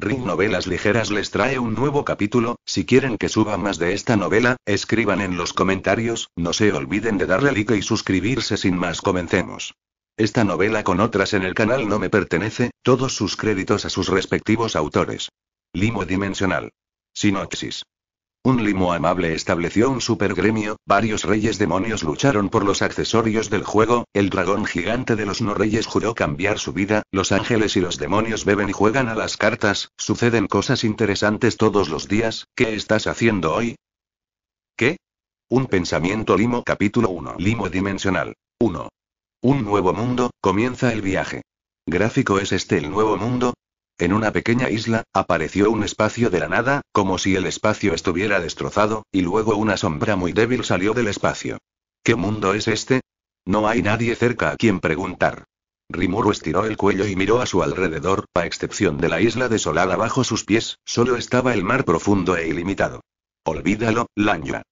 Ring Novelas Ligeras les trae un nuevo capítulo, si quieren que suba más de esta novela, escriban en los comentarios, no se olviden de darle like y suscribirse sin más comencemos. Esta novela con otras en el canal no me pertenece, todos sus créditos a sus respectivos autores. Limo Dimensional. Sinopsis. Un limo amable estableció un supergremio, varios reyes demonios lucharon por los accesorios del juego, el dragón gigante de los no reyes juró cambiar su vida, los ángeles y los demonios beben y juegan a las cartas, suceden cosas interesantes todos los días, ¿qué estás haciendo hoy? ¿Qué? Un pensamiento limo capítulo 1 Limo dimensional. 1. Un nuevo mundo, comienza el viaje. Gráfico es este el nuevo mundo, en una pequeña isla, apareció un espacio de la nada, como si el espacio estuviera destrozado, y luego una sombra muy débil salió del espacio. ¿Qué mundo es este? No hay nadie cerca a quien preguntar. Rimuru estiró el cuello y miró a su alrededor, a excepción de la isla desolada bajo sus pies, solo estaba el mar profundo e ilimitado. Olvídalo, Lanya.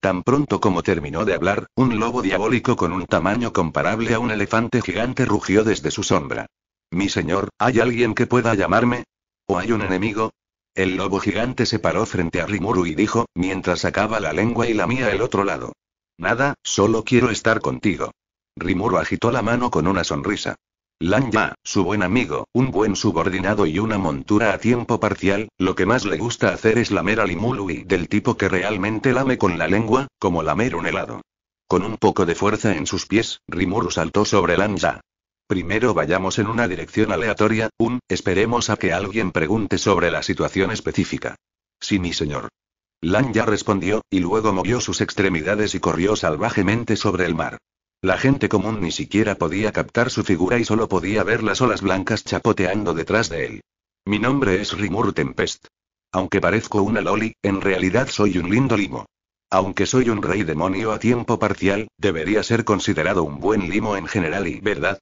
Tan pronto como terminó de hablar, un lobo diabólico con un tamaño comparable a un elefante gigante rugió desde su sombra. Mi señor, ¿hay alguien que pueda llamarme? ¿O hay un enemigo? El lobo gigante se paró frente a Rimuru y dijo, mientras sacaba la lengua y la mía el otro lado. Nada, solo quiero estar contigo. Rimuru agitó la mano con una sonrisa. Ya, su buen amigo, un buen subordinado y una montura a tiempo parcial, lo que más le gusta hacer es lamer al y del tipo que realmente lame con la lengua, como lamer un helado. Con un poco de fuerza en sus pies, Rimuru saltó sobre Ya. Primero vayamos en una dirección aleatoria, un, esperemos a que alguien pregunte sobre la situación específica. Sí, mi señor. Lan ya respondió, y luego movió sus extremidades y corrió salvajemente sobre el mar. La gente común ni siquiera podía captar su figura y solo podía ver las olas blancas chapoteando detrás de él. Mi nombre es Rimur Tempest. Aunque parezco una loli, en realidad soy un lindo limo. Aunque soy un rey demonio a tiempo parcial, debería ser considerado un buen limo en general y, ¿verdad?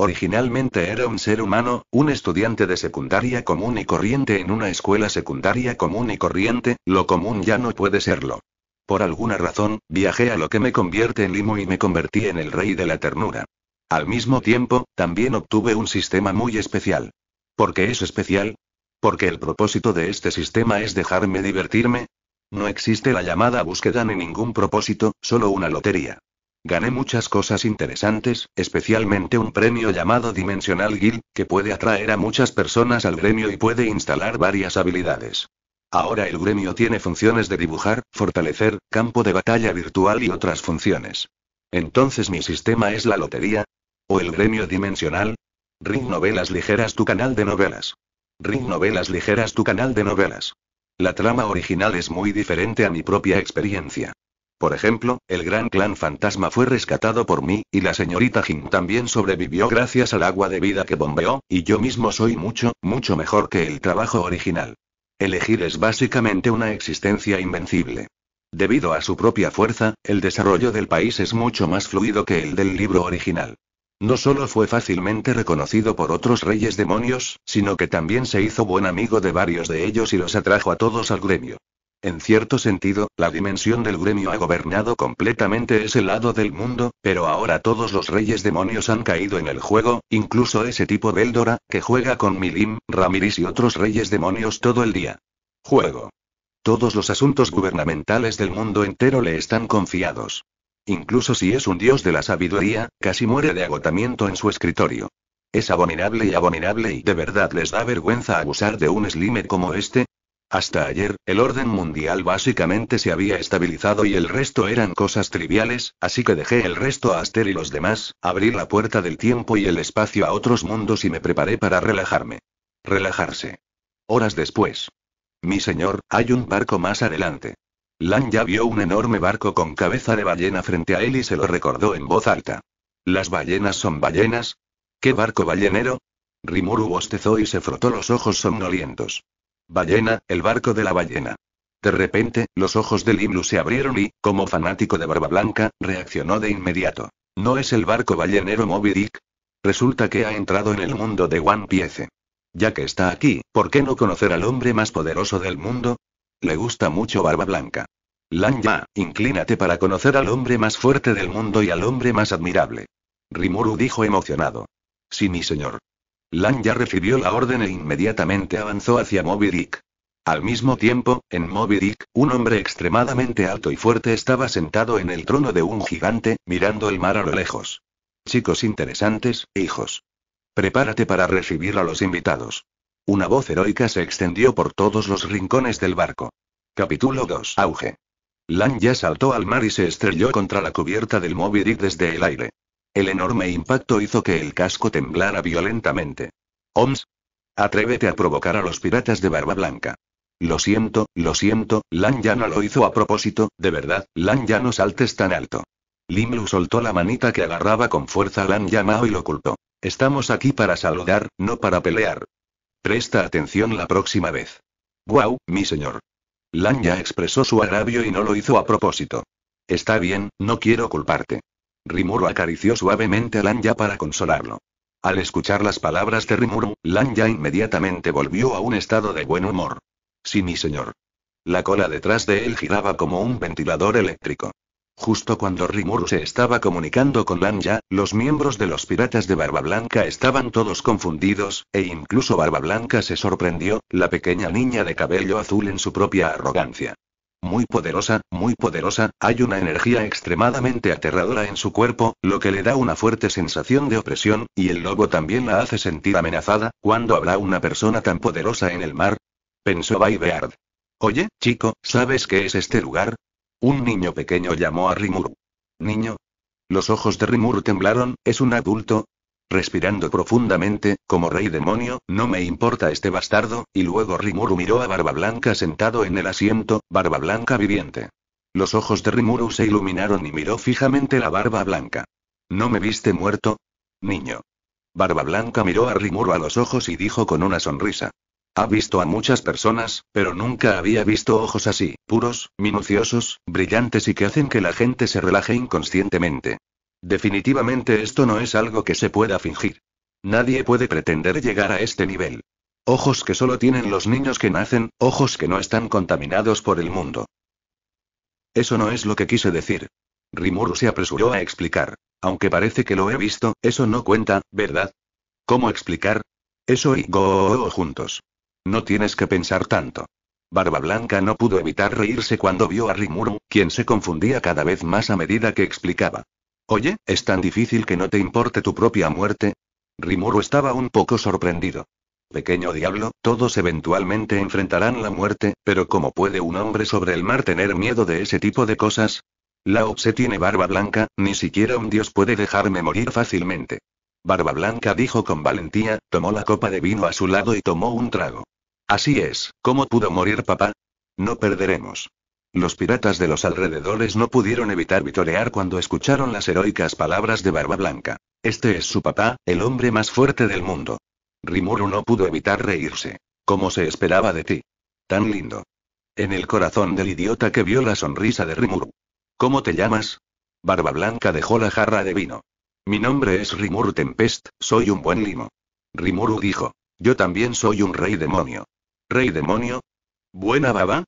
Originalmente era un ser humano, un estudiante de secundaria común y corriente en una escuela secundaria común y corriente, lo común ya no puede serlo. Por alguna razón, viajé a lo que me convierte en limo y me convertí en el rey de la ternura. Al mismo tiempo, también obtuve un sistema muy especial. ¿Por qué es especial? Porque el propósito de este sistema es dejarme divertirme. No existe la llamada búsqueda ni ningún propósito, solo una lotería. Gané muchas cosas interesantes, especialmente un premio llamado Dimensional Guild, que puede atraer a muchas personas al gremio y puede instalar varias habilidades. Ahora el gremio tiene funciones de dibujar, fortalecer, campo de batalla virtual y otras funciones. Entonces mi sistema es la lotería. ¿O el gremio dimensional? Ring Novelas Ligeras tu canal de novelas. Ring Novelas Ligeras tu canal de novelas. La trama original es muy diferente a mi propia experiencia. Por ejemplo, el gran clan fantasma fue rescatado por mí, y la señorita Jim también sobrevivió gracias al agua de vida que bombeó, y yo mismo soy mucho, mucho mejor que el trabajo original. Elegir es básicamente una existencia invencible. Debido a su propia fuerza, el desarrollo del país es mucho más fluido que el del libro original. No solo fue fácilmente reconocido por otros reyes demonios, sino que también se hizo buen amigo de varios de ellos y los atrajo a todos al gremio. En cierto sentido, la dimensión del gremio ha gobernado completamente ese lado del mundo, pero ahora todos los reyes demonios han caído en el juego, incluso ese tipo de que juega con Milim, Ramiris y otros reyes demonios todo el día. Juego. Todos los asuntos gubernamentales del mundo entero le están confiados. Incluso si es un dios de la sabiduría, casi muere de agotamiento en su escritorio. Es abominable y abominable y de verdad les da vergüenza abusar de un slime como este, hasta ayer, el orden mundial básicamente se había estabilizado y el resto eran cosas triviales, así que dejé el resto a Aster y los demás, abrí la puerta del tiempo y el espacio a otros mundos y me preparé para relajarme. Relajarse. Horas después. Mi señor, hay un barco más adelante. Lan ya vio un enorme barco con cabeza de ballena frente a él y se lo recordó en voz alta. ¿Las ballenas son ballenas? ¿Qué barco ballenero? Rimuru bostezó y se frotó los ojos somnolientos. Ballena, el barco de la ballena. De repente, los ojos del Limlu se abrieron y, como fanático de Barba Blanca, reaccionó de inmediato. ¿No es el barco ballenero Moby Dick? Resulta que ha entrado en el mundo de One Piece. Ya que está aquí, ¿por qué no conocer al hombre más poderoso del mundo? Le gusta mucho Barba Blanca. Ya, inclínate para conocer al hombre más fuerte del mundo y al hombre más admirable. Rimuru dijo emocionado. Sí, mi señor. Lan ya recibió la orden e inmediatamente avanzó hacia Moby Dick. Al mismo tiempo, en Moby Dick, un hombre extremadamente alto y fuerte estaba sentado en el trono de un gigante, mirando el mar a lo lejos. Chicos interesantes, hijos. Prepárate para recibir a los invitados. Una voz heroica se extendió por todos los rincones del barco. Capítulo 2. Auge. Lan ya saltó al mar y se estrelló contra la cubierta del Moby Dick desde el aire. El enorme impacto hizo que el casco temblara violentamente. Oms. Atrévete a provocar a los piratas de Barba Blanca. Lo siento, lo siento, Lan ya no lo hizo a propósito, de verdad, Lan ya no saltes tan alto. Limlu soltó la manita que agarraba con fuerza a Lan Mao y lo ocultó. Estamos aquí para saludar, no para pelear. Presta atención la próxima vez. Guau, wow, mi señor. Lan ya expresó su agravio y no lo hizo a propósito. Está bien, no quiero culparte. Rimuru acarició suavemente a Lanya para consolarlo. Al escuchar las palabras de Rimuru, Lanya inmediatamente volvió a un estado de buen humor. Sí, mi señor. La cola detrás de él giraba como un ventilador eléctrico. Justo cuando Rimuru se estaba comunicando con Lanya, los miembros de los piratas de Barba Blanca estaban todos confundidos, e incluso Barba Blanca se sorprendió, la pequeña niña de cabello azul en su propia arrogancia. Muy poderosa, muy poderosa, hay una energía extremadamente aterradora en su cuerpo, lo que le da una fuerte sensación de opresión, y el lobo también la hace sentir amenazada, ¿cuándo habrá una persona tan poderosa en el mar? Pensó Baibeard. Oye, chico, ¿sabes qué es este lugar? Un niño pequeño llamó a Rimuru. Niño. Los ojos de Rimuru temblaron, ¿es un adulto? Respirando profundamente, como rey demonio, no me importa este bastardo, y luego Rimuru miró a Barba Blanca sentado en el asiento, Barba Blanca viviente. Los ojos de Rimuru se iluminaron y miró fijamente la Barba Blanca. ¿No me viste muerto? Niño. Barba Blanca miró a Rimuru a los ojos y dijo con una sonrisa. Ha visto a muchas personas, pero nunca había visto ojos así, puros, minuciosos, brillantes y que hacen que la gente se relaje inconscientemente. Definitivamente esto no es algo que se pueda fingir. Nadie puede pretender llegar a este nivel. Ojos que solo tienen los niños que nacen, ojos que no están contaminados por el mundo. Eso no es lo que quise decir. Rimuru se apresuró a explicar. Aunque parece que lo he visto, eso no cuenta, ¿verdad? ¿Cómo explicar? Eso y go juntos. No tienes que pensar tanto. Barba Blanca no pudo evitar reírse cuando vio a Rimuru, quien se confundía cada vez más a medida que explicaba. Oye, ¿es tan difícil que no te importe tu propia muerte? Rimuru estaba un poco sorprendido. Pequeño diablo, todos eventualmente enfrentarán la muerte, pero ¿cómo puede un hombre sobre el mar tener miedo de ese tipo de cosas? La Tse tiene barba blanca, ni siquiera un dios puede dejarme morir fácilmente. Barba Blanca dijo con valentía, tomó la copa de vino a su lado y tomó un trago. Así es, ¿cómo pudo morir papá? No perderemos. Los piratas de los alrededores no pudieron evitar vitorear cuando escucharon las heroicas palabras de Barba Blanca. Este es su papá, el hombre más fuerte del mundo. Rimuru no pudo evitar reírse. Como se esperaba de ti. Tan lindo. En el corazón del idiota que vio la sonrisa de Rimuru. ¿Cómo te llamas? Barba Blanca dejó la jarra de vino. Mi nombre es Rimuru Tempest, soy un buen limo. Rimuru dijo. Yo también soy un rey demonio. ¿Rey demonio? ¿Buena baba?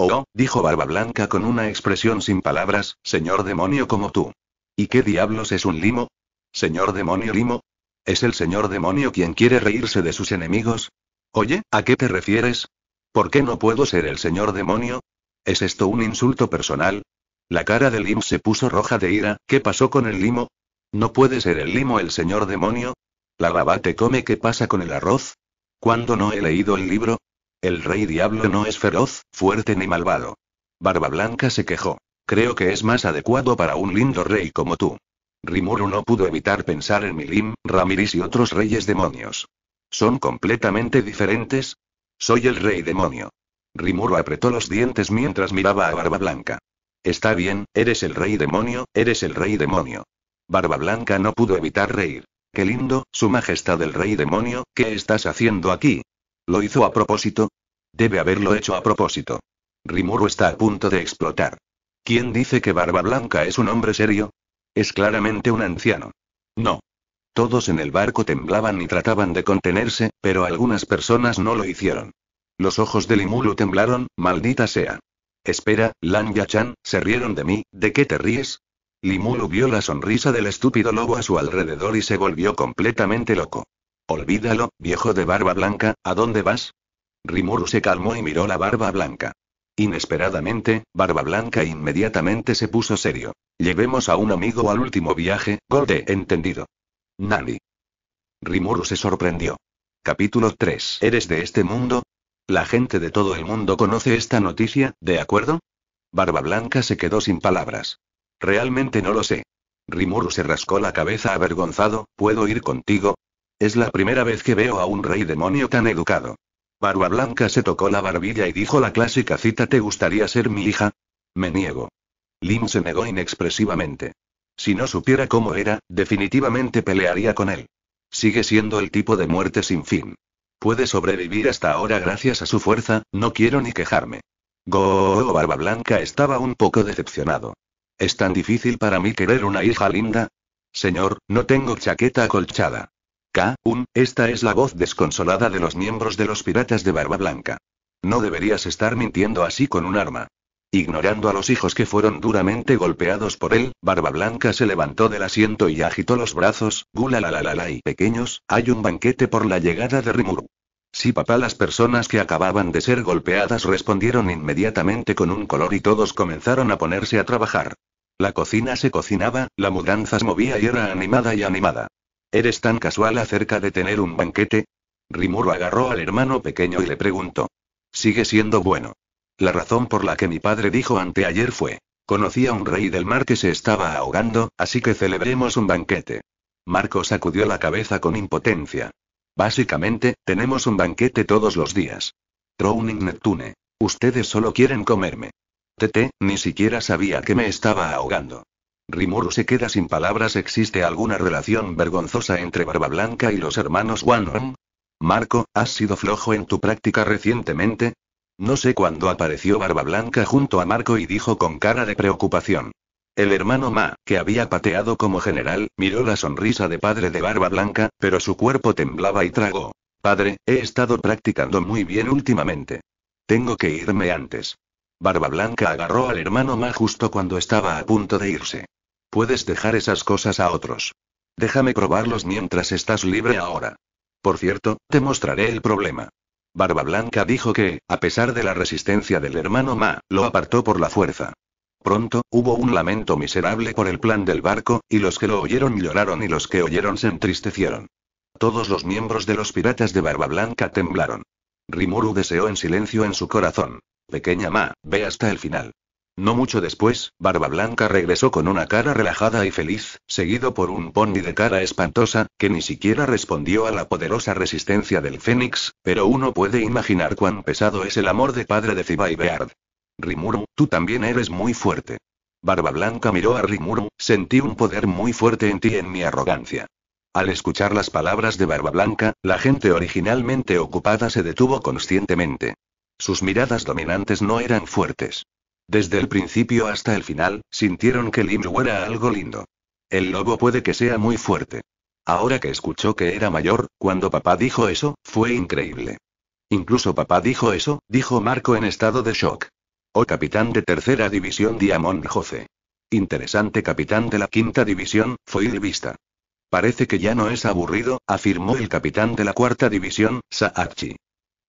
Oh, dijo Barba Blanca con una expresión sin palabras, señor demonio como tú. ¿Y qué diablos es un limo? Señor demonio limo. ¿Es el señor demonio quien quiere reírse de sus enemigos? Oye, ¿a qué te refieres? ¿Por qué no puedo ser el señor demonio? ¿Es esto un insulto personal? La cara de Lim se puso roja de ira, ¿qué pasó con el limo? ¿No puede ser el limo el señor demonio? ¿La te come qué pasa con el arroz? ¿Cuándo no he leído el libro? El rey diablo no es feroz, fuerte ni malvado. Barba Blanca se quejó. Creo que es más adecuado para un lindo rey como tú. Rimuru no pudo evitar pensar en Milim, Ramiris y otros reyes demonios. ¿Son completamente diferentes? Soy el rey demonio. Rimuru apretó los dientes mientras miraba a Barba Blanca. Está bien, eres el rey demonio, eres el rey demonio. Barba Blanca no pudo evitar reír. Qué lindo, Su Majestad el Rey Demonio, ¿qué estás haciendo aquí? ¿Lo hizo a propósito? Debe haberlo hecho a propósito. Rimuru está a punto de explotar. ¿Quién dice que Barba Blanca es un hombre serio? Es claramente un anciano. No. Todos en el barco temblaban y trataban de contenerse, pero algunas personas no lo hicieron. Los ojos de Limulu temblaron, maldita sea. Espera, Lan Yachan, se rieron de mí, ¿de qué te ríes? Limulu vio la sonrisa del estúpido lobo a su alrededor y se volvió completamente loco. Olvídalo, viejo de barba blanca, ¿a dónde vas? Rimuru se calmó y miró la barba blanca. Inesperadamente, Barba Blanca inmediatamente se puso serio. Llevemos a un amigo al último viaje, Golde, entendido. Nani. Rimuru se sorprendió. Capítulo 3. ¿Eres de este mundo? La gente de todo el mundo conoce esta noticia, ¿de acuerdo? Barba Blanca se quedó sin palabras. Realmente no lo sé. Rimuru se rascó la cabeza avergonzado, ¿puedo ir contigo? Es la primera vez que veo a un rey demonio tan educado. Barba Blanca se tocó la barbilla y dijo la clásica cita ¿Te gustaría ser mi hija? Me niego. Lim se negó inexpresivamente. Si no supiera cómo era, definitivamente pelearía con él. Sigue siendo el tipo de muerte sin fin. Puede sobrevivir hasta ahora gracias a su fuerza, no quiero ni quejarme. Go Barba Blanca estaba un poco decepcionado. ¿Es tan difícil para mí querer una hija linda? Señor, no tengo chaqueta acolchada. K-Un, esta es la voz desconsolada de los miembros de los piratas de Barba Blanca. No deberías estar mintiendo así con un arma. Ignorando a los hijos que fueron duramente golpeados por él, Barba Blanca se levantó del asiento y agitó los brazos, gula la la y pequeños, hay un banquete por la llegada de Rimuru. Sí papá las personas que acababan de ser golpeadas respondieron inmediatamente con un color y todos comenzaron a ponerse a trabajar. La cocina se cocinaba, la mudanza se movía y era animada y animada. ¿Eres tan casual acerca de tener un banquete? Rimuro agarró al hermano pequeño y le preguntó. Sigue siendo bueno. La razón por la que mi padre dijo anteayer fue, conocí a un rey del mar que se estaba ahogando, así que celebremos un banquete. Marco sacudió la cabeza con impotencia. Básicamente, tenemos un banquete todos los días. Drowning Neptune. Ustedes solo quieren comerme. Tete, ni siquiera sabía que me estaba ahogando. Rimuru se queda sin palabras. ¿Existe alguna relación vergonzosa entre Barba Blanca y los hermanos One-Ron? Marco, ¿has sido flojo en tu práctica recientemente? No sé cuándo apareció Barba Blanca junto a Marco y dijo con cara de preocupación. El hermano Ma, que había pateado como general, miró la sonrisa de padre de Barba Blanca, pero su cuerpo temblaba y tragó. Padre, he estado practicando muy bien últimamente. Tengo que irme antes. Barba Blanca agarró al hermano Ma justo cuando estaba a punto de irse. Puedes dejar esas cosas a otros. Déjame probarlos mientras estás libre ahora. Por cierto, te mostraré el problema. Barba Blanca dijo que, a pesar de la resistencia del hermano Ma, lo apartó por la fuerza. Pronto, hubo un lamento miserable por el plan del barco, y los que lo oyeron lloraron y los que oyeron se entristecieron. Todos los miembros de los piratas de Barba Blanca temblaron. Rimuru deseó en silencio en su corazón. Pequeña Ma, ve hasta el final. No mucho después, Barba Blanca regresó con una cara relajada y feliz, seguido por un pony de cara espantosa, que ni siquiera respondió a la poderosa resistencia del Fénix, pero uno puede imaginar cuán pesado es el amor de padre de Ziba y Beard. Rimuru, tú también eres muy fuerte. Barba Blanca miró a Rimuru, sentí un poder muy fuerte en ti en mi arrogancia. Al escuchar las palabras de Barba Blanca, la gente originalmente ocupada se detuvo conscientemente. Sus miradas dominantes no eran fuertes. Desde el principio hasta el final, sintieron que Limru era algo lindo. El lobo puede que sea muy fuerte. Ahora que escuchó que era mayor, cuando papá dijo eso, fue increíble. Incluso papá dijo eso, dijo Marco en estado de shock. Oh capitán de tercera división Diamond Jose. Interesante capitán de la quinta división, fue Vista. Parece que ya no es aburrido, afirmó el capitán de la cuarta división, Saachi.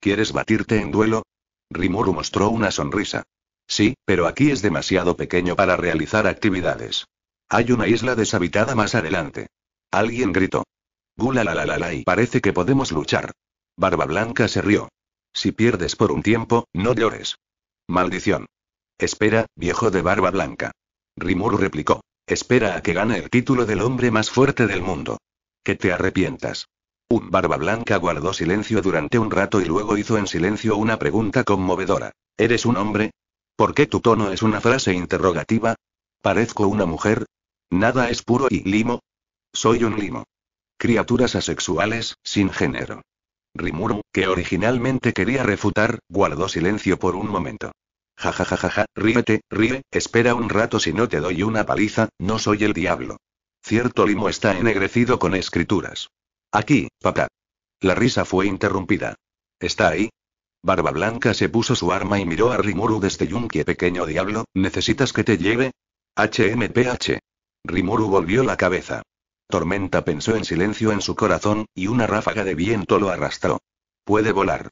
¿Quieres batirte en duelo? Rimuru mostró una sonrisa. Sí, pero aquí es demasiado pequeño para realizar actividades. Hay una isla deshabitada más adelante. Alguien gritó. Gula la la y parece que podemos luchar. Barba Blanca se rió. Si pierdes por un tiempo, no llores. Maldición. Espera, viejo de Barba Blanca. Rimur replicó. Espera a que gane el título del hombre más fuerte del mundo. Que te arrepientas. Un barba blanca guardó silencio durante un rato y luego hizo en silencio una pregunta conmovedora. ¿Eres un hombre? ¿Por qué tu tono es una frase interrogativa? ¿Parezco una mujer? Nada es puro y limo. Soy un limo. Criaturas asexuales, sin género. Rimuru, que originalmente quería refutar, guardó silencio por un momento. Ja ja ja ríete, ríe, espera un rato si no te doy una paliza, no soy el diablo. Cierto limo está ennegrecido con escrituras. Aquí, papá. La risa fue interrumpida. ¿Está ahí? Barba Blanca se puso su arma y miró a Rimuru desde yunque pequeño diablo, ¿necesitas que te lleve? HMPH. Rimuru volvió la cabeza. Tormenta pensó en silencio en su corazón, y una ráfaga de viento lo arrastró. Puede volar.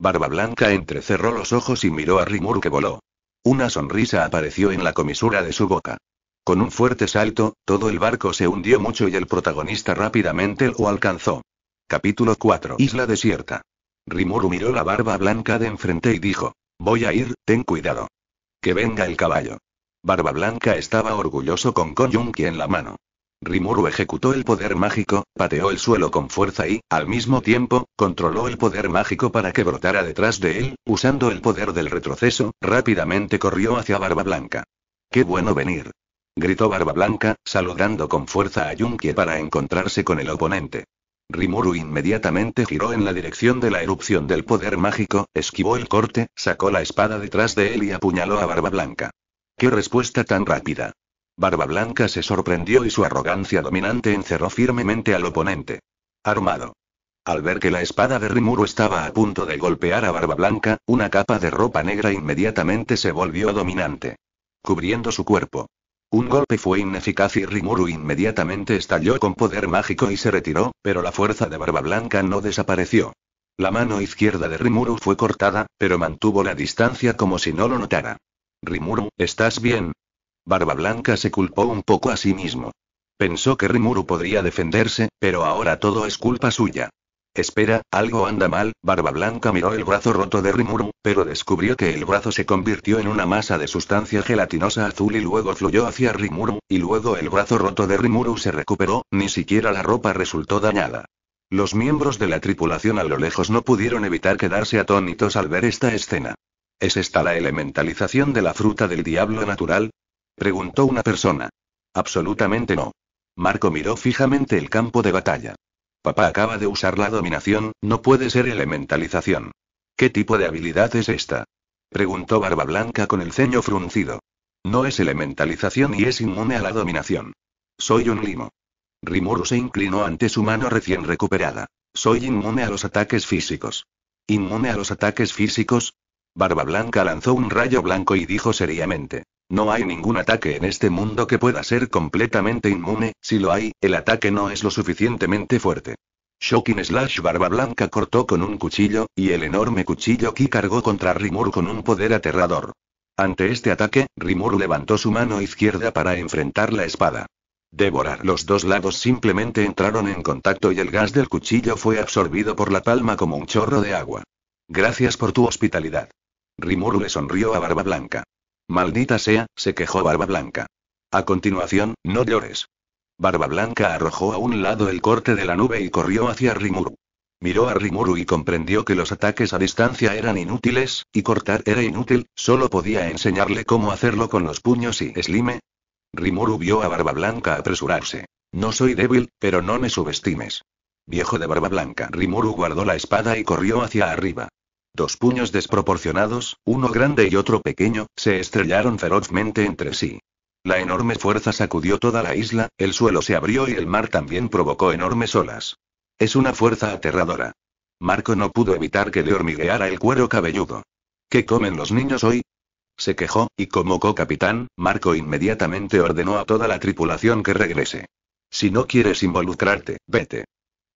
Barba Blanca entrecerró los ojos y miró a Rimuru que voló. Una sonrisa apareció en la comisura de su boca. Con un fuerte salto, todo el barco se hundió mucho y el protagonista rápidamente lo alcanzó. Capítulo 4. Isla desierta. Rimuru miró la barba blanca de enfrente y dijo, voy a ir, ten cuidado. Que venga el caballo. Barba Blanca estaba orgulloso con Konyuki en la mano. Rimuru ejecutó el poder mágico, pateó el suelo con fuerza y, al mismo tiempo, controló el poder mágico para que brotara detrás de él, usando el poder del retroceso, rápidamente corrió hacia Barba Blanca. ¡Qué bueno venir! gritó Barba Blanca, saludando con fuerza a Yunkie para encontrarse con el oponente. Rimuru inmediatamente giró en la dirección de la erupción del poder mágico, esquivó el corte, sacó la espada detrás de él y apuñaló a Barba Blanca. ¡Qué respuesta tan rápida! Barba Blanca se sorprendió y su arrogancia dominante encerró firmemente al oponente. Armado. Al ver que la espada de Rimuru estaba a punto de golpear a Barba Blanca, una capa de ropa negra inmediatamente se volvió dominante. Cubriendo su cuerpo. Un golpe fue ineficaz y Rimuru inmediatamente estalló con poder mágico y se retiró, pero la fuerza de Barba Blanca no desapareció. La mano izquierda de Rimuru fue cortada, pero mantuvo la distancia como si no lo notara. Rimuru, ¿estás bien? Barba Blanca se culpó un poco a sí mismo. Pensó que Rimuru podría defenderse, pero ahora todo es culpa suya. Espera, algo anda mal, Barba Blanca miró el brazo roto de Rimuru, pero descubrió que el brazo se convirtió en una masa de sustancia gelatinosa azul y luego fluyó hacia Rimuru, y luego el brazo roto de Rimuru se recuperó, ni siquiera la ropa resultó dañada. Los miembros de la tripulación a lo lejos no pudieron evitar quedarse atónitos al ver esta escena. ¿Es esta la elementalización de la fruta del diablo natural? preguntó una persona. Absolutamente no. Marco miró fijamente el campo de batalla. Papá acaba de usar la dominación, no puede ser elementalización. ¿Qué tipo de habilidad es esta? Preguntó Barba Blanca con el ceño fruncido. No es elementalización y es inmune a la dominación. Soy un limo. Rimuru se inclinó ante su mano recién recuperada. Soy inmune a los ataques físicos. ¿Inmune a los ataques físicos? Barba Blanca lanzó un rayo blanco y dijo seriamente. No hay ningún ataque en este mundo que pueda ser completamente inmune, si lo hay, el ataque no es lo suficientemente fuerte. Shocking Slash Barba Blanca cortó con un cuchillo, y el enorme cuchillo Ki cargó contra Rimur con un poder aterrador. Ante este ataque, Rimur levantó su mano izquierda para enfrentar la espada. Devorar los dos lados simplemente entraron en contacto y el gas del cuchillo fue absorbido por la palma como un chorro de agua. Gracias por tu hospitalidad. Rimur le sonrió a Barba Blanca. Maldita sea, se quejó Barba Blanca. A continuación, no llores. Barba Blanca arrojó a un lado el corte de la nube y corrió hacia Rimuru. Miró a Rimuru y comprendió que los ataques a distancia eran inútiles, y cortar era inútil, solo podía enseñarle cómo hacerlo con los puños y slime. Rimuru vio a Barba Blanca apresurarse. No soy débil, pero no me subestimes. Viejo de Barba Blanca. Rimuru guardó la espada y corrió hacia arriba. Dos puños desproporcionados, uno grande y otro pequeño, se estrellaron ferozmente entre sí. La enorme fuerza sacudió toda la isla, el suelo se abrió y el mar también provocó enormes olas. Es una fuerza aterradora. Marco no pudo evitar que le hormigueara el cuero cabelludo. ¿Qué comen los niños hoy? Se quejó, y como co-capitán, Marco inmediatamente ordenó a toda la tripulación que regrese. Si no quieres involucrarte, vete.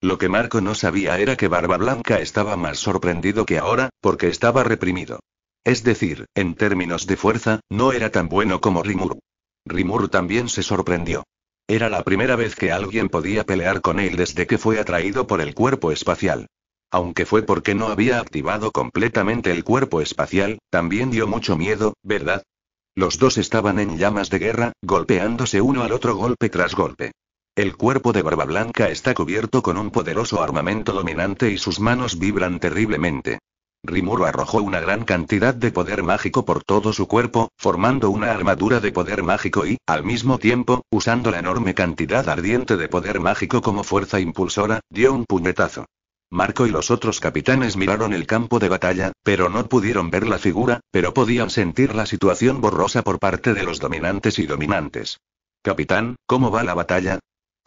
Lo que Marco no sabía era que Barba Blanca estaba más sorprendido que ahora, porque estaba reprimido. Es decir, en términos de fuerza, no era tan bueno como Rimuru. Rimuru también se sorprendió. Era la primera vez que alguien podía pelear con él desde que fue atraído por el cuerpo espacial. Aunque fue porque no había activado completamente el cuerpo espacial, también dio mucho miedo, ¿verdad? Los dos estaban en llamas de guerra, golpeándose uno al otro golpe tras golpe. El cuerpo de Barba Blanca está cubierto con un poderoso armamento dominante y sus manos vibran terriblemente. Rimuro arrojó una gran cantidad de poder mágico por todo su cuerpo, formando una armadura de poder mágico y, al mismo tiempo, usando la enorme cantidad ardiente de poder mágico como fuerza impulsora, dio un puñetazo. Marco y los otros capitanes miraron el campo de batalla, pero no pudieron ver la figura, pero podían sentir la situación borrosa por parte de los dominantes y dominantes. Capitán, ¿cómo va la batalla?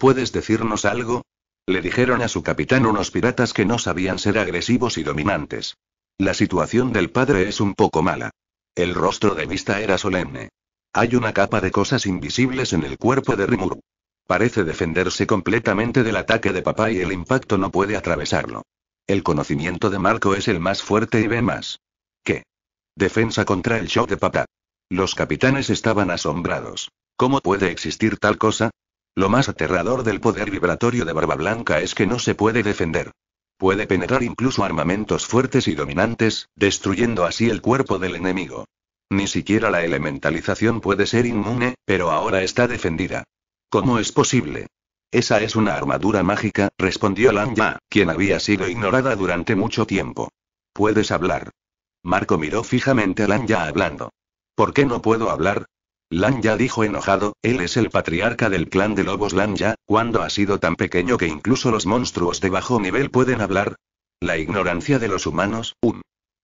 ¿Puedes decirnos algo? Le dijeron a su capitán unos piratas que no sabían ser agresivos y dominantes. La situación del padre es un poco mala. El rostro de Vista era solemne. Hay una capa de cosas invisibles en el cuerpo de Rimuru. Parece defenderse completamente del ataque de papá y el impacto no puede atravesarlo. El conocimiento de Marco es el más fuerte y ve más. ¿Qué? Defensa contra el shock de papá. Los capitanes estaban asombrados. ¿Cómo puede existir tal cosa? Lo más aterrador del poder vibratorio de Barba Blanca es que no se puede defender. Puede penetrar incluso armamentos fuertes y dominantes, destruyendo así el cuerpo del enemigo. Ni siquiera la elementalización puede ser inmune, pero ahora está defendida. ¿Cómo es posible? Esa es una armadura mágica, respondió Lan quien había sido ignorada durante mucho tiempo. Puedes hablar. Marco miró fijamente a Lan hablando. ¿Por qué no puedo hablar? Lanya dijo enojado, él es el patriarca del clan de lobos Lanya, cuando ha sido tan pequeño que incluso los monstruos de bajo nivel pueden hablar? La ignorancia de los humanos, un.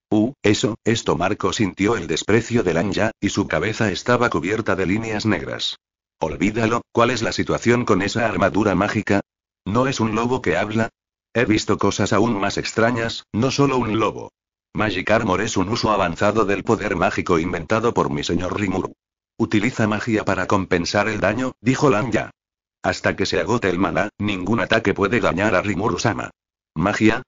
Uh, eso, esto Marco sintió el desprecio de Lanya, y su cabeza estaba cubierta de líneas negras. Olvídalo, ¿cuál es la situación con esa armadura mágica? ¿No es un lobo que habla? He visto cosas aún más extrañas, no solo un lobo. Magic Armor es un uso avanzado del poder mágico inventado por mi señor Rimuru. Utiliza magia para compensar el daño, dijo Lan Hasta que se agote el maná, ningún ataque puede dañar a Rimuru-sama. ¿Magia?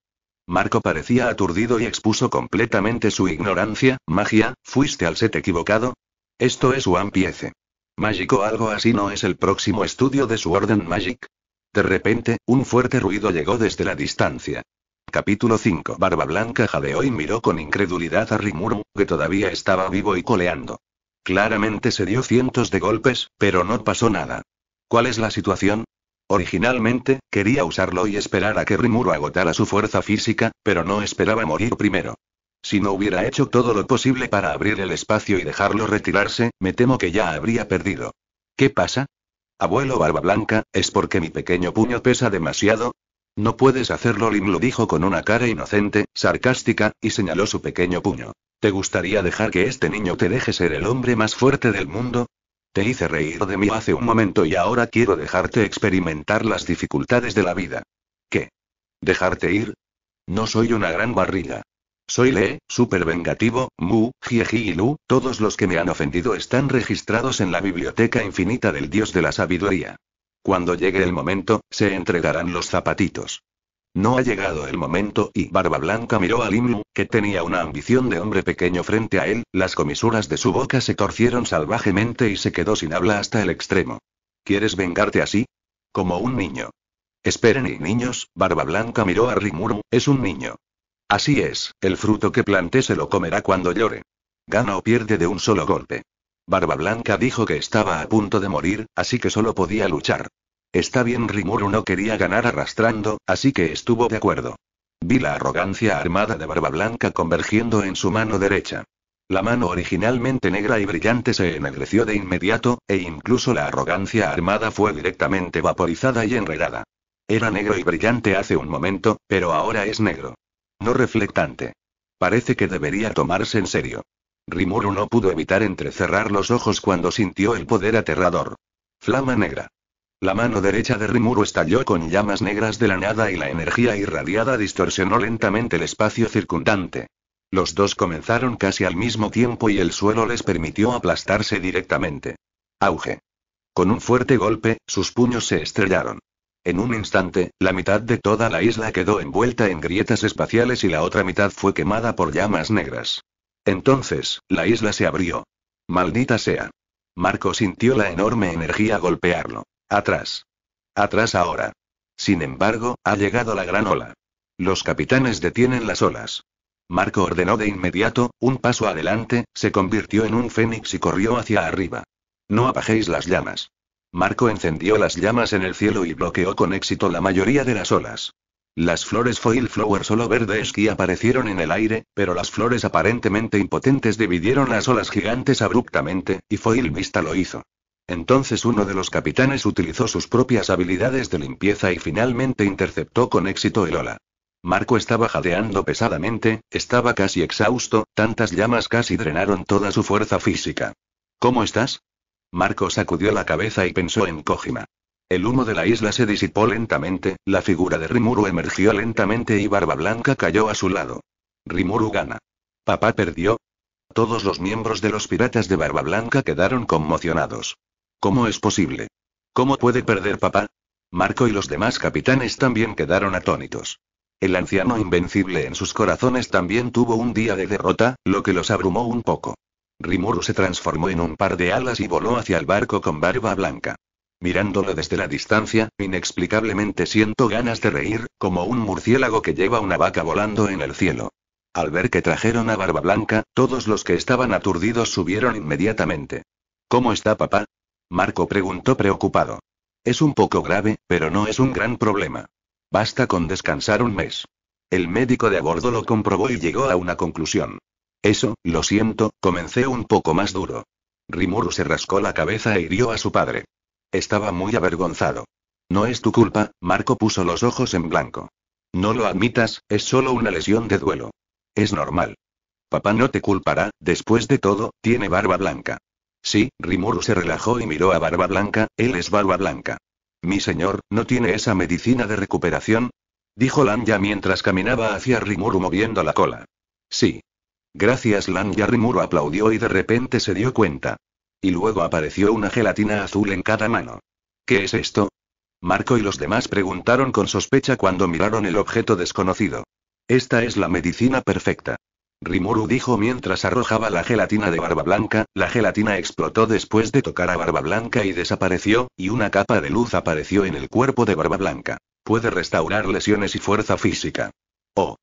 Marco parecía aturdido y expuso completamente su ignorancia. ¿Magia? ¿Fuiste al set equivocado? Esto es One Piece. Mágico algo así no es el próximo estudio de su orden Magic. De repente, un fuerte ruido llegó desde la distancia. Capítulo 5 Barba Blanca jadeó y miró con incredulidad a Rimuru, que todavía estaba vivo y coleando. Claramente se dio cientos de golpes, pero no pasó nada. ¿Cuál es la situación? Originalmente, quería usarlo y esperar a que Rimuro agotara su fuerza física, pero no esperaba morir primero. Si no hubiera hecho todo lo posible para abrir el espacio y dejarlo retirarse, me temo que ya habría perdido. ¿Qué pasa? Abuelo Barba Blanca, ¿es porque mi pequeño puño pesa demasiado? No puedes hacerlo, Lim lo dijo con una cara inocente, sarcástica, y señaló su pequeño puño. ¿Te gustaría dejar que este niño te deje ser el hombre más fuerte del mundo? Te hice reír de mí hace un momento y ahora quiero dejarte experimentar las dificultades de la vida. ¿Qué? ¿Dejarte ir? No soy una gran barriga. Soy Le, supervengativo vengativo, Mu, Jieji y Lu, todos los que me han ofendido están registrados en la biblioteca infinita del dios de la sabiduría. Cuando llegue el momento, se entregarán los zapatitos. No ha llegado el momento y Barba Blanca miró a Rimuru, que tenía una ambición de hombre pequeño frente a él, las comisuras de su boca se torcieron salvajemente y se quedó sin habla hasta el extremo. ¿Quieres vengarte así? Como un niño. Esperen y niños, Barba Blanca miró a Rimuru, es un niño. Así es, el fruto que planté se lo comerá cuando llore. Gana o pierde de un solo golpe. Barba Blanca dijo que estaba a punto de morir, así que solo podía luchar. Está bien, Rimuru no quería ganar arrastrando, así que estuvo de acuerdo. Vi la arrogancia armada de Barba Blanca convergiendo en su mano derecha. La mano originalmente negra y brillante se ennegreció de inmediato, e incluso la arrogancia armada fue directamente vaporizada y enredada. Era negro y brillante hace un momento, pero ahora es negro. No reflectante. Parece que debería tomarse en serio. Rimuru no pudo evitar entrecerrar los ojos cuando sintió el poder aterrador. Flama negra. La mano derecha de Rimuru estalló con llamas negras de la nada y la energía irradiada distorsionó lentamente el espacio circundante. Los dos comenzaron casi al mismo tiempo y el suelo les permitió aplastarse directamente. Auge. Con un fuerte golpe, sus puños se estrellaron. En un instante, la mitad de toda la isla quedó envuelta en grietas espaciales y la otra mitad fue quemada por llamas negras. Entonces, la isla se abrió. Maldita sea. Marco sintió la enorme energía golpearlo. Atrás. Atrás ahora. Sin embargo, ha llegado la gran ola. Los capitanes detienen las olas. Marco ordenó de inmediato, un paso adelante, se convirtió en un fénix y corrió hacia arriba. No apajéis las llamas. Marco encendió las llamas en el cielo y bloqueó con éxito la mayoría de las olas. Las flores foil flower solo verde que aparecieron en el aire, pero las flores aparentemente impotentes dividieron las olas gigantes abruptamente, y foil vista lo hizo. Entonces uno de los capitanes utilizó sus propias habilidades de limpieza y finalmente interceptó con éxito el ola. Marco estaba jadeando pesadamente, estaba casi exhausto, tantas llamas casi drenaron toda su fuerza física. ¿Cómo estás? Marco sacudió la cabeza y pensó en Kojima. El humo de la isla se disipó lentamente, la figura de Rimuru emergió lentamente y Barba Blanca cayó a su lado. Rimuru gana. Papá perdió. Todos los miembros de los piratas de Barba Blanca quedaron conmocionados. ¿Cómo es posible? ¿Cómo puede perder papá? Marco y los demás capitanes también quedaron atónitos. El anciano invencible en sus corazones también tuvo un día de derrota, lo que los abrumó un poco. Rimuru se transformó en un par de alas y voló hacia el barco con barba blanca. Mirándolo desde la distancia, inexplicablemente siento ganas de reír, como un murciélago que lleva una vaca volando en el cielo. Al ver que trajeron a Barba Blanca, todos los que estaban aturdidos subieron inmediatamente. ¿Cómo está papá? Marco preguntó preocupado. Es un poco grave, pero no es un gran problema. Basta con descansar un mes. El médico de a bordo lo comprobó y llegó a una conclusión. Eso, lo siento, comencé un poco más duro. Rimuru se rascó la cabeza e hirió a su padre. Estaba muy avergonzado. No es tu culpa, Marco puso los ojos en blanco. No lo admitas, es solo una lesión de duelo. Es normal. Papá no te culpará, después de todo, tiene barba blanca. Sí, Rimuru se relajó y miró a Barba Blanca, él es Barba Blanca. Mi señor, ¿no tiene esa medicina de recuperación? Dijo Lanya mientras caminaba hacia Rimuru moviendo la cola. Sí. Gracias Lanya Rimuru aplaudió y de repente se dio cuenta. Y luego apareció una gelatina azul en cada mano. ¿Qué es esto? Marco y los demás preguntaron con sospecha cuando miraron el objeto desconocido. Esta es la medicina perfecta. Rimuru dijo mientras arrojaba la gelatina de Barba Blanca, la gelatina explotó después de tocar a Barba Blanca y desapareció, y una capa de luz apareció en el cuerpo de Barba Blanca. Puede restaurar lesiones y fuerza física. Oh.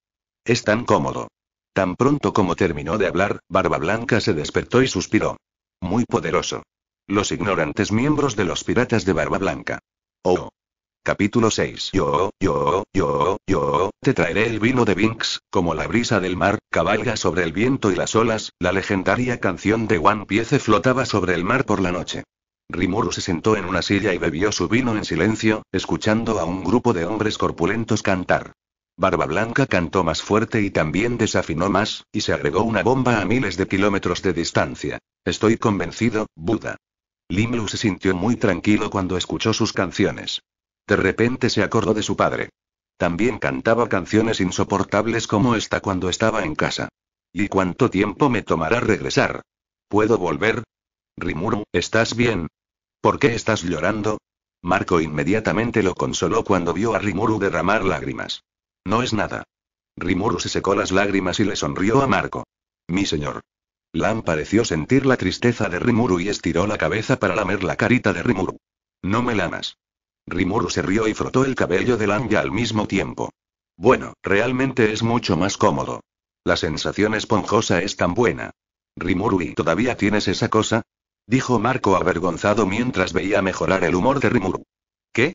Es tan cómodo. Tan pronto como terminó de hablar, Barba Blanca se despertó y suspiró. Muy poderoso. Los ignorantes miembros de los piratas de Barba Blanca. Oh. Capítulo 6. Yo, yo, yo, yo, te traeré el vino de Binks, como la brisa del mar, cabalga sobre el viento y las olas, la legendaria canción de One Piece flotaba sobre el mar por la noche. Rimuru se sentó en una silla y bebió su vino en silencio, escuchando a un grupo de hombres corpulentos cantar. Barba Blanca cantó más fuerte y también desafinó más, y se agregó una bomba a miles de kilómetros de distancia. Estoy convencido, Buda. Limlu se sintió muy tranquilo cuando escuchó sus canciones. De repente se acordó de su padre. También cantaba canciones insoportables como esta cuando estaba en casa. ¿Y cuánto tiempo me tomará regresar? ¿Puedo volver? Rimuru, ¿estás bien? ¿Por qué estás llorando? Marco inmediatamente lo consoló cuando vio a Rimuru derramar lágrimas. No es nada. Rimuru se secó las lágrimas y le sonrió a Marco. Mi señor. Lan pareció sentir la tristeza de Rimuru y estiró la cabeza para lamer la carita de Rimuru. No me lamas. Rimuru se rió y frotó el cabello de Lam ya al mismo tiempo. Bueno, realmente es mucho más cómodo. La sensación esponjosa es tan buena. Rimuru, ¿y todavía tienes esa cosa? Dijo Marco avergonzado mientras veía mejorar el humor de Rimuru. ¿Qué?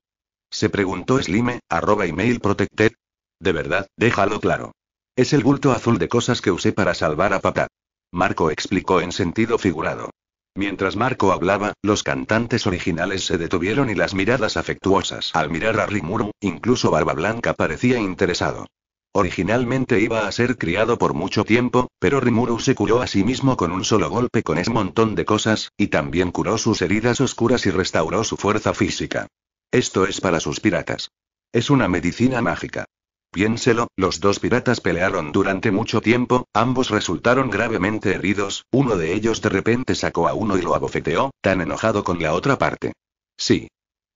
Se preguntó Slime, arroba email protected. De verdad, déjalo claro. Es el bulto azul de cosas que usé para salvar a papá. Marco explicó en sentido figurado. Mientras Marco hablaba, los cantantes originales se detuvieron y las miradas afectuosas al mirar a Rimuru, incluso Barba Blanca parecía interesado. Originalmente iba a ser criado por mucho tiempo, pero Rimuru se curó a sí mismo con un solo golpe con ese montón de cosas, y también curó sus heridas oscuras y restauró su fuerza física. Esto es para sus piratas. Es una medicina mágica. Piénselo, los dos piratas pelearon durante mucho tiempo, ambos resultaron gravemente heridos, uno de ellos de repente sacó a uno y lo abofeteó, tan enojado con la otra parte. Sí.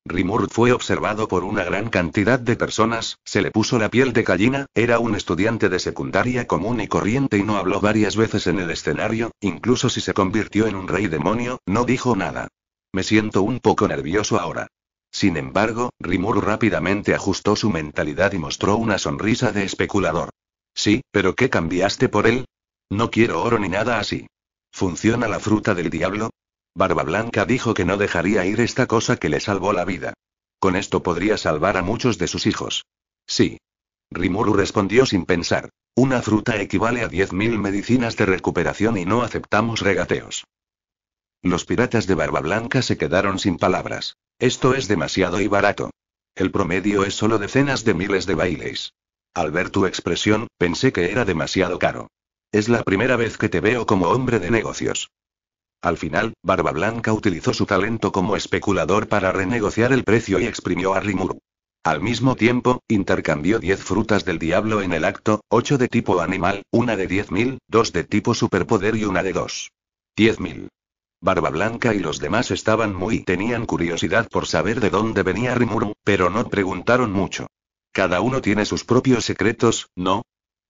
Rimur fue observado por una gran cantidad de personas, se le puso la piel de gallina, era un estudiante de secundaria común y corriente y no habló varias veces en el escenario, incluso si se convirtió en un rey demonio, no dijo nada. Me siento un poco nervioso ahora. Sin embargo, Rimuru rápidamente ajustó su mentalidad y mostró una sonrisa de especulador. Sí, pero ¿qué cambiaste por él? No quiero oro ni nada así. ¿Funciona la fruta del diablo? Barba Blanca dijo que no dejaría ir esta cosa que le salvó la vida. Con esto podría salvar a muchos de sus hijos. Sí. Rimuru respondió sin pensar. Una fruta equivale a 10.000 medicinas de recuperación y no aceptamos regateos. Los piratas de Barba Blanca se quedaron sin palabras. Esto es demasiado y barato. El promedio es solo decenas de miles de bailes. Al ver tu expresión, pensé que era demasiado caro. Es la primera vez que te veo como hombre de negocios. Al final, Barba Blanca utilizó su talento como especulador para renegociar el precio y exprimió a Rimuru. Al mismo tiempo, intercambió 10 frutas del diablo en el acto, 8 de tipo animal, una de 10.000, 2 de tipo superpoder y una de 2. 10.000. Barba Blanca y los demás estaban muy tenían curiosidad por saber de dónde venía Rimuru, pero no preguntaron mucho. Cada uno tiene sus propios secretos, ¿no?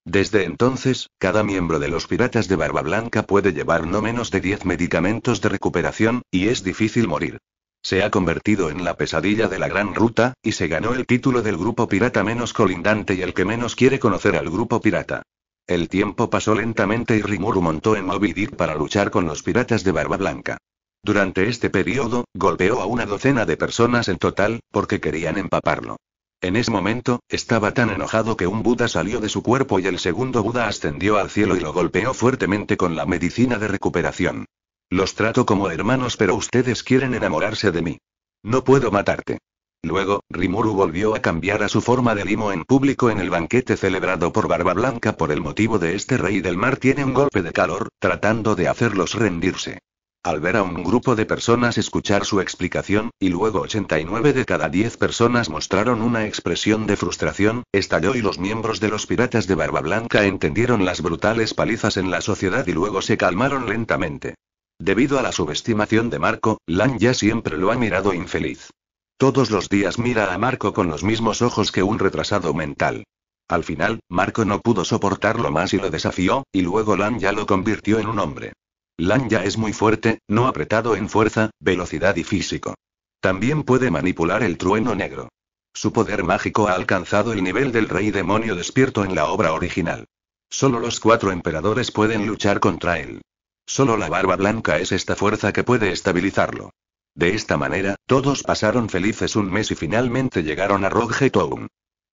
Desde entonces, cada miembro de los piratas de Barba Blanca puede llevar no menos de 10 medicamentos de recuperación, y es difícil morir. Se ha convertido en la pesadilla de la gran ruta, y se ganó el título del grupo pirata menos colindante y el que menos quiere conocer al grupo pirata. El tiempo pasó lentamente y Rimuru montó en Moby Dick para luchar con los piratas de Barba Blanca. Durante este periodo, golpeó a una docena de personas en total, porque querían empaparlo. En ese momento, estaba tan enojado que un Buda salió de su cuerpo y el segundo Buda ascendió al cielo y lo golpeó fuertemente con la medicina de recuperación. Los trato como hermanos pero ustedes quieren enamorarse de mí. No puedo matarte. Luego, Rimuru volvió a cambiar a su forma de limo en público en el banquete celebrado por Barba Blanca por el motivo de este rey del mar tiene un golpe de calor, tratando de hacerlos rendirse. Al ver a un grupo de personas escuchar su explicación, y luego 89 de cada 10 personas mostraron una expresión de frustración, estalló y los miembros de los piratas de Barba Blanca entendieron las brutales palizas en la sociedad y luego se calmaron lentamente. Debido a la subestimación de Marco, Lan ya siempre lo ha mirado infeliz. Todos los días mira a Marco con los mismos ojos que un retrasado mental. Al final, Marco no pudo soportarlo más y lo desafió, y luego Lan ya lo convirtió en un hombre. Lan ya es muy fuerte, no apretado en fuerza, velocidad y físico. También puede manipular el trueno negro. Su poder mágico ha alcanzado el nivel del rey demonio despierto en la obra original. Solo los cuatro emperadores pueden luchar contra él. Solo la barba blanca es esta fuerza que puede estabilizarlo. De esta manera, todos pasaron felices un mes y finalmente llegaron a Roggetown.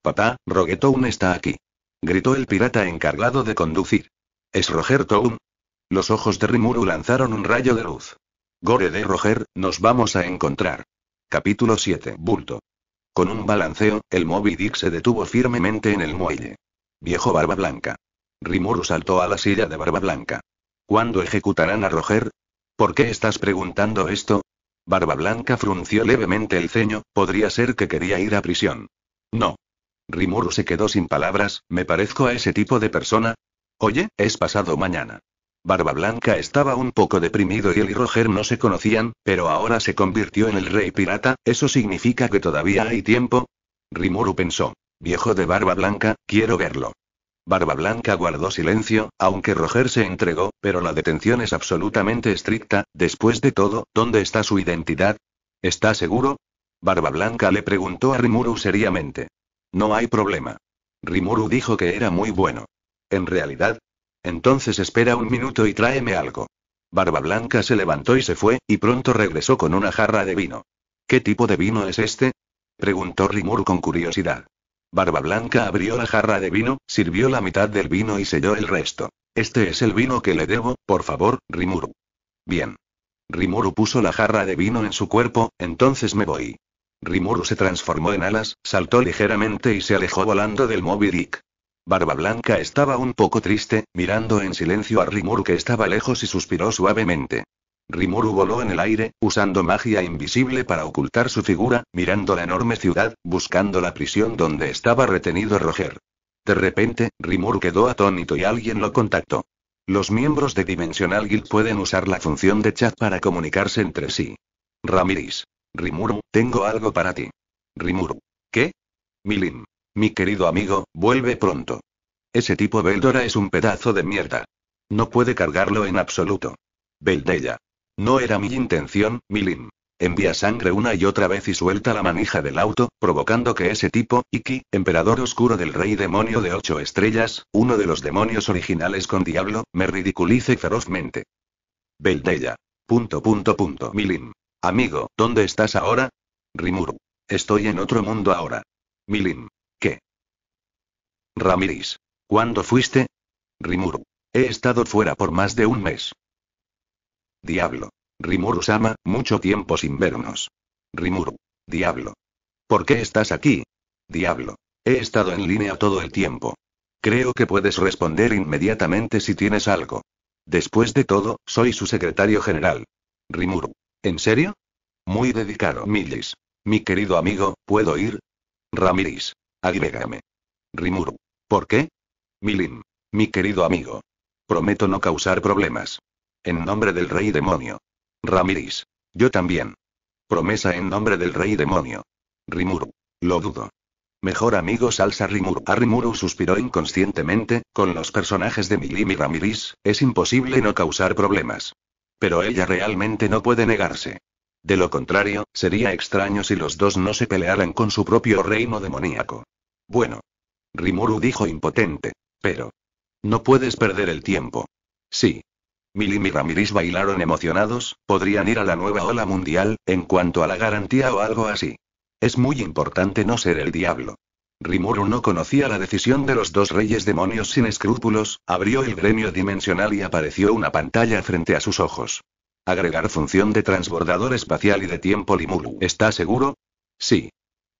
Papá, Roggetown está aquí. Gritó el pirata encargado de conducir. ¿Es Roger Los ojos de Rimuru lanzaron un rayo de luz. Gore de Roger, nos vamos a encontrar. Capítulo 7. Bulto. Con un balanceo, el Moby Dick se detuvo firmemente en el muelle. Viejo Barba Blanca. Rimuru saltó a la silla de Barba Blanca. ¿Cuándo ejecutarán a Roger? ¿Por qué estás preguntando esto? Barba Blanca frunció levemente el ceño, podría ser que quería ir a prisión. No. Rimuru se quedó sin palabras, ¿me parezco a ese tipo de persona? Oye, es pasado mañana. Barba Blanca estaba un poco deprimido y él y Roger no se conocían, pero ahora se convirtió en el rey pirata, ¿eso significa que todavía hay tiempo? Rimuru pensó. Viejo de barba blanca, quiero verlo. Barba Blanca guardó silencio, aunque Roger se entregó, pero la detención es absolutamente estricta, después de todo, ¿dónde está su identidad? ¿Está seguro? Barba Blanca le preguntó a Rimuru seriamente. No hay problema. Rimuru dijo que era muy bueno. En realidad. Entonces espera un minuto y tráeme algo. Barba Blanca se levantó y se fue, y pronto regresó con una jarra de vino. ¿Qué tipo de vino es este? preguntó Rimuru con curiosidad. Barba Blanca abrió la jarra de vino, sirvió la mitad del vino y selló el resto. Este es el vino que le debo, por favor, Rimuru. Bien. Rimuru puso la jarra de vino en su cuerpo, entonces me voy. Rimuru se transformó en alas, saltó ligeramente y se alejó volando del Moby Barba Blanca estaba un poco triste, mirando en silencio a Rimuru que estaba lejos y suspiró suavemente. Rimuru voló en el aire, usando magia invisible para ocultar su figura, mirando la enorme ciudad, buscando la prisión donde estaba retenido Roger. De repente, Rimuru quedó atónito y alguien lo contactó. Los miembros de Dimensional Guild pueden usar la función de chat para comunicarse entre sí. Ramiris. Rimuru, tengo algo para ti. Rimuru. ¿Qué? Milim. Mi querido amigo, vuelve pronto. Ese tipo Beldora es un pedazo de mierda. No puede cargarlo en absoluto. Beldella. No era mi intención, Milim. Envía sangre una y otra vez y suelta la manija del auto, provocando que ese tipo, Iki, emperador oscuro del rey demonio de ocho estrellas, uno de los demonios originales con diablo, me ridiculice ferozmente. Beldella. Punto punto punto. Milim. Amigo, ¿dónde estás ahora? Rimuru. Estoy en otro mundo ahora. Milim. ¿Qué? Ramiris. ¿Cuándo fuiste? Rimuru. He estado fuera por más de un mes. Diablo. Rimuru-sama, mucho tiempo sin vernos. Rimuru. Diablo. ¿Por qué estás aquí? Diablo. He estado en línea todo el tiempo. Creo que puedes responder inmediatamente si tienes algo. Después de todo, soy su secretario general. Rimuru. ¿En serio? Muy dedicado, Millis. Mi querido amigo, ¿puedo ir? Ramiris. Agrégame. Rimuru. ¿Por qué? Milim. Mi querido amigo. Prometo no causar problemas. En nombre del rey demonio. Ramiris. Yo también. Promesa en nombre del rey demonio. Rimuru. Lo dudo. Mejor amigo Salsa Rimuru. Rimuru suspiró inconscientemente, con los personajes de Milim y Ramiris, es imposible no causar problemas. Pero ella realmente no puede negarse. De lo contrario, sería extraño si los dos no se pelearan con su propio reino demoníaco. Bueno. Rimuru dijo impotente. Pero. No puedes perder el tiempo. Sí, Milim y Ramiris bailaron emocionados, podrían ir a la nueva ola mundial, en cuanto a la garantía o algo así. Es muy importante no ser el diablo. Rimuru no conocía la decisión de los dos reyes demonios sin escrúpulos, abrió el gremio dimensional y apareció una pantalla frente a sus ojos. Agregar función de transbordador espacial y de tiempo Limuru. ¿Está seguro? Sí.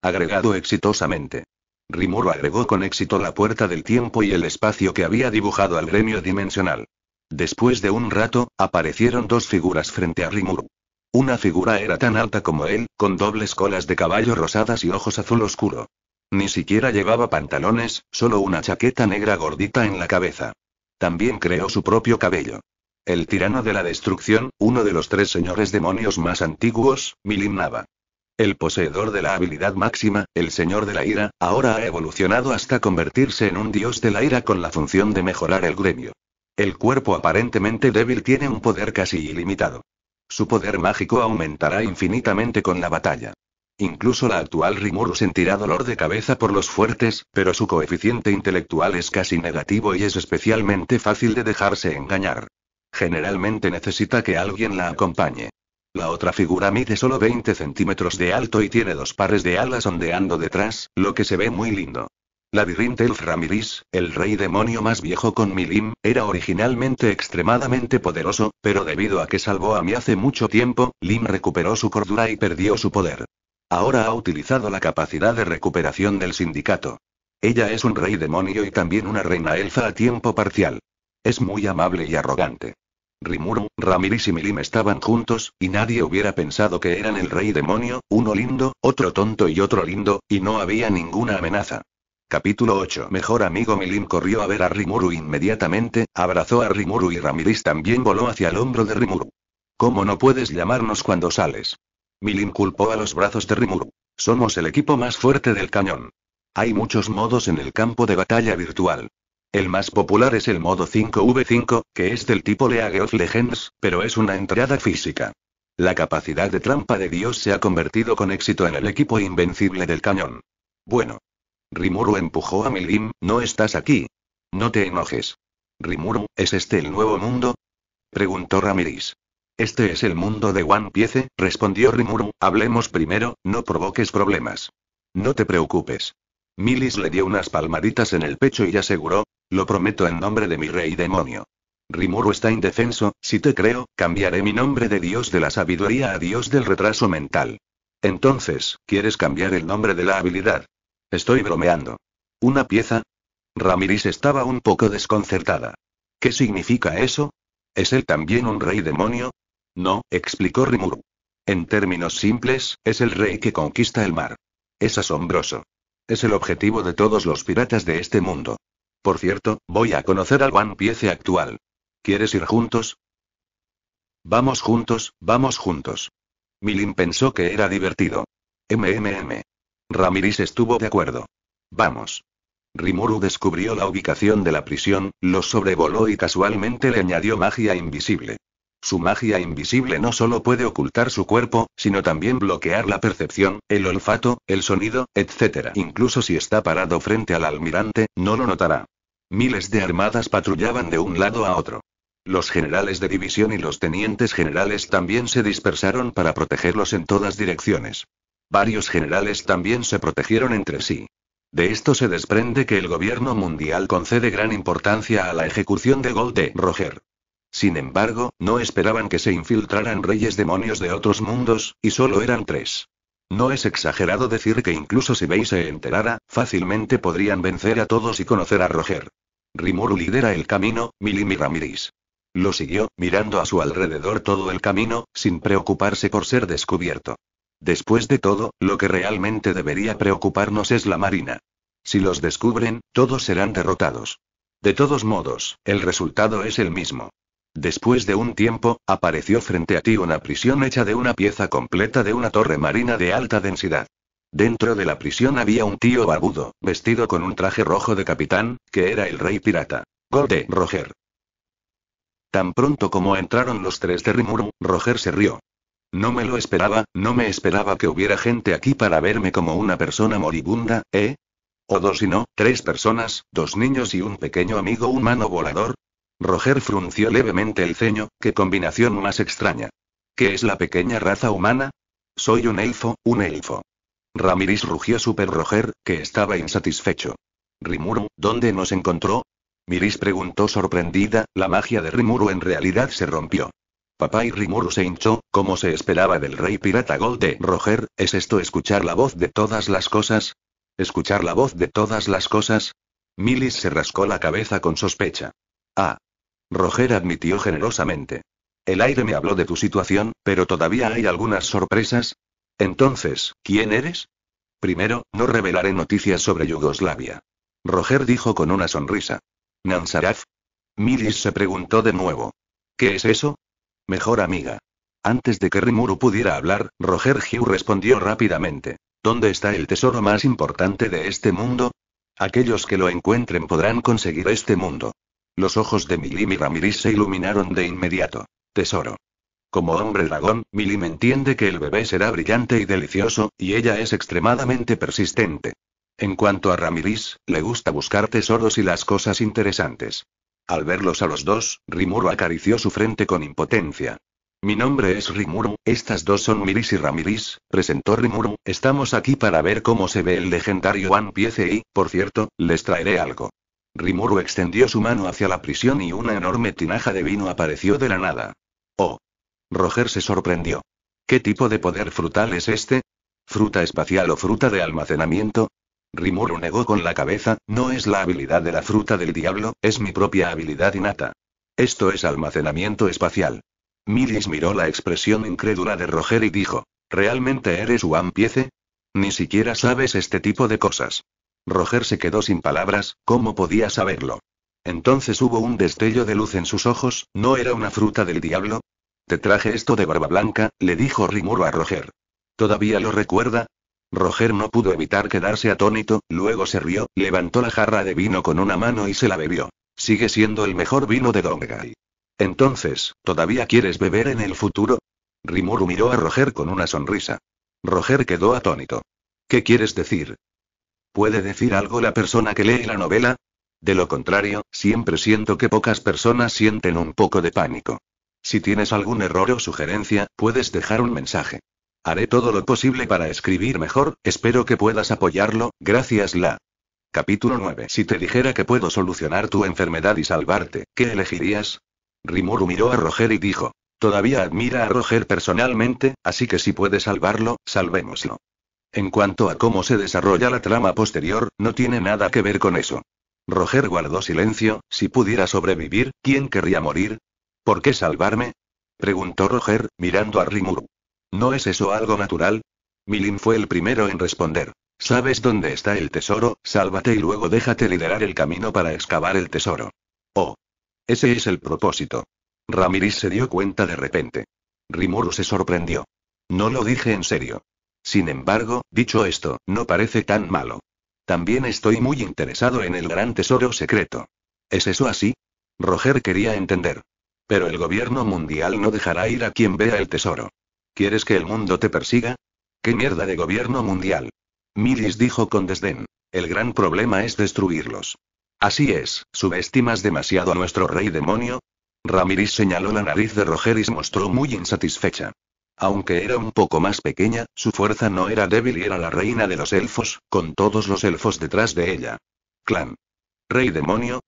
Agregado exitosamente. Rimuru agregó con éxito la puerta del tiempo y el espacio que había dibujado al gremio dimensional. Después de un rato, aparecieron dos figuras frente a Rimuru. Una figura era tan alta como él, con dobles colas de caballo rosadas y ojos azul oscuro. Ni siquiera llevaba pantalones, solo una chaqueta negra gordita en la cabeza. También creó su propio cabello. El tirano de la destrucción, uno de los tres señores demonios más antiguos, Milimnaba. El poseedor de la habilidad máxima, el señor de la ira, ahora ha evolucionado hasta convertirse en un dios de la ira con la función de mejorar el gremio. El cuerpo aparentemente débil tiene un poder casi ilimitado. Su poder mágico aumentará infinitamente con la batalla. Incluso la actual Rimuru sentirá dolor de cabeza por los fuertes, pero su coeficiente intelectual es casi negativo y es especialmente fácil de dejarse engañar. Generalmente necesita que alguien la acompañe. La otra figura mide solo 20 centímetros de alto y tiene dos pares de alas ondeando detrás, lo que se ve muy lindo. Elf Ramiris, el rey demonio más viejo con Milim, era originalmente extremadamente poderoso, pero debido a que salvó a mí hace mucho tiempo, Lim recuperó su cordura y perdió su poder. Ahora ha utilizado la capacidad de recuperación del sindicato. Ella es un rey demonio y también una reina elfa a tiempo parcial. Es muy amable y arrogante. Rimuru, Ramiris y Milim estaban juntos, y nadie hubiera pensado que eran el rey demonio, uno lindo, otro tonto y otro lindo, y no había ninguna amenaza. Capítulo 8 Mejor amigo Milim corrió a ver a Rimuru inmediatamente, abrazó a Rimuru y Ramiris también voló hacia el hombro de Rimuru. ¿Cómo no puedes llamarnos cuando sales? Milim culpó a los brazos de Rimuru. Somos el equipo más fuerte del cañón. Hay muchos modos en el campo de batalla virtual. El más popular es el modo 5v5, que es del tipo League of Legends, pero es una entrada física. La capacidad de trampa de Dios se ha convertido con éxito en el equipo invencible del cañón. Bueno, Rimuru empujó a Milim, no estás aquí. No te enojes. Rimuru, ¿es este el nuevo mundo? Preguntó Ramiris. Este es el mundo de One Piece, respondió Rimuru, hablemos primero, no provoques problemas. No te preocupes. Milis le dio unas palmaditas en el pecho y aseguró, lo prometo en nombre de mi rey demonio. Rimuru está indefenso, si te creo, cambiaré mi nombre de dios de la sabiduría a dios del retraso mental. Entonces, ¿quieres cambiar el nombre de la habilidad? Estoy bromeando. ¿Una pieza? Ramiris estaba un poco desconcertada. ¿Qué significa eso? ¿Es él también un rey demonio? No, explicó Rimuru. En términos simples, es el rey que conquista el mar. Es asombroso. Es el objetivo de todos los piratas de este mundo. Por cierto, voy a conocer al One Piece actual. ¿Quieres ir juntos? Vamos juntos, vamos juntos. Milin pensó que era divertido. MMM. Ramiris estuvo de acuerdo. Vamos. Rimuru descubrió la ubicación de la prisión, lo sobrevoló y casualmente le añadió magia invisible. Su magia invisible no solo puede ocultar su cuerpo, sino también bloquear la percepción, el olfato, el sonido, etc. Incluso si está parado frente al almirante, no lo notará. Miles de armadas patrullaban de un lado a otro. Los generales de división y los tenientes generales también se dispersaron para protegerlos en todas direcciones. Varios generales también se protegieron entre sí. De esto se desprende que el gobierno mundial concede gran importancia a la ejecución de Gol de Roger. Sin embargo, no esperaban que se infiltraran reyes demonios de otros mundos, y solo eran tres. No es exagerado decir que incluso si Bey se enterara, fácilmente podrían vencer a todos y conocer a Roger. Rimuru lidera el camino, Milimi Ramiris. Lo siguió, mirando a su alrededor todo el camino, sin preocuparse por ser descubierto. Después de todo, lo que realmente debería preocuparnos es la Marina. Si los descubren, todos serán derrotados. De todos modos, el resultado es el mismo. Después de un tiempo, apareció frente a ti una prisión hecha de una pieza completa de una torre marina de alta densidad. Dentro de la prisión había un tío barbudo, vestido con un traje rojo de capitán, que era el rey pirata. Golde Roger. Tan pronto como entraron los tres de Rimuru, Roger se rió. No me lo esperaba, no me esperaba que hubiera gente aquí para verme como una persona moribunda, ¿eh? O dos y no, tres personas, dos niños y un pequeño amigo humano volador. Roger frunció levemente el ceño, qué combinación más extraña. ¿Qué es la pequeña raza humana? Soy un elfo, un elfo. Ramiris rugió Super Roger, que estaba insatisfecho. Rimuru, ¿dónde nos encontró? Miris preguntó sorprendida, la magia de Rimuru en realidad se rompió. Papá y Rimuru se hinchó, como se esperaba del rey pirata Golde. Roger, ¿es esto escuchar la voz de todas las cosas? ¿Escuchar la voz de todas las cosas? Milis se rascó la cabeza con sospecha. Ah. Roger admitió generosamente. El aire me habló de tu situación, pero todavía hay algunas sorpresas. Entonces, ¿quién eres? Primero, no revelaré noticias sobre Yugoslavia. Roger dijo con una sonrisa. ¿Nansaraf? Milis se preguntó de nuevo. ¿Qué es eso? Mejor amiga. Antes de que Rimuru pudiera hablar, Roger Hugh respondió rápidamente. ¿Dónde está el tesoro más importante de este mundo? Aquellos que lo encuentren podrán conseguir este mundo. Los ojos de Milim y Ramiris se iluminaron de inmediato. Tesoro. Como hombre dragón, Milim entiende que el bebé será brillante y delicioso, y ella es extremadamente persistente. En cuanto a Ramiris, le gusta buscar tesoros y las cosas interesantes. Al verlos a los dos, Rimuru acarició su frente con impotencia. Mi nombre es Rimuru, estas dos son Miris y Ramiris, presentó Rimuru, estamos aquí para ver cómo se ve el legendario One Piece y, por cierto, les traeré algo. Rimuru extendió su mano hacia la prisión y una enorme tinaja de vino apareció de la nada. Oh. Roger se sorprendió. ¿Qué tipo de poder frutal es este? ¿Fruta espacial o fruta de almacenamiento? Rimuru negó con la cabeza, no es la habilidad de la fruta del diablo, es mi propia habilidad innata. Esto es almacenamiento espacial. Milis miró la expresión incrédula de Roger y dijo, ¿realmente eres un piece? Ni siquiera sabes este tipo de cosas. Roger se quedó sin palabras, ¿cómo podía saberlo? Entonces hubo un destello de luz en sus ojos, ¿no era una fruta del diablo? Te traje esto de barba blanca, le dijo Rimuru a Roger. ¿Todavía lo recuerda? Roger no pudo evitar quedarse atónito, luego se rió, levantó la jarra de vino con una mano y se la bebió. Sigue siendo el mejor vino de Dongay. Entonces, ¿todavía quieres beber en el futuro? Rimuru miró a Roger con una sonrisa. Roger quedó atónito. ¿Qué quieres decir? ¿Puede decir algo la persona que lee la novela? De lo contrario, siempre siento que pocas personas sienten un poco de pánico. Si tienes algún error o sugerencia, puedes dejar un mensaje. Haré todo lo posible para escribir mejor, espero que puedas apoyarlo, gracias La. Capítulo 9. Si te dijera que puedo solucionar tu enfermedad y salvarte, ¿qué elegirías? Rimuru miró a Roger y dijo. Todavía admira a Roger personalmente, así que si puede salvarlo, salvémoslo. En cuanto a cómo se desarrolla la trama posterior, no tiene nada que ver con eso. Roger guardó silencio, si pudiera sobrevivir, ¿quién querría morir? ¿Por qué salvarme? preguntó Roger, mirando a Rimuru. ¿No es eso algo natural? Milin fue el primero en responder. Sabes dónde está el tesoro, sálvate y luego déjate liderar el camino para excavar el tesoro. Oh. Ese es el propósito. Ramiris se dio cuenta de repente. Rimuru se sorprendió. No lo dije en serio. Sin embargo, dicho esto, no parece tan malo. También estoy muy interesado en el gran tesoro secreto. ¿Es eso así? Roger quería entender. Pero el gobierno mundial no dejará ir a quien vea el tesoro. ¿Quieres que el mundo te persiga? ¿Qué mierda de gobierno mundial? Milis dijo con desdén. El gran problema es destruirlos. Así es, subestimas demasiado a nuestro rey demonio. Ramiris señaló la nariz de Roger y se mostró muy insatisfecha. Aunque era un poco más pequeña, su fuerza no era débil y era la reina de los elfos, con todos los elfos detrás de ella. Clan. Rey demonio.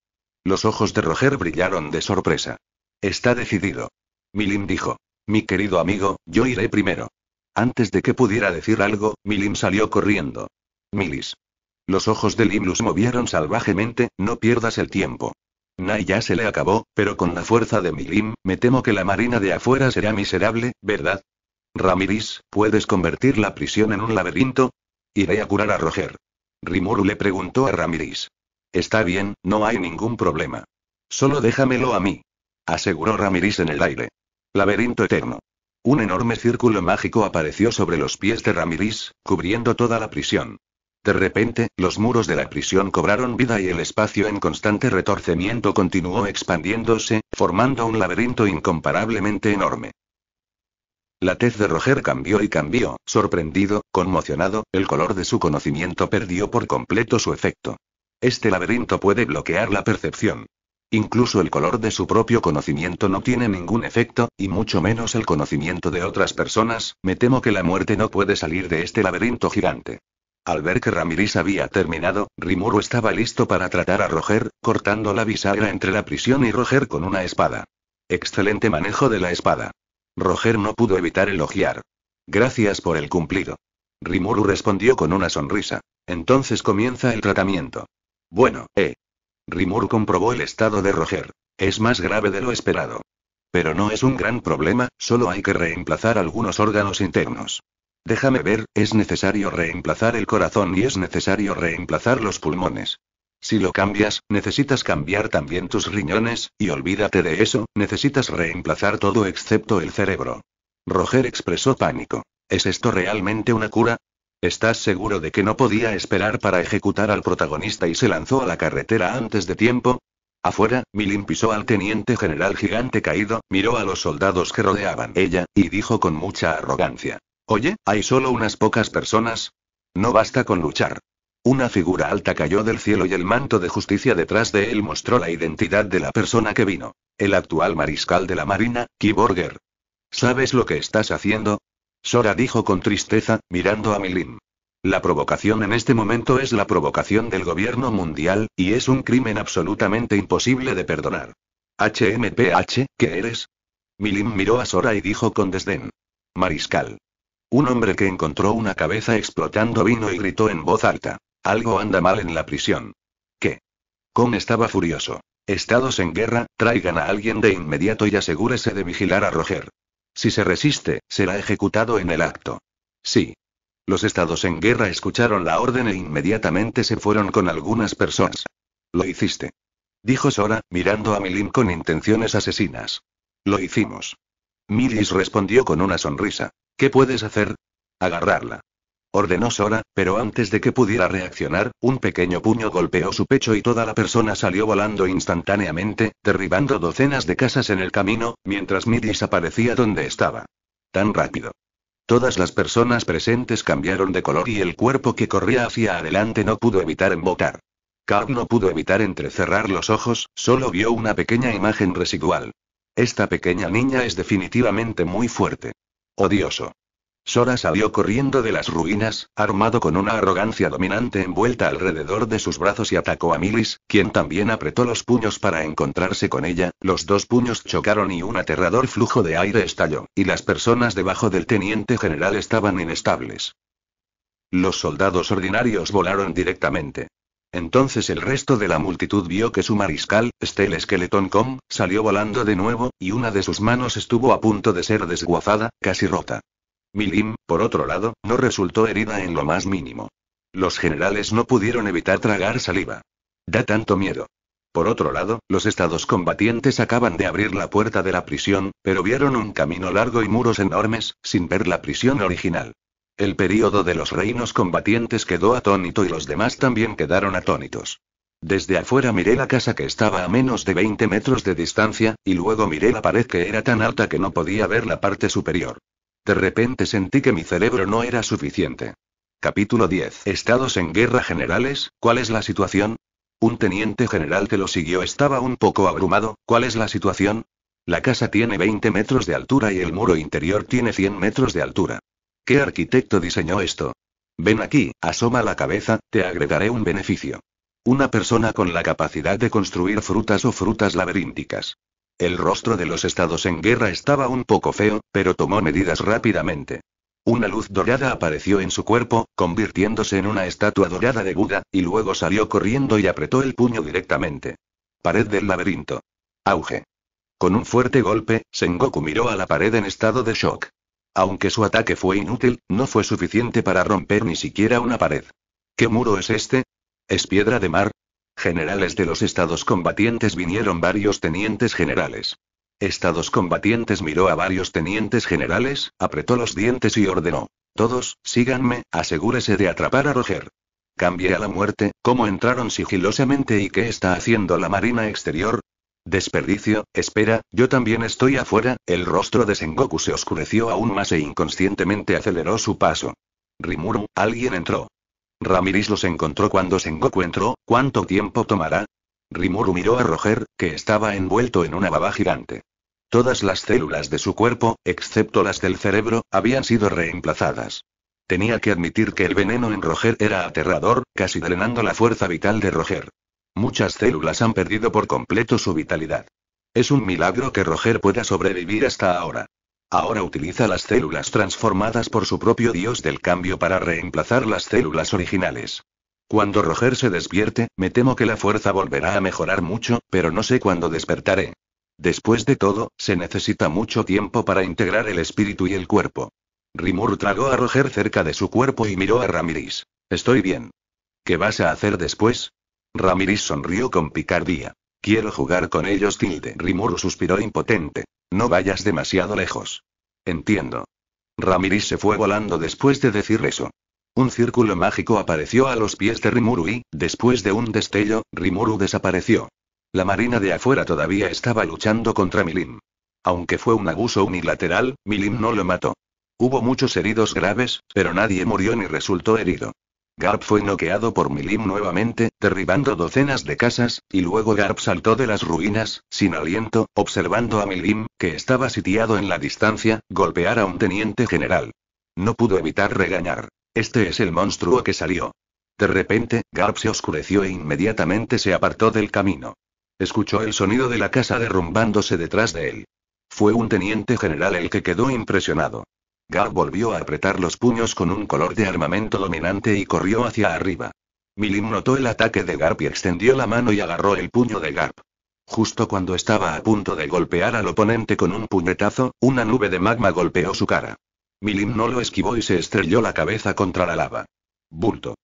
Los ojos de Roger brillaron de sorpresa. Está decidido. Milim dijo. Mi querido amigo, yo iré primero. Antes de que pudiera decir algo, Milim salió corriendo. Milis. Los ojos de Lim movieron salvajemente, no pierdas el tiempo. Nay ya se le acabó, pero con la fuerza de Milim, me temo que la marina de afuera será miserable, ¿verdad? Ramiris, ¿puedes convertir la prisión en un laberinto? Iré a curar a Roger. Rimuru le preguntó a Ramiris. Está bien, no hay ningún problema. Solo déjamelo a mí. Aseguró Ramiris en el aire. Laberinto eterno. Un enorme círculo mágico apareció sobre los pies de Ramiris, cubriendo toda la prisión. De repente, los muros de la prisión cobraron vida y el espacio en constante retorcimiento continuó expandiéndose, formando un laberinto incomparablemente enorme. La tez de Roger cambió y cambió, sorprendido, conmocionado, el color de su conocimiento perdió por completo su efecto. Este laberinto puede bloquear la percepción. Incluso el color de su propio conocimiento no tiene ningún efecto, y mucho menos el conocimiento de otras personas, me temo que la muerte no puede salir de este laberinto gigante. Al ver que Ramiris había terminado, Rimuru estaba listo para tratar a Roger, cortando la bisagra entre la prisión y Roger con una espada. Excelente manejo de la espada. Roger no pudo evitar elogiar. Gracias por el cumplido. Rimuru respondió con una sonrisa. Entonces comienza el tratamiento. Bueno, eh, Rimur comprobó el estado de Roger. Es más grave de lo esperado. Pero no es un gran problema, solo hay que reemplazar algunos órganos internos. Déjame ver, es necesario reemplazar el corazón y es necesario reemplazar los pulmones. Si lo cambias, necesitas cambiar también tus riñones, y olvídate de eso, necesitas reemplazar todo excepto el cerebro. Roger expresó pánico. ¿Es esto realmente una cura? ¿Estás seguro de que no podía esperar para ejecutar al protagonista y se lanzó a la carretera antes de tiempo? Afuera, Milin pisó al teniente general gigante caído, miró a los soldados que rodeaban ella, y dijo con mucha arrogancia. Oye, hay solo unas pocas personas. No basta con luchar. Una figura alta cayó del cielo y el manto de justicia detrás de él mostró la identidad de la persona que vino. El actual mariscal de la Marina, Kiborger. ¿Sabes lo que estás haciendo? Sora dijo con tristeza, mirando a Milim. La provocación en este momento es la provocación del gobierno mundial, y es un crimen absolutamente imposible de perdonar. HMPH, ¿qué eres? Milim miró a Sora y dijo con desdén. Mariscal. Un hombre que encontró una cabeza explotando vino y gritó en voz alta. Algo anda mal en la prisión. ¿Qué? Con estaba furioso. Estados en guerra, traigan a alguien de inmediato y asegúrese de vigilar a Roger. Si se resiste, será ejecutado en el acto. Sí. Los estados en guerra escucharon la orden e inmediatamente se fueron con algunas personas. Lo hiciste. Dijo Sora, mirando a Milim con intenciones asesinas. Lo hicimos. Milis respondió con una sonrisa. ¿Qué puedes hacer? Agarrarla ordenó Sora, pero antes de que pudiera reaccionar, un pequeño puño golpeó su pecho y toda la persona salió volando instantáneamente, derribando docenas de casas en el camino, mientras Midis desaparecía donde estaba. Tan rápido. Todas las personas presentes cambiaron de color y el cuerpo que corría hacia adelante no pudo evitar embotar. Carl no pudo evitar entrecerrar los ojos, solo vio una pequeña imagen residual. Esta pequeña niña es definitivamente muy fuerte. Odioso. Sora salió corriendo de las ruinas, armado con una arrogancia dominante envuelta alrededor de sus brazos y atacó a Milis, quien también apretó los puños para encontrarse con ella, los dos puños chocaron y un aterrador flujo de aire estalló, y las personas debajo del teniente general estaban inestables. Los soldados ordinarios volaron directamente. Entonces el resto de la multitud vio que su mariscal, Stel Skeleton Com, salió volando de nuevo, y una de sus manos estuvo a punto de ser desguazada, casi rota. Milim, por otro lado, no resultó herida en lo más mínimo. Los generales no pudieron evitar tragar saliva. Da tanto miedo. Por otro lado, los estados combatientes acaban de abrir la puerta de la prisión, pero vieron un camino largo y muros enormes, sin ver la prisión original. El período de los reinos combatientes quedó atónito y los demás también quedaron atónitos. Desde afuera miré la casa que estaba a menos de 20 metros de distancia, y luego miré la pared que era tan alta que no podía ver la parte superior. De repente sentí que mi cerebro no era suficiente. Capítulo 10. Estados en guerra generales, ¿cuál es la situación? Un teniente general que lo siguió estaba un poco abrumado, ¿cuál es la situación? La casa tiene 20 metros de altura y el muro interior tiene 100 metros de altura. ¿Qué arquitecto diseñó esto? Ven aquí, asoma la cabeza, te agregaré un beneficio. Una persona con la capacidad de construir frutas o frutas laberínticas. El rostro de los estados en guerra estaba un poco feo, pero tomó medidas rápidamente. Una luz dorada apareció en su cuerpo, convirtiéndose en una estatua dorada de Buda, y luego salió corriendo y apretó el puño directamente. Pared del laberinto. Auge. Con un fuerte golpe, Sengoku miró a la pared en estado de shock. Aunque su ataque fue inútil, no fue suficiente para romper ni siquiera una pared. ¿Qué muro es este? ¿Es piedra de mar? Generales de los estados combatientes vinieron varios tenientes generales. Estados combatientes miró a varios tenientes generales, apretó los dientes y ordenó. Todos, síganme, asegúrese de atrapar a Roger. Cambie a la muerte, cómo entraron sigilosamente y qué está haciendo la Marina Exterior. Desperdicio, espera, yo también estoy afuera, el rostro de Sengoku se oscureció aún más e inconscientemente aceleró su paso. Rimuru, alguien entró. Ramiris los encontró cuando Sengoku entró, ¿cuánto tiempo tomará? Rimuru miró a Roger, que estaba envuelto en una baba gigante. Todas las células de su cuerpo, excepto las del cerebro, habían sido reemplazadas. Tenía que admitir que el veneno en Roger era aterrador, casi drenando la fuerza vital de Roger. Muchas células han perdido por completo su vitalidad. Es un milagro que Roger pueda sobrevivir hasta ahora. Ahora utiliza las células transformadas por su propio dios del cambio para reemplazar las células originales. Cuando Roger se despierte, me temo que la fuerza volverá a mejorar mucho, pero no sé cuándo despertaré. Después de todo, se necesita mucho tiempo para integrar el espíritu y el cuerpo. Rimur tragó a Roger cerca de su cuerpo y miró a Ramiris. Estoy bien. ¿Qué vas a hacer después? Ramiris sonrió con picardía. Quiero jugar con ellos, Tilde. Rimur suspiró impotente. No vayas demasiado lejos. Entiendo. Ramiris se fue volando después de decir eso. Un círculo mágico apareció a los pies de Rimuru y, después de un destello, Rimuru desapareció. La marina de afuera todavía estaba luchando contra Milim. Aunque fue un abuso unilateral, Milim no lo mató. Hubo muchos heridos graves, pero nadie murió ni resultó herido. Garp fue noqueado por Milim nuevamente, derribando docenas de casas, y luego Garp saltó de las ruinas, sin aliento, observando a Milim, que estaba sitiado en la distancia, golpear a un teniente general. No pudo evitar regañar. Este es el monstruo que salió. De repente, Garp se oscureció e inmediatamente se apartó del camino. Escuchó el sonido de la casa derrumbándose detrás de él. Fue un teniente general el que quedó impresionado. Gar volvió a apretar los puños con un color de armamento dominante y corrió hacia arriba. Milim notó el ataque de Garp y extendió la mano y agarró el puño de Garp. Justo cuando estaba a punto de golpear al oponente con un puñetazo, una nube de magma golpeó su cara. Milim no lo esquivó y se estrelló la cabeza contra la lava. Bulto.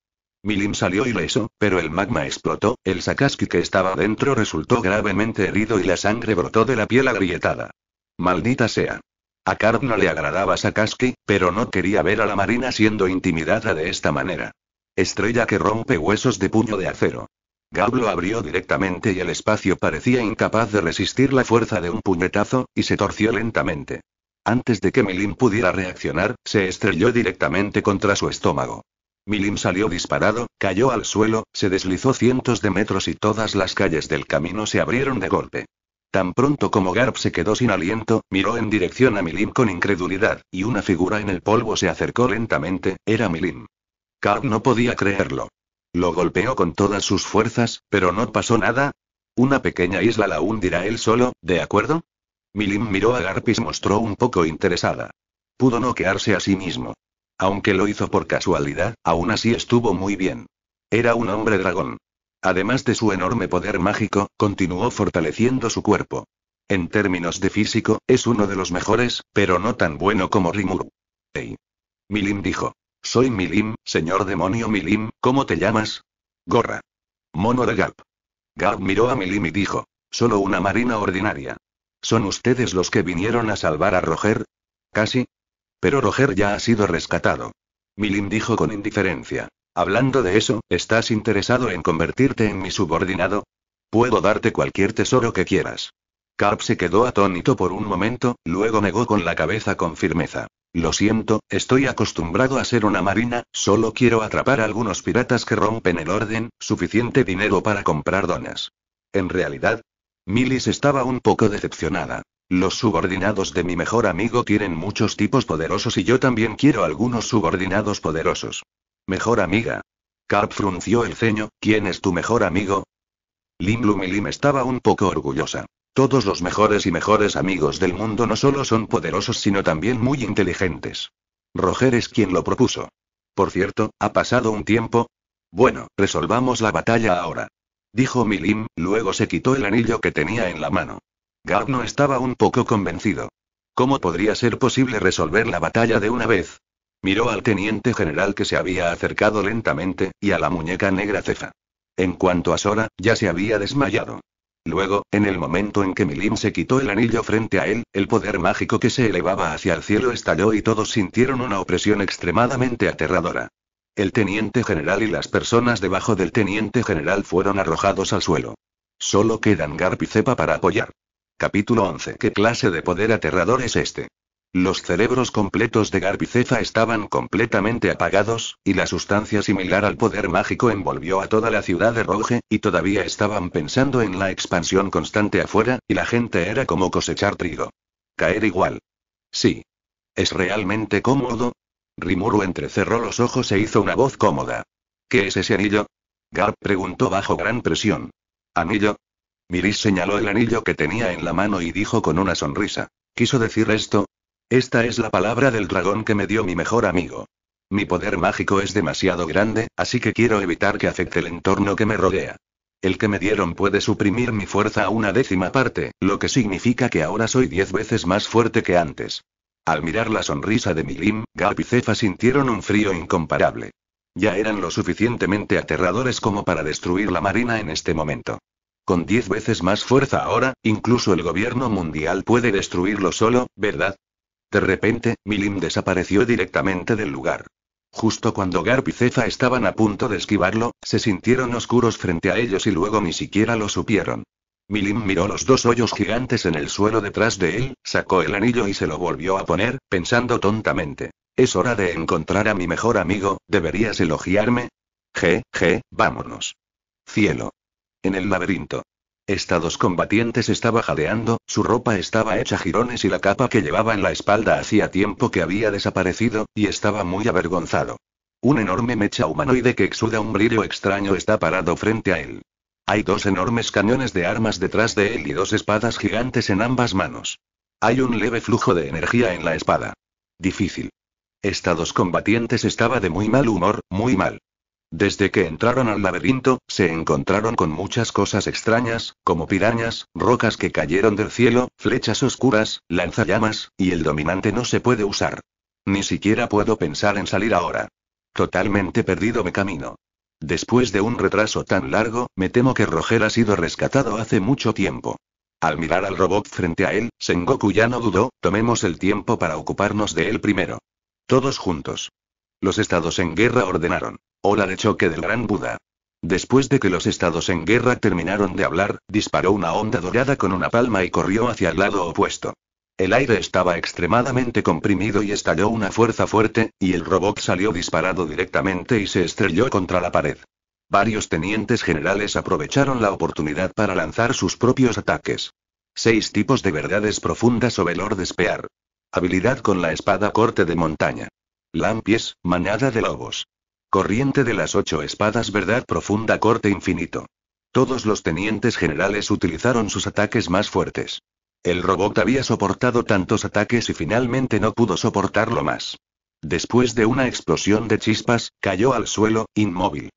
Milim salió ileso, pero el magma explotó, el Sakaski que estaba dentro resultó gravemente herido y la sangre brotó de la piel agrietada. Maldita sea. A Card no le agradaba Sakaski, pero no quería ver a la Marina siendo intimidada de esta manera. Estrella que rompe huesos de puño de acero. Gab abrió directamente y el espacio parecía incapaz de resistir la fuerza de un puñetazo, y se torció lentamente. Antes de que Milim pudiera reaccionar, se estrelló directamente contra su estómago. Milim salió disparado, cayó al suelo, se deslizó cientos de metros y todas las calles del camino se abrieron de golpe. Tan pronto como Garp se quedó sin aliento, miró en dirección a Milim con incredulidad, y una figura en el polvo se acercó lentamente, era Milim. Garp no podía creerlo. Lo golpeó con todas sus fuerzas, pero no pasó nada. Una pequeña isla la hundirá él solo, ¿de acuerdo? Milim miró a Garp y se mostró un poco interesada. Pudo noquearse a sí mismo. Aunque lo hizo por casualidad, aún así estuvo muy bien. Era un hombre dragón. Además de su enorme poder mágico, continuó fortaleciendo su cuerpo. En términos de físico, es uno de los mejores, pero no tan bueno como Rimuru. Hey. Milim dijo. Soy Milim, señor demonio Milim, ¿cómo te llamas? Gorra. Mono de Gap. Gap miró a Milim y dijo. Solo una marina ordinaria. ¿Son ustedes los que vinieron a salvar a Roger? Casi. Pero Roger ya ha sido rescatado. Milim dijo con indiferencia. Hablando de eso, ¿estás interesado en convertirte en mi subordinado? Puedo darte cualquier tesoro que quieras. Carp se quedó atónito por un momento, luego negó con la cabeza con firmeza. Lo siento, estoy acostumbrado a ser una marina, solo quiero atrapar a algunos piratas que rompen el orden, suficiente dinero para comprar donas. En realidad, Milis estaba un poco decepcionada. Los subordinados de mi mejor amigo tienen muchos tipos poderosos y yo también quiero algunos subordinados poderosos. Mejor amiga. Carp frunció el ceño, ¿quién es tu mejor amigo? Lim Lum estaba un poco orgullosa. Todos los mejores y mejores amigos del mundo no solo son poderosos sino también muy inteligentes. Roger es quien lo propuso. Por cierto, ha pasado un tiempo. Bueno, resolvamos la batalla ahora. Dijo Milim, luego se quitó el anillo que tenía en la mano. Garp no estaba un poco convencido. ¿Cómo podría ser posible resolver la batalla de una vez? Miró al teniente general que se había acercado lentamente, y a la muñeca negra cefa. En cuanto a Sora, ya se había desmayado. Luego, en el momento en que Milim se quitó el anillo frente a él, el poder mágico que se elevaba hacia el cielo estalló y todos sintieron una opresión extremadamente aterradora. El teniente general y las personas debajo del teniente general fueron arrojados al suelo. Solo quedan Garp y Cepa para apoyar. Capítulo 11. ¿Qué clase de poder aterrador es este? Los cerebros completos de Cefa estaban completamente apagados, y la sustancia similar al poder mágico envolvió a toda la ciudad de Roge, y todavía estaban pensando en la expansión constante afuera, y la gente era como cosechar trigo. Caer igual. Sí. ¿Es realmente cómodo? Rimuru entrecerró los ojos e hizo una voz cómoda. ¿Qué es ese anillo? Garp preguntó bajo gran presión. ¿Anillo? Miris señaló el anillo que tenía en la mano y dijo con una sonrisa. Quiso decir esto, esta es la palabra del dragón que me dio mi mejor amigo. Mi poder mágico es demasiado grande, así que quiero evitar que afecte el entorno que me rodea. El que me dieron puede suprimir mi fuerza a una décima parte, lo que significa que ahora soy diez veces más fuerte que antes. Al mirar la sonrisa de Milim, Gap y Cefa sintieron un frío incomparable. Ya eran lo suficientemente aterradores como para destruir la marina en este momento. Con diez veces más fuerza ahora, incluso el gobierno mundial puede destruirlo solo, ¿verdad? De repente, Milim desapareció directamente del lugar. Justo cuando Garp y Cefa estaban a punto de esquivarlo, se sintieron oscuros frente a ellos y luego ni siquiera lo supieron. Milim miró los dos hoyos gigantes en el suelo detrás de él, sacó el anillo y se lo volvió a poner, pensando tontamente. Es hora de encontrar a mi mejor amigo, ¿deberías elogiarme? Je, je, vámonos. Cielo. En el laberinto. Estados combatientes estaba jadeando, su ropa estaba hecha jirones y la capa que llevaba en la espalda hacía tiempo que había desaparecido, y estaba muy avergonzado. Un enorme mecha humanoide que exuda un brillo extraño está parado frente a él. Hay dos enormes cañones de armas detrás de él y dos espadas gigantes en ambas manos. Hay un leve flujo de energía en la espada. Difícil. Estados combatientes estaba de muy mal humor, muy mal. Desde que entraron al laberinto, se encontraron con muchas cosas extrañas, como pirañas, rocas que cayeron del cielo, flechas oscuras, lanzallamas, y el dominante no se puede usar. Ni siquiera puedo pensar en salir ahora. Totalmente perdido me camino. Después de un retraso tan largo, me temo que Roger ha sido rescatado hace mucho tiempo. Al mirar al robot frente a él, Sengoku ya no dudó, tomemos el tiempo para ocuparnos de él primero. Todos juntos. Los estados en guerra ordenaron. ¡Hola de choque del Gran Buda. Después de que los estados en guerra terminaron de hablar, disparó una onda dorada con una palma y corrió hacia el lado opuesto. El aire estaba extremadamente comprimido y estalló una fuerza fuerte, y el robot salió disparado directamente y se estrelló contra la pared. Varios tenientes generales aprovecharon la oportunidad para lanzar sus propios ataques. Seis tipos de verdades profundas o velor Espear. Habilidad con la espada corte de montaña. Lampies, manada de lobos. Corriente de las ocho espadas verdad profunda corte infinito. Todos los tenientes generales utilizaron sus ataques más fuertes. El robot había soportado tantos ataques y finalmente no pudo soportarlo más. Después de una explosión de chispas, cayó al suelo, inmóvil.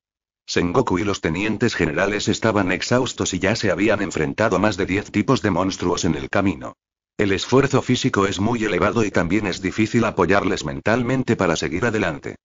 Sengoku y los tenientes generales estaban exhaustos y ya se habían enfrentado a más de diez tipos de monstruos en el camino. El esfuerzo físico es muy elevado y también es difícil apoyarles mentalmente para seguir adelante.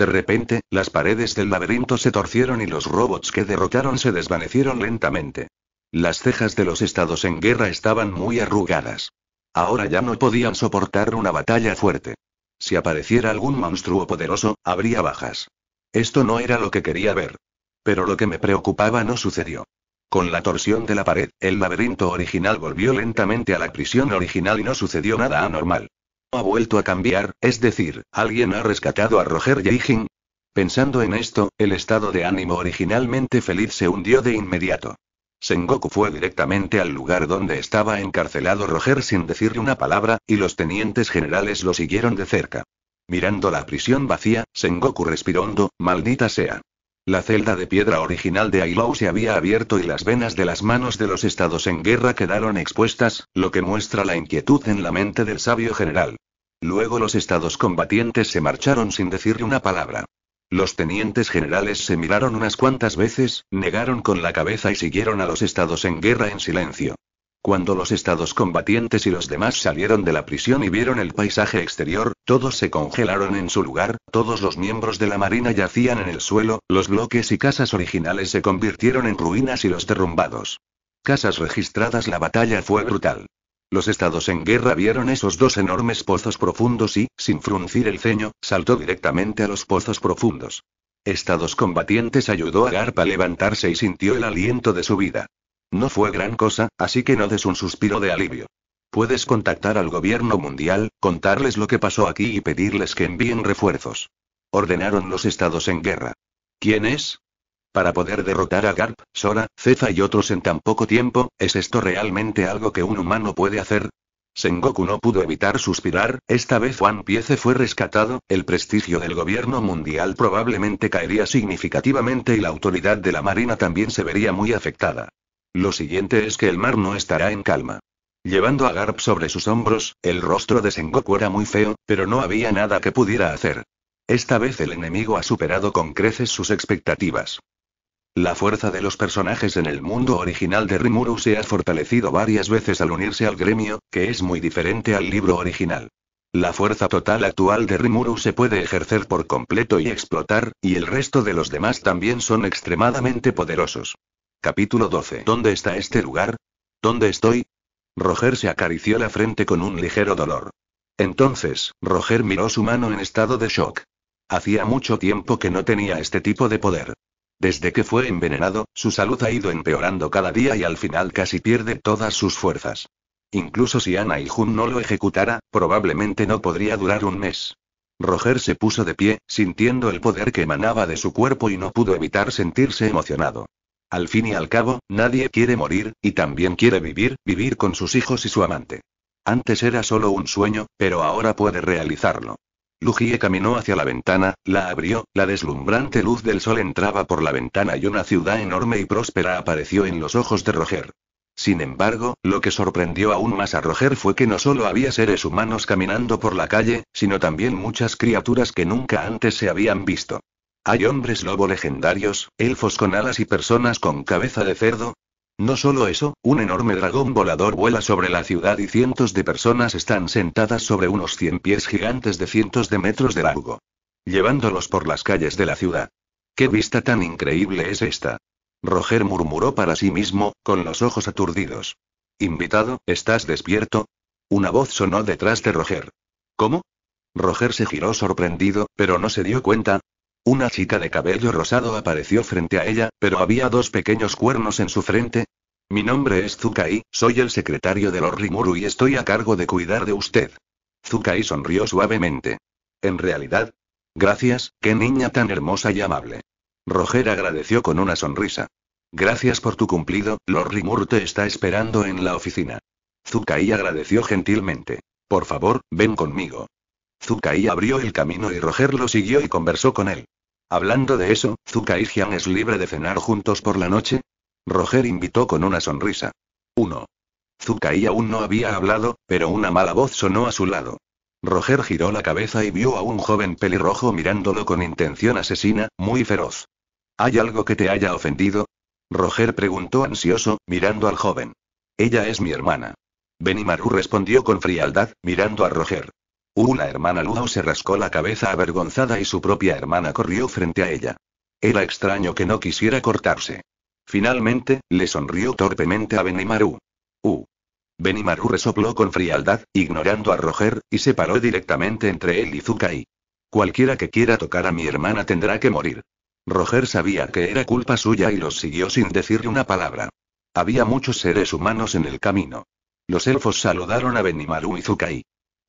De repente, las paredes del laberinto se torcieron y los robots que derrotaron se desvanecieron lentamente. Las cejas de los estados en guerra estaban muy arrugadas. Ahora ya no podían soportar una batalla fuerte. Si apareciera algún monstruo poderoso, habría bajas. Esto no era lo que quería ver. Pero lo que me preocupaba no sucedió. Con la torsión de la pared, el laberinto original volvió lentamente a la prisión original y no sucedió nada anormal ha vuelto a cambiar, es decir, alguien ha rescatado a Roger Yeijin. Pensando en esto, el estado de ánimo originalmente feliz se hundió de inmediato. Sengoku fue directamente al lugar donde estaba encarcelado Roger sin decirle una palabra, y los tenientes generales lo siguieron de cerca. Mirando la prisión vacía, Sengoku respiró hondo, maldita sea. La celda de piedra original de Ailou se había abierto y las venas de las manos de los estados en guerra quedaron expuestas, lo que muestra la inquietud en la mente del sabio general. Luego los estados combatientes se marcharon sin decir una palabra. Los tenientes generales se miraron unas cuantas veces, negaron con la cabeza y siguieron a los estados en guerra en silencio. Cuando los estados combatientes y los demás salieron de la prisión y vieron el paisaje exterior, todos se congelaron en su lugar, todos los miembros de la marina yacían en el suelo, los bloques y casas originales se convirtieron en ruinas y los derrumbados. Casas registradas la batalla fue brutal. Los estados en guerra vieron esos dos enormes pozos profundos y, sin fruncir el ceño, saltó directamente a los pozos profundos. Estados combatientes ayudó a Garpa a levantarse y sintió el aliento de su vida. No fue gran cosa, así que no des un suspiro de alivio. Puedes contactar al gobierno mundial, contarles lo que pasó aquí y pedirles que envíen refuerzos. Ordenaron los estados en guerra. ¿Quién es? Para poder derrotar a Garp, Sora, Cefa y otros en tan poco tiempo, ¿es esto realmente algo que un humano puede hacer? Sengoku no pudo evitar suspirar, esta vez Juan Piece fue rescatado, el prestigio del gobierno mundial probablemente caería significativamente y la autoridad de la Marina también se vería muy afectada. Lo siguiente es que el mar no estará en calma. Llevando a Garp sobre sus hombros, el rostro de Sengoku era muy feo, pero no había nada que pudiera hacer. Esta vez el enemigo ha superado con creces sus expectativas. La fuerza de los personajes en el mundo original de Rimuru se ha fortalecido varias veces al unirse al gremio, que es muy diferente al libro original. La fuerza total actual de Rimuru se puede ejercer por completo y explotar, y el resto de los demás también son extremadamente poderosos. Capítulo 12. ¿Dónde está este lugar? ¿Dónde estoy? Roger se acarició la frente con un ligero dolor. Entonces, Roger miró su mano en estado de shock. Hacía mucho tiempo que no tenía este tipo de poder. Desde que fue envenenado, su salud ha ido empeorando cada día y al final casi pierde todas sus fuerzas. Incluso si Ana y Jun no lo ejecutara, probablemente no podría durar un mes. Roger se puso de pie, sintiendo el poder que emanaba de su cuerpo y no pudo evitar sentirse emocionado. Al fin y al cabo, nadie quiere morir, y también quiere vivir, vivir con sus hijos y su amante. Antes era solo un sueño, pero ahora puede realizarlo. Lugie caminó hacia la ventana, la abrió, la deslumbrante luz del sol entraba por la ventana y una ciudad enorme y próspera apareció en los ojos de Roger. Sin embargo, lo que sorprendió aún más a Roger fue que no solo había seres humanos caminando por la calle, sino también muchas criaturas que nunca antes se habían visto. Hay hombres lobo legendarios, elfos con alas y personas con cabeza de cerdo. No solo eso, un enorme dragón volador vuela sobre la ciudad y cientos de personas están sentadas sobre unos cien pies gigantes de cientos de metros de largo. Llevándolos por las calles de la ciudad. ¡Qué vista tan increíble es esta! Roger murmuró para sí mismo, con los ojos aturdidos. Invitado, ¿estás despierto? Una voz sonó detrás de Roger. ¿Cómo? Roger se giró sorprendido, pero no se dio cuenta, una chica de cabello rosado apareció frente a ella, pero había dos pequeños cuernos en su frente. Mi nombre es Zukai, soy el secretario de Lorrimuru y estoy a cargo de cuidar de usted. Zukai sonrió suavemente. En realidad. Gracias, qué niña tan hermosa y amable. Roger agradeció con una sonrisa. Gracias por tu cumplido, Rimuru te está esperando en la oficina. Zukai agradeció gentilmente. Por favor, ven conmigo. Zukai abrió el camino y Roger lo siguió y conversó con él. Hablando de eso, Zuka y es libre de cenar juntos por la noche. Roger invitó con una sonrisa. 1. y aún no había hablado, pero una mala voz sonó a su lado. Roger giró la cabeza y vio a un joven pelirrojo mirándolo con intención asesina, muy feroz. ¿Hay algo que te haya ofendido? Roger preguntó ansioso, mirando al joven. Ella es mi hermana. Benimaru respondió con frialdad, mirando a Roger. Una hermana Luau se rascó la cabeza avergonzada y su propia hermana corrió frente a ella. Era extraño que no quisiera cortarse. Finalmente, le sonrió torpemente a Benimaru. Uh. Benimaru resopló con frialdad, ignorando a Roger, y se paró directamente entre él y Zukai. Cualquiera que quiera tocar a mi hermana tendrá que morir. Roger sabía que era culpa suya y los siguió sin decirle una palabra. Había muchos seres humanos en el camino. Los elfos saludaron a Benimaru y Zukai.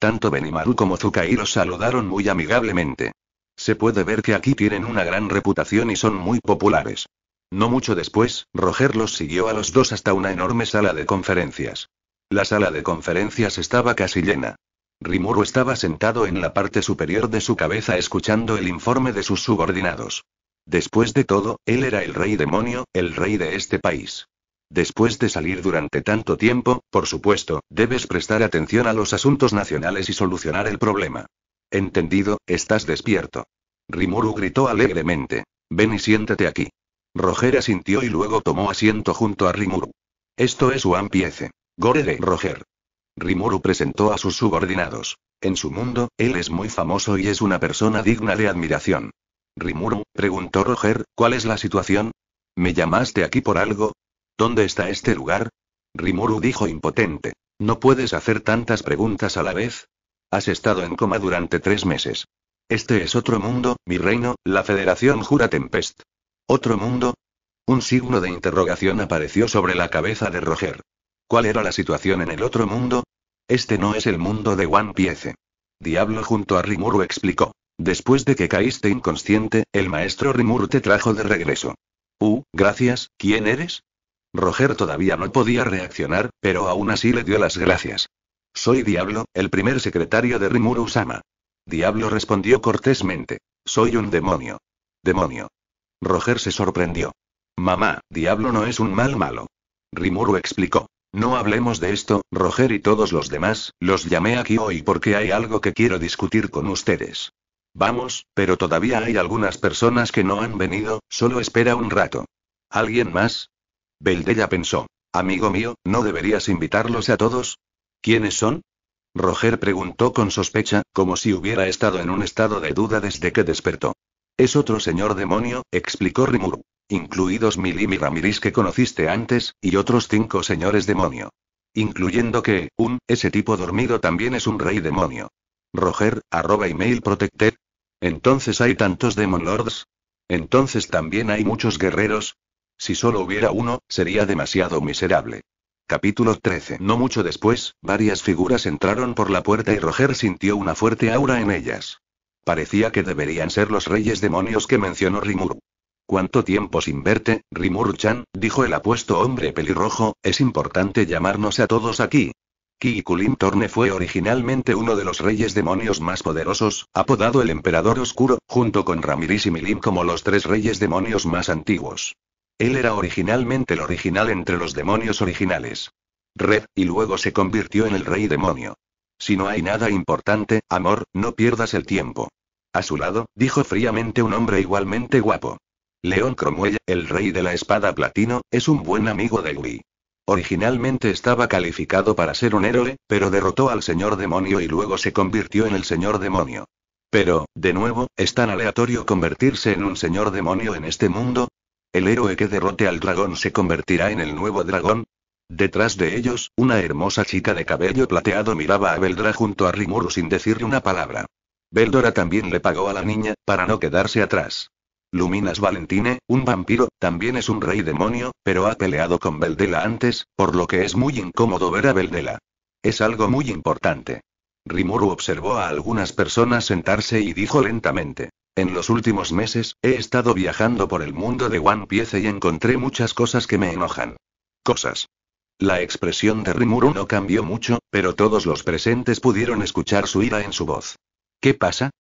Tanto Benimaru como Zukai los saludaron muy amigablemente. Se puede ver que aquí tienen una gran reputación y son muy populares. No mucho después, Roger los siguió a los dos hasta una enorme sala de conferencias. La sala de conferencias estaba casi llena. Rimuru estaba sentado en la parte superior de su cabeza escuchando el informe de sus subordinados. Después de todo, él era el rey demonio, el rey de este país. Después de salir durante tanto tiempo, por supuesto, debes prestar atención a los asuntos nacionales y solucionar el problema. Entendido, estás despierto. Rimuru gritó alegremente. Ven y siéntate aquí. Roger asintió y luego tomó asiento junto a Rimuru. Esto es un Gore de Roger. Rimuru presentó a sus subordinados. En su mundo, él es muy famoso y es una persona digna de admiración. Rimuru, preguntó Roger, ¿cuál es la situación? ¿Me llamaste aquí por algo? ¿Dónde está este lugar? Rimuru dijo impotente. No puedes hacer tantas preguntas a la vez. Has estado en coma durante tres meses. Este es otro mundo, mi reino, la Federación Jura Tempest. ¿Otro mundo? Un signo de interrogación apareció sobre la cabeza de Roger. ¿Cuál era la situación en el otro mundo? Este no es el mundo de One Piece. Diablo junto a Rimuru explicó. Después de que caíste inconsciente, el maestro Rimuru te trajo de regreso. Uh, gracias, ¿quién eres? Roger todavía no podía reaccionar, pero aún así le dio las gracias. Soy Diablo, el primer secretario de Rimuru Sama. Diablo respondió cortésmente. Soy un demonio. Demonio. Roger se sorprendió. Mamá, Diablo no es un mal malo. Rimuru explicó. No hablemos de esto, Roger y todos los demás, los llamé aquí hoy porque hay algo que quiero discutir con ustedes. Vamos, pero todavía hay algunas personas que no han venido, solo espera un rato. ¿Alguien más? Beldella pensó. Amigo mío, ¿no deberías invitarlos a todos? ¿Quiénes son? Roger preguntó con sospecha, como si hubiera estado en un estado de duda desde que despertó. Es otro señor demonio, explicó Rimuru. Incluidos Milim y Ramiris que conociste antes, y otros cinco señores demonio. Incluyendo que, un, ese tipo dormido también es un rey demonio. Roger, arroba email protected. Entonces hay tantos Demon Lords. Entonces también hay muchos guerreros. Si solo hubiera uno, sería demasiado miserable. Capítulo 13. No mucho después, varias figuras entraron por la puerta y Roger sintió una fuerte aura en ellas. Parecía que deberían ser los reyes demonios que mencionó Rimuru. ¿Cuánto tiempo sin verte, Rimuru-chan? dijo el apuesto hombre pelirrojo, es importante llamarnos a todos aquí. Kikulin Torne fue originalmente uno de los reyes demonios más poderosos, apodado el Emperador Oscuro, junto con Ramiris y Milim como los tres reyes demonios más antiguos. Él era originalmente el original entre los demonios originales. Red, y luego se convirtió en el rey demonio. Si no hay nada importante, amor, no pierdas el tiempo. A su lado, dijo fríamente un hombre igualmente guapo. León Cromwell, el rey de la espada platino, es un buen amigo de Gui. Originalmente estaba calificado para ser un héroe, pero derrotó al señor demonio y luego se convirtió en el señor demonio. Pero, de nuevo, ¿es tan aleatorio convertirse en un señor demonio en este mundo? El héroe que derrote al dragón se convertirá en el nuevo dragón. Detrás de ellos, una hermosa chica de cabello plateado miraba a Beldra junto a Rimuru sin decirle una palabra. Beldora también le pagó a la niña, para no quedarse atrás. Luminas Valentine, un vampiro, también es un rey demonio, pero ha peleado con Beldela antes, por lo que es muy incómodo ver a Beldela. Es algo muy importante. Rimuru observó a algunas personas sentarse y dijo lentamente. En los últimos meses, he estado viajando por el mundo de One Piece y encontré muchas cosas que me enojan. Cosas. La expresión de Rimuru no cambió mucho, pero todos los presentes pudieron escuchar su ira en su voz. ¿Qué pasa?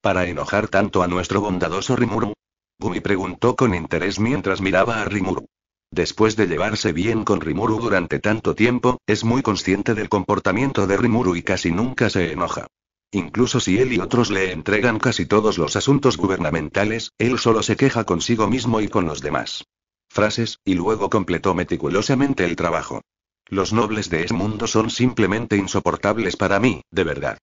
¿Para enojar tanto a nuestro bondadoso Rimuru? Gumi preguntó con interés mientras miraba a Rimuru. Después de llevarse bien con Rimuru durante tanto tiempo, es muy consciente del comportamiento de Rimuru y casi nunca se enoja. Incluso si él y otros le entregan casi todos los asuntos gubernamentales, él solo se queja consigo mismo y con los demás. Frases, y luego completó meticulosamente el trabajo. Los nobles de Esmundo este son simplemente insoportables para mí, de verdad.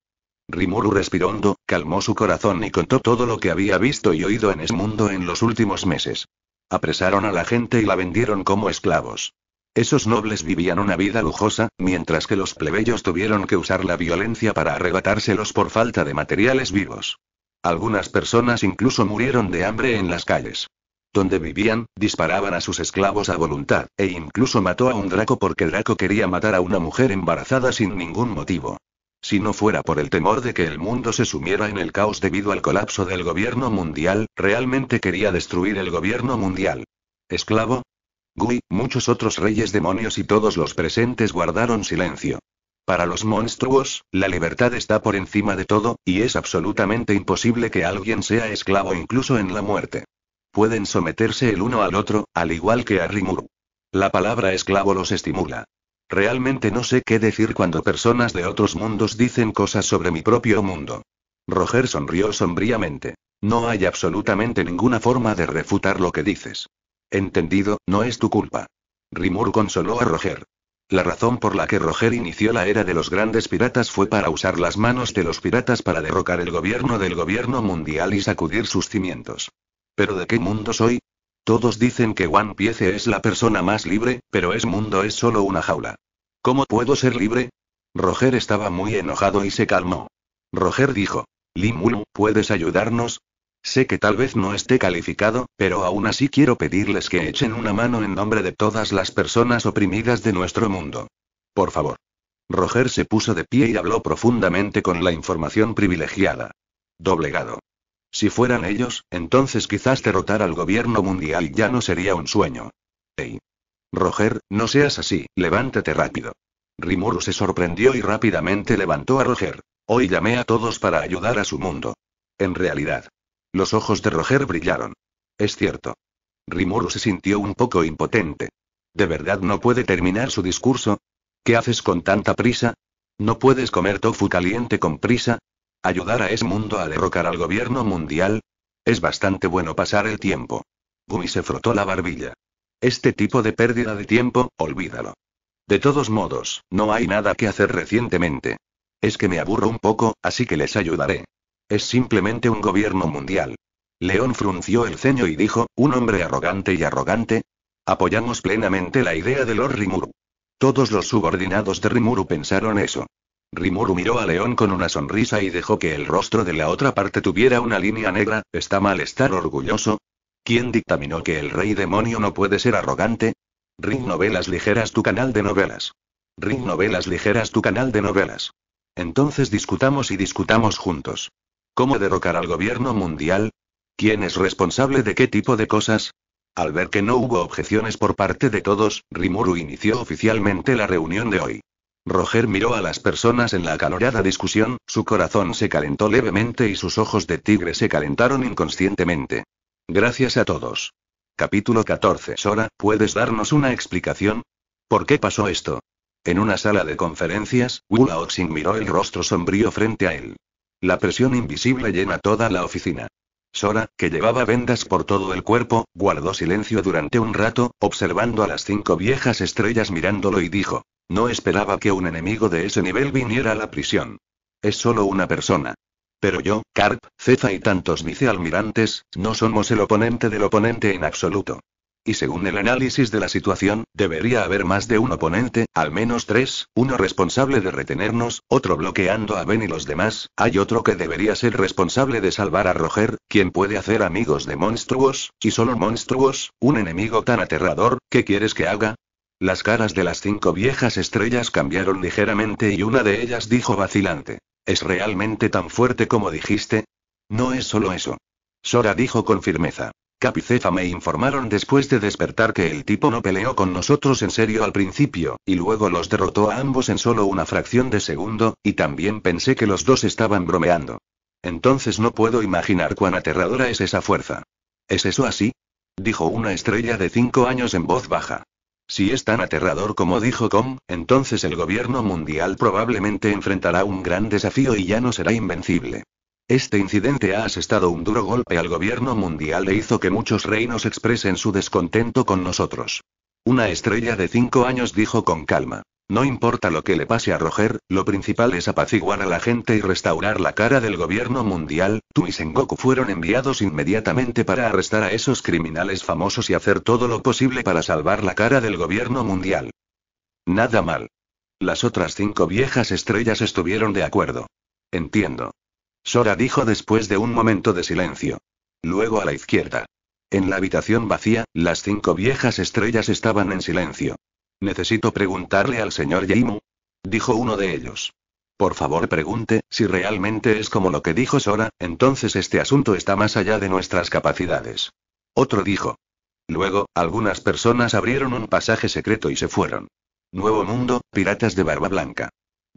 Rimuru respiró hondo, calmó su corazón y contó todo lo que había visto y oído en Esmundo este en los últimos meses. Apresaron a la gente y la vendieron como esclavos. Esos nobles vivían una vida lujosa, mientras que los plebeyos tuvieron que usar la violencia para arrebatárselos por falta de materiales vivos. Algunas personas incluso murieron de hambre en las calles. Donde vivían, disparaban a sus esclavos a voluntad, e incluso mató a un draco porque Draco quería matar a una mujer embarazada sin ningún motivo. Si no fuera por el temor de que el mundo se sumiera en el caos debido al colapso del gobierno mundial, realmente quería destruir el gobierno mundial. Esclavo, Gui, muchos otros reyes demonios y todos los presentes guardaron silencio. Para los monstruos, la libertad está por encima de todo, y es absolutamente imposible que alguien sea esclavo incluso en la muerte. Pueden someterse el uno al otro, al igual que a Rimuru. La palabra esclavo los estimula. Realmente no sé qué decir cuando personas de otros mundos dicen cosas sobre mi propio mundo. Roger sonrió sombríamente. No hay absolutamente ninguna forma de refutar lo que dices. Entendido, no es tu culpa. Rimur consoló a Roger. La razón por la que Roger inició la era de los grandes piratas fue para usar las manos de los piratas para derrocar el gobierno del gobierno mundial y sacudir sus cimientos. ¿Pero de qué mundo soy? Todos dicen que One Piece es la persona más libre, pero ese mundo es solo una jaula. ¿Cómo puedo ser libre? Roger estaba muy enojado y se calmó. Roger dijo. Limulu, ¿puedes ayudarnos? Sé que tal vez no esté calificado, pero aún así quiero pedirles que echen una mano en nombre de todas las personas oprimidas de nuestro mundo. Por favor. Roger se puso de pie y habló profundamente con la información privilegiada. Doblegado. Si fueran ellos, entonces quizás derrotar al gobierno mundial ya no sería un sueño. Ey. Roger, no seas así, levántate rápido. Rimuru se sorprendió y rápidamente levantó a Roger. Hoy llamé a todos para ayudar a su mundo. En realidad, los ojos de Roger brillaron. Es cierto. Rimuru se sintió un poco impotente. ¿De verdad no puede terminar su discurso? ¿Qué haces con tanta prisa? ¿No puedes comer tofu caliente con prisa? ¿Ayudar a ese mundo a derrocar al gobierno mundial? Es bastante bueno pasar el tiempo. Gumi se frotó la barbilla. Este tipo de pérdida de tiempo, olvídalo. De todos modos, no hay nada que hacer recientemente. Es que me aburro un poco, así que les ayudaré. Es simplemente un gobierno mundial. León frunció el ceño y dijo, un hombre arrogante y arrogante. Apoyamos plenamente la idea de Lord Rimuru. Todos los subordinados de Rimuru pensaron eso. Rimuru miró a León con una sonrisa y dejó que el rostro de la otra parte tuviera una línea negra. ¿Está mal estar orgulloso? ¿Quién dictaminó que el rey demonio no puede ser arrogante? Ring Novelas Ligeras tu canal de novelas. Ring Novelas Ligeras tu canal de novelas. Entonces discutamos y discutamos juntos. ¿Cómo derrocar al gobierno mundial? ¿Quién es responsable de qué tipo de cosas? Al ver que no hubo objeciones por parte de todos, Rimuru inició oficialmente la reunión de hoy. Roger miró a las personas en la acalorada discusión, su corazón se calentó levemente y sus ojos de tigre se calentaron inconscientemente. Gracias a todos. Capítulo 14. Sora, ¿puedes darnos una explicación? ¿Por qué pasó esto? En una sala de conferencias, Wulaoxing miró el rostro sombrío frente a él. La presión invisible llena toda la oficina. Sora, que llevaba vendas por todo el cuerpo, guardó silencio durante un rato, observando a las cinco viejas estrellas mirándolo y dijo, no esperaba que un enemigo de ese nivel viniera a la prisión. Es solo una persona. Pero yo, Carp, Cefa y tantos vicealmirantes, no somos el oponente del oponente en absoluto y según el análisis de la situación, debería haber más de un oponente, al menos tres, uno responsable de retenernos, otro bloqueando a Ben y los demás, hay otro que debería ser responsable de salvar a Roger, quien puede hacer amigos de monstruos, y solo monstruos, un enemigo tan aterrador, ¿qué quieres que haga? Las caras de las cinco viejas estrellas cambiaron ligeramente y una de ellas dijo vacilante. ¿Es realmente tan fuerte como dijiste? No es solo eso. Sora dijo con firmeza. Capicefa me informaron después de despertar que el tipo no peleó con nosotros en serio al principio, y luego los derrotó a ambos en solo una fracción de segundo, y también pensé que los dos estaban bromeando. Entonces no puedo imaginar cuán aterradora es esa fuerza. ¿Es eso así? Dijo una estrella de cinco años en voz baja. Si es tan aterrador como dijo Com, entonces el gobierno mundial probablemente enfrentará un gran desafío y ya no será invencible. Este incidente ha asestado un duro golpe al gobierno mundial e hizo que muchos reinos expresen su descontento con nosotros. Una estrella de cinco años dijo con calma. No importa lo que le pase a Roger, lo principal es apaciguar a la gente y restaurar la cara del gobierno mundial. Tú y Sengoku fueron enviados inmediatamente para arrestar a esos criminales famosos y hacer todo lo posible para salvar la cara del gobierno mundial. Nada mal. Las otras cinco viejas estrellas estuvieron de acuerdo. Entiendo. Sora dijo después de un momento de silencio. Luego a la izquierda. En la habitación vacía, las cinco viejas estrellas estaban en silencio. Necesito preguntarle al señor Yaimu. Dijo uno de ellos. Por favor pregunte, si realmente es como lo que dijo Sora, entonces este asunto está más allá de nuestras capacidades. Otro dijo. Luego, algunas personas abrieron un pasaje secreto y se fueron. Nuevo Mundo, Piratas de Barba Blanca.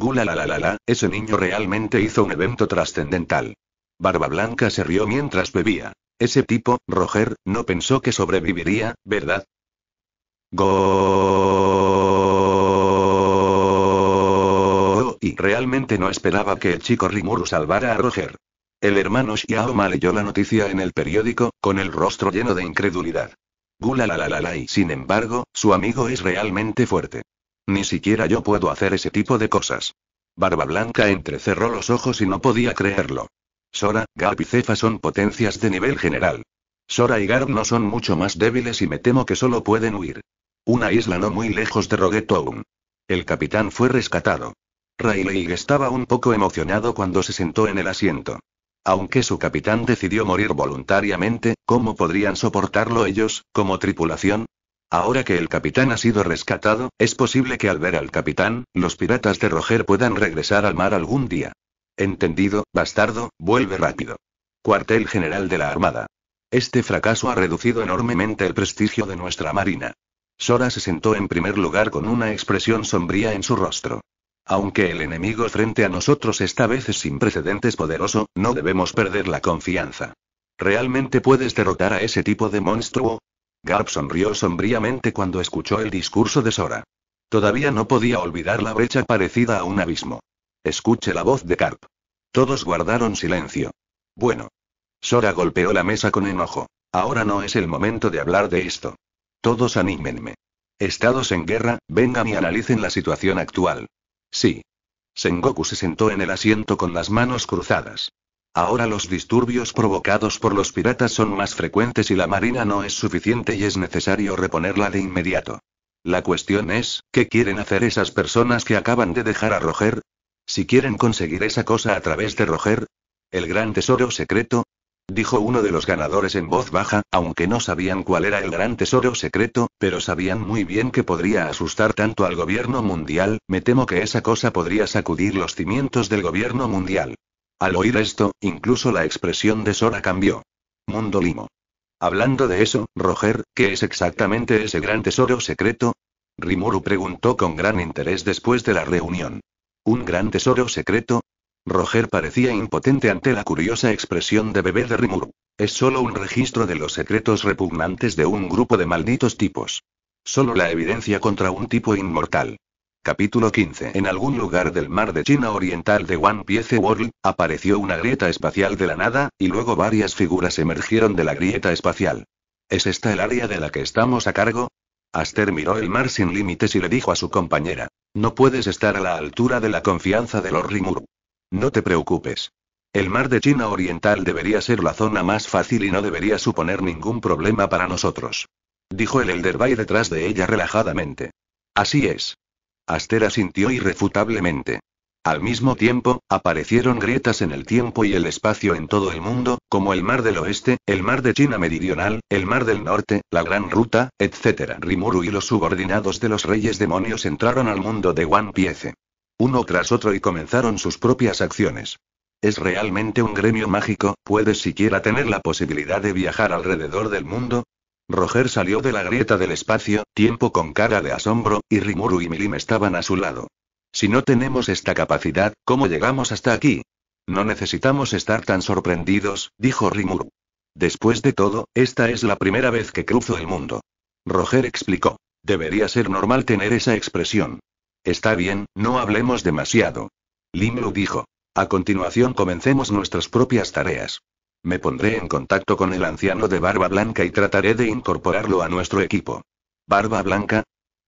Gula la la la la, ese niño realmente hizo un evento trascendental. Barba Blanca se rió mientras bebía. Ese tipo, Roger, no pensó que sobreviviría, ¿verdad? Go. Y realmente no esperaba que el chico Rimuru salvara a Roger. El hermano Xiaoma leyó la noticia en el periódico, con el rostro lleno de incredulidad. Gula la la la la y sin embargo, su amigo es realmente fuerte. Ni siquiera yo puedo hacer ese tipo de cosas. Barba Blanca entrecerró los ojos y no podía creerlo. Sora, Garp y Cefa son potencias de nivel general. Sora y Garp no son mucho más débiles y me temo que solo pueden huir. Una isla no muy lejos de Roguetown. El capitán fue rescatado. Rayleigh estaba un poco emocionado cuando se sentó en el asiento. Aunque su capitán decidió morir voluntariamente, ¿cómo podrían soportarlo ellos, como tripulación? Ahora que el capitán ha sido rescatado, es posible que al ver al capitán, los piratas de Roger puedan regresar al mar algún día. Entendido, bastardo, vuelve rápido. Cuartel General de la Armada. Este fracaso ha reducido enormemente el prestigio de nuestra Marina. Sora se sentó en primer lugar con una expresión sombría en su rostro. Aunque el enemigo frente a nosotros esta vez es sin precedentes poderoso, no debemos perder la confianza. ¿Realmente puedes derrotar a ese tipo de monstruo? Garp sonrió sombríamente cuando escuchó el discurso de Sora. Todavía no podía olvidar la brecha parecida a un abismo. Escuche la voz de Garp. Todos guardaron silencio. Bueno. Sora golpeó la mesa con enojo. Ahora no es el momento de hablar de esto. Todos anímenme. Estados en guerra, vengan y analicen la situación actual. Sí. Sengoku se sentó en el asiento con las manos cruzadas. Ahora los disturbios provocados por los piratas son más frecuentes y la marina no es suficiente y es necesario reponerla de inmediato. La cuestión es, ¿qué quieren hacer esas personas que acaban de dejar a Roger? Si quieren conseguir esa cosa a través de Roger, el gran tesoro secreto, dijo uno de los ganadores en voz baja, aunque no sabían cuál era el gran tesoro secreto, pero sabían muy bien que podría asustar tanto al gobierno mundial, me temo que esa cosa podría sacudir los cimientos del gobierno mundial. Al oír esto, incluso la expresión de Sora cambió. Mundo Limo. Hablando de eso, Roger, ¿qué es exactamente ese gran tesoro secreto? Rimuru preguntó con gran interés después de la reunión. ¿Un gran tesoro secreto? Roger parecía impotente ante la curiosa expresión de bebé de Rimuru. Es solo un registro de los secretos repugnantes de un grupo de malditos tipos. Solo la evidencia contra un tipo inmortal. Capítulo 15. En algún lugar del mar de China Oriental de One Piece World, apareció una grieta espacial de la nada, y luego varias figuras emergieron de la grieta espacial. ¿Es esta el área de la que estamos a cargo? Aster miró el mar sin límites y le dijo a su compañera. No puedes estar a la altura de la confianza de los Rimuru. No te preocupes. El mar de China Oriental debería ser la zona más fácil y no debería suponer ningún problema para nosotros. Dijo el Elderby detrás de ella relajadamente. Así es. Aster sintió irrefutablemente. Al mismo tiempo, aparecieron grietas en el tiempo y el espacio en todo el mundo, como el Mar del Oeste, el Mar de China Meridional, el Mar del Norte, la Gran Ruta, etc. Rimuru y los subordinados de los reyes demonios entraron al mundo de One Piece. Uno tras otro y comenzaron sus propias acciones. Es realmente un gremio mágico, ¿puedes siquiera tener la posibilidad de viajar alrededor del mundo? Roger salió de la grieta del espacio, tiempo con cara de asombro, y Rimuru y Milim estaban a su lado. Si no tenemos esta capacidad, ¿cómo llegamos hasta aquí? No necesitamos estar tan sorprendidos, dijo Rimuru. Después de todo, esta es la primera vez que cruzo el mundo. Roger explicó. Debería ser normal tener esa expresión. Está bien, no hablemos demasiado. Limlu dijo. A continuación comencemos nuestras propias tareas. Me pondré en contacto con el anciano de Barba Blanca y trataré de incorporarlo a nuestro equipo. ¿Barba Blanca?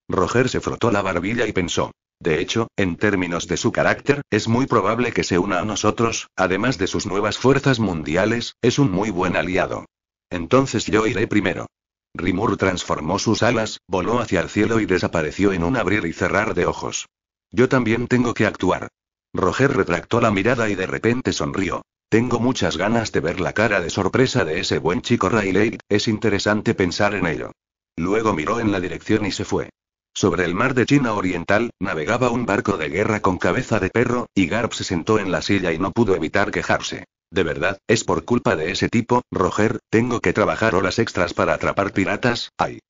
Roger se frotó la barbilla y pensó. De hecho, en términos de su carácter, es muy probable que se una a nosotros, además de sus nuevas fuerzas mundiales, es un muy buen aliado. Entonces yo iré primero. Rimur transformó sus alas, voló hacia el cielo y desapareció en un abrir y cerrar de ojos. Yo también tengo que actuar. Roger retractó la mirada y de repente sonrió. Tengo muchas ganas de ver la cara de sorpresa de ese buen chico Rayleigh, es interesante pensar en ello. Luego miró en la dirección y se fue. Sobre el mar de China Oriental, navegaba un barco de guerra con cabeza de perro, y Garp se sentó en la silla y no pudo evitar quejarse. De verdad, es por culpa de ese tipo, Roger, tengo que trabajar horas extras para atrapar piratas, ay.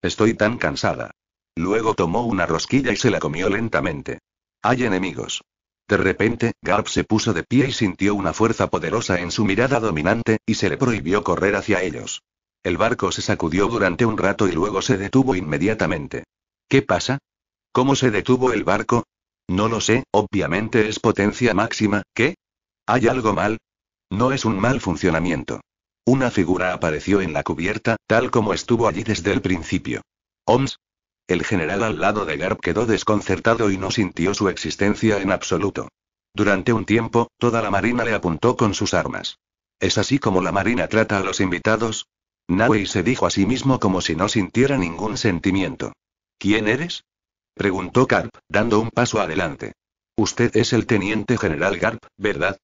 Estoy tan cansada. Luego tomó una rosquilla y se la comió lentamente. Hay enemigos. De repente, Garp se puso de pie y sintió una fuerza poderosa en su mirada dominante, y se le prohibió correr hacia ellos. El barco se sacudió durante un rato y luego se detuvo inmediatamente. ¿Qué pasa? ¿Cómo se detuvo el barco? No lo sé, obviamente es potencia máxima, ¿qué? ¿Hay algo mal? No es un mal funcionamiento. Una figura apareció en la cubierta, tal como estuvo allí desde el principio. Oms, el general al lado de Garp quedó desconcertado y no sintió su existencia en absoluto. Durante un tiempo, toda la marina le apuntó con sus armas. ¿Es así como la marina trata a los invitados? Nawei se dijo a sí mismo como si no sintiera ningún sentimiento. ¿Quién eres? preguntó Garp, dando un paso adelante. Usted es el teniente general Garp, ¿verdad?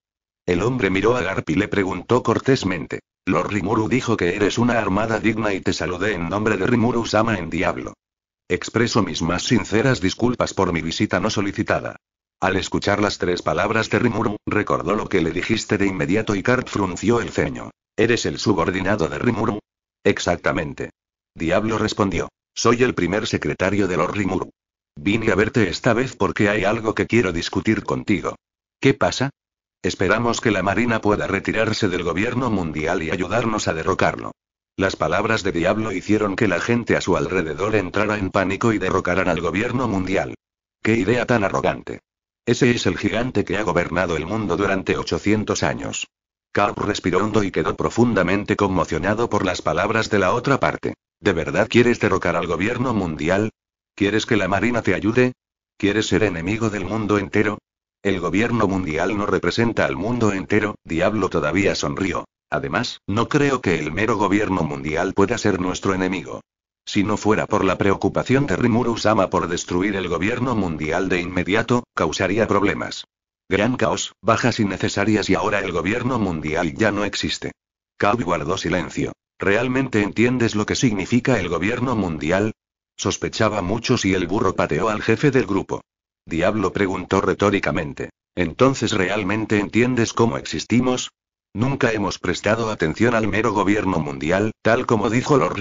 El hombre miró a Garp y le preguntó cortésmente. Lord Rimuru dijo que eres una armada digna y te saludé en nombre de Rimuru Sama en Diablo. Expreso mis más sinceras disculpas por mi visita no solicitada. Al escuchar las tres palabras de Rimuru, recordó lo que le dijiste de inmediato y Cart frunció el ceño. ¿Eres el subordinado de Rimuru? Exactamente. Diablo respondió. Soy el primer secretario de Lord Rimuru. Vine a verte esta vez porque hay algo que quiero discutir contigo. ¿Qué pasa? Esperamos que la Marina pueda retirarse del gobierno mundial y ayudarnos a derrocarlo. Las palabras de Diablo hicieron que la gente a su alrededor entrara en pánico y derrocaran al gobierno mundial. ¡Qué idea tan arrogante! Ese es el gigante que ha gobernado el mundo durante 800 años. Carp respiró hondo y quedó profundamente conmocionado por las palabras de la otra parte. ¿De verdad quieres derrocar al gobierno mundial? ¿Quieres que la Marina te ayude? ¿Quieres ser enemigo del mundo entero? El gobierno mundial no representa al mundo entero, Diablo todavía sonrió. Además, no creo que el mero gobierno mundial pueda ser nuestro enemigo. Si no fuera por la preocupación de Rimuru Sama por destruir el gobierno mundial de inmediato, causaría problemas. Gran caos, bajas innecesarias y ahora el gobierno mundial ya no existe. Kao guardó silencio. ¿Realmente entiendes lo que significa el gobierno mundial? Sospechaba mucho si el burro pateó al jefe del grupo. Diablo preguntó retóricamente. ¿Entonces realmente entiendes cómo existimos? Nunca hemos prestado atención al mero gobierno mundial, tal como dijo Lord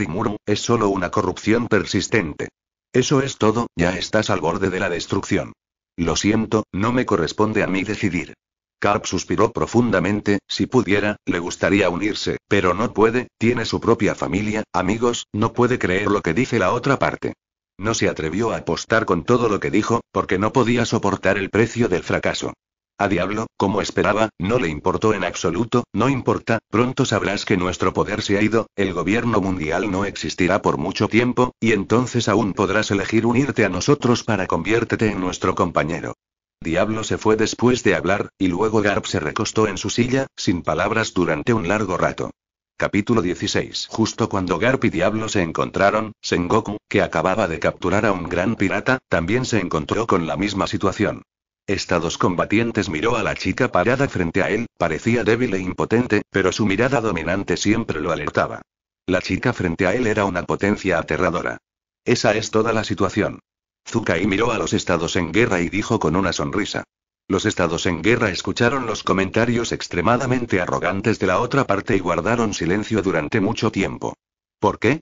es solo una corrupción persistente. Eso es todo, ya estás al borde de la destrucción. Lo siento, no me corresponde a mí decidir. Carp suspiró profundamente, si pudiera, le gustaría unirse, pero no puede, tiene su propia familia, amigos, no puede creer lo que dice la otra parte. No se atrevió a apostar con todo lo que dijo, porque no podía soportar el precio del fracaso. A Diablo, como esperaba, no le importó en absoluto, no importa, pronto sabrás que nuestro poder se ha ido, el gobierno mundial no existirá por mucho tiempo, y entonces aún podrás elegir unirte a nosotros para conviértete en nuestro compañero. Diablo se fue después de hablar, y luego Garp se recostó en su silla, sin palabras durante un largo rato. Capítulo 16. Justo cuando Garp y Diablo se encontraron, Sengoku, que acababa de capturar a un gran pirata, también se encontró con la misma situación. Estados combatientes miró a la chica parada frente a él, parecía débil e impotente, pero su mirada dominante siempre lo alertaba. La chica frente a él era una potencia aterradora. Esa es toda la situación. Zukai miró a los estados en guerra y dijo con una sonrisa. Los estados en guerra escucharon los comentarios extremadamente arrogantes de la otra parte y guardaron silencio durante mucho tiempo. ¿Por qué?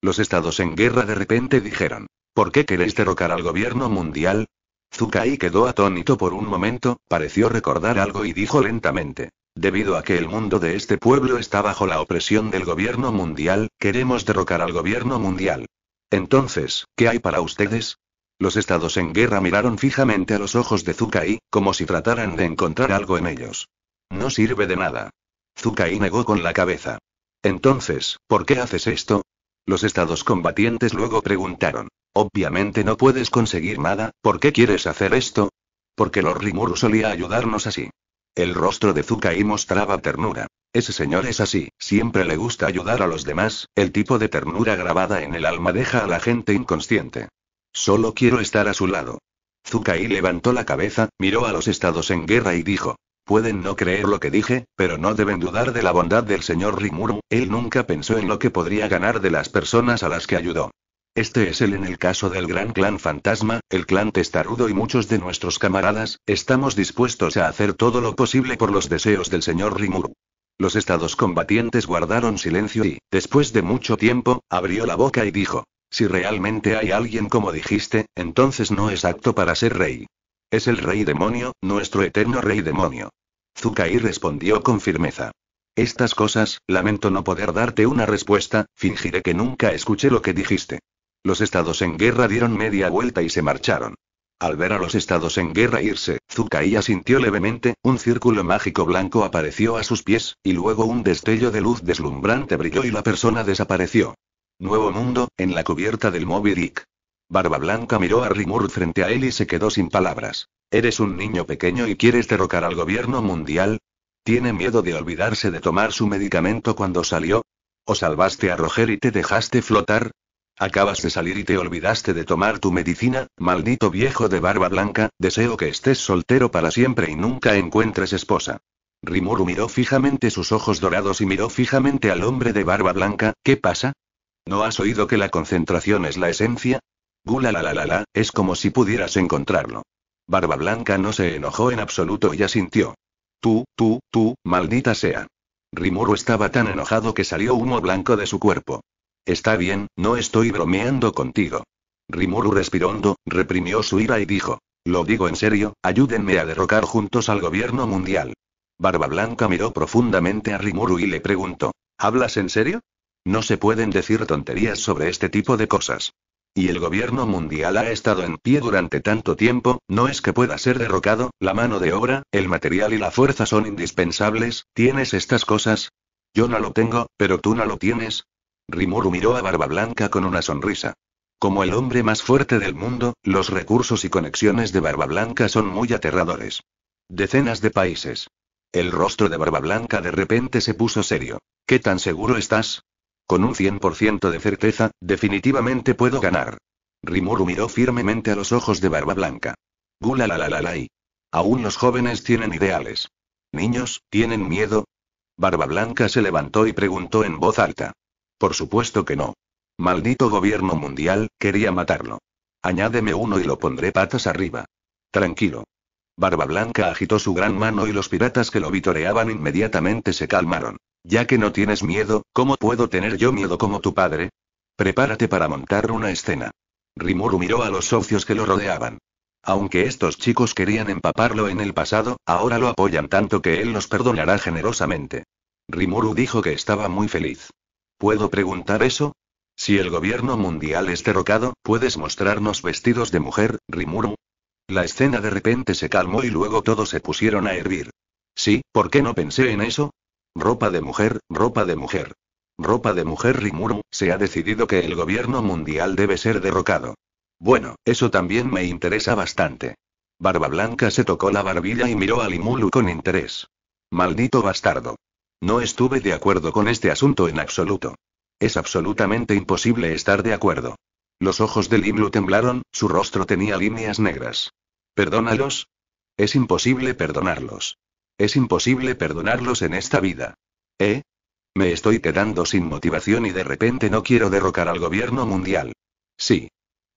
Los estados en guerra de repente dijeron. ¿Por qué queréis derrocar al gobierno mundial? Zukai quedó atónito por un momento, pareció recordar algo y dijo lentamente. Debido a que el mundo de este pueblo está bajo la opresión del gobierno mundial, queremos derrocar al gobierno mundial. Entonces, ¿qué hay para ustedes? Los estados en guerra miraron fijamente a los ojos de Zukai, como si trataran de encontrar algo en ellos. No sirve de nada. Zukai negó con la cabeza. Entonces, ¿por qué haces esto? Los estados combatientes luego preguntaron. Obviamente no puedes conseguir nada, ¿por qué quieres hacer esto? Porque los Rimuru solía ayudarnos así. El rostro de Zukai mostraba ternura. Ese señor es así, siempre le gusta ayudar a los demás, el tipo de ternura grabada en el alma deja a la gente inconsciente. Solo quiero estar a su lado. Zukai levantó la cabeza, miró a los estados en guerra y dijo, Pueden no creer lo que dije, pero no deben dudar de la bondad del señor Rimuru, él nunca pensó en lo que podría ganar de las personas a las que ayudó. Este es el en el caso del gran clan fantasma, el clan testarudo y muchos de nuestros camaradas, estamos dispuestos a hacer todo lo posible por los deseos del señor Rimuru. Los estados combatientes guardaron silencio y, después de mucho tiempo, abrió la boca y dijo, si realmente hay alguien como dijiste, entonces no es apto para ser rey. Es el rey demonio, nuestro eterno rey demonio. Zukai respondió con firmeza. Estas cosas, lamento no poder darte una respuesta, fingiré que nunca escuché lo que dijiste. Los estados en guerra dieron media vuelta y se marcharon. Al ver a los estados en guerra irse, Zukai asintió levemente, un círculo mágico blanco apareció a sus pies, y luego un destello de luz deslumbrante brilló y la persona desapareció. Nuevo Mundo, en la cubierta del Moby Dick. Barba Blanca miró a Rimur frente a él y se quedó sin palabras. ¿Eres un niño pequeño y quieres derrocar al gobierno mundial? ¿Tiene miedo de olvidarse de tomar su medicamento cuando salió? ¿O salvaste a Roger y te dejaste flotar? Acabas de salir y te olvidaste de tomar tu medicina, maldito viejo de barba blanca, deseo que estés soltero para siempre y nunca encuentres esposa. Rimur miró fijamente sus ojos dorados y miró fijamente al hombre de barba blanca, ¿qué pasa? ¿No has oído que la concentración es la esencia? Gula la la es como si pudieras encontrarlo. Barba Blanca no se enojó en absoluto y asintió. Tú, tú, tú, maldita sea. Rimuru estaba tan enojado que salió humo blanco de su cuerpo. Está bien, no estoy bromeando contigo. Rimuru respiró hondo, reprimió su ira y dijo. Lo digo en serio, ayúdenme a derrocar juntos al gobierno mundial. Barba Blanca miró profundamente a Rimuru y le preguntó. ¿Hablas en serio? No se pueden decir tonterías sobre este tipo de cosas y el gobierno mundial ha estado en pie durante tanto tiempo, no es que pueda ser derrocado, la mano de obra, el material y la fuerza son indispensables, ¿tienes estas cosas? Yo no lo tengo, pero tú no lo tienes. Rimuru miró a Barba Blanca con una sonrisa. Como el hombre más fuerte del mundo, los recursos y conexiones de Barba Blanca son muy aterradores. Decenas de países. El rostro de Barba Blanca de repente se puso serio. ¿Qué tan seguro estás? Con un 100% de certeza, definitivamente puedo ganar. Rimuru miró firmemente a los ojos de Barba Blanca. Gula la la Aún los jóvenes tienen ideales. Niños, ¿tienen miedo? Barba Blanca se levantó y preguntó en voz alta. Por supuesto que no. Maldito gobierno mundial, quería matarlo. Añádeme uno y lo pondré patas arriba. Tranquilo. Barba Blanca agitó su gran mano y los piratas que lo vitoreaban inmediatamente se calmaron. Ya que no tienes miedo, ¿cómo puedo tener yo miedo como tu padre? Prepárate para montar una escena. Rimuru miró a los socios que lo rodeaban. Aunque estos chicos querían empaparlo en el pasado, ahora lo apoyan tanto que él los perdonará generosamente. Rimuru dijo que estaba muy feliz. ¿Puedo preguntar eso? Si el gobierno mundial es derrocado, ¿puedes mostrarnos vestidos de mujer, Rimuru? La escena de repente se calmó y luego todos se pusieron a hervir. Sí, ¿por qué no pensé en eso? Ropa de mujer, ropa de mujer. Ropa de mujer Rimuru, se ha decidido que el gobierno mundial debe ser derrocado. Bueno, eso también me interesa bastante. Barba Blanca se tocó la barbilla y miró a Limulu con interés. Maldito bastardo. No estuve de acuerdo con este asunto en absoluto. Es absolutamente imposible estar de acuerdo. Los ojos de Limulu temblaron, su rostro tenía líneas negras. Perdónalos. Es imposible perdonarlos. Es imposible perdonarlos en esta vida. ¿Eh? Me estoy quedando sin motivación y de repente no quiero derrocar al gobierno mundial. Sí.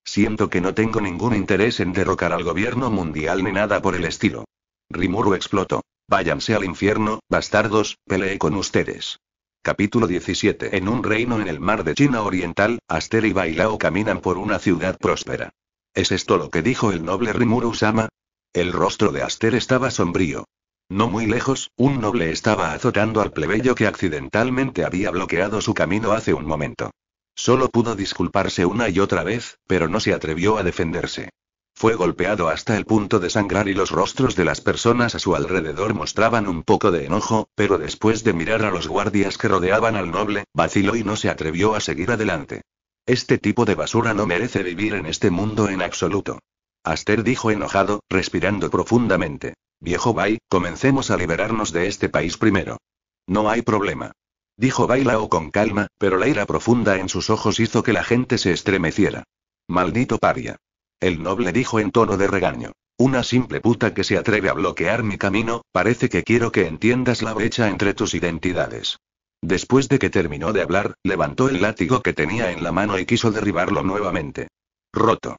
Siento que no tengo ningún interés en derrocar al gobierno mundial ni nada por el estilo. Rimuru explotó. Váyanse al infierno, bastardos, peleé con ustedes. Capítulo 17. En un reino en el mar de China Oriental, Aster y Bailao caminan por una ciudad próspera. ¿Es esto lo que dijo el noble Rimuru Sama? El rostro de Aster estaba sombrío. No muy lejos, un noble estaba azotando al plebeyo que accidentalmente había bloqueado su camino hace un momento. Solo pudo disculparse una y otra vez, pero no se atrevió a defenderse. Fue golpeado hasta el punto de sangrar y los rostros de las personas a su alrededor mostraban un poco de enojo, pero después de mirar a los guardias que rodeaban al noble, vaciló y no se atrevió a seguir adelante. Este tipo de basura no merece vivir en este mundo en absoluto. Aster dijo enojado, respirando profundamente. Viejo Bai, comencemos a liberarnos de este país primero. No hay problema. Dijo Bailao con calma, pero la ira profunda en sus ojos hizo que la gente se estremeciera. Maldito paria. El noble dijo en tono de regaño. Una simple puta que se atreve a bloquear mi camino, parece que quiero que entiendas la brecha entre tus identidades. Después de que terminó de hablar, levantó el látigo que tenía en la mano y quiso derribarlo nuevamente. Roto.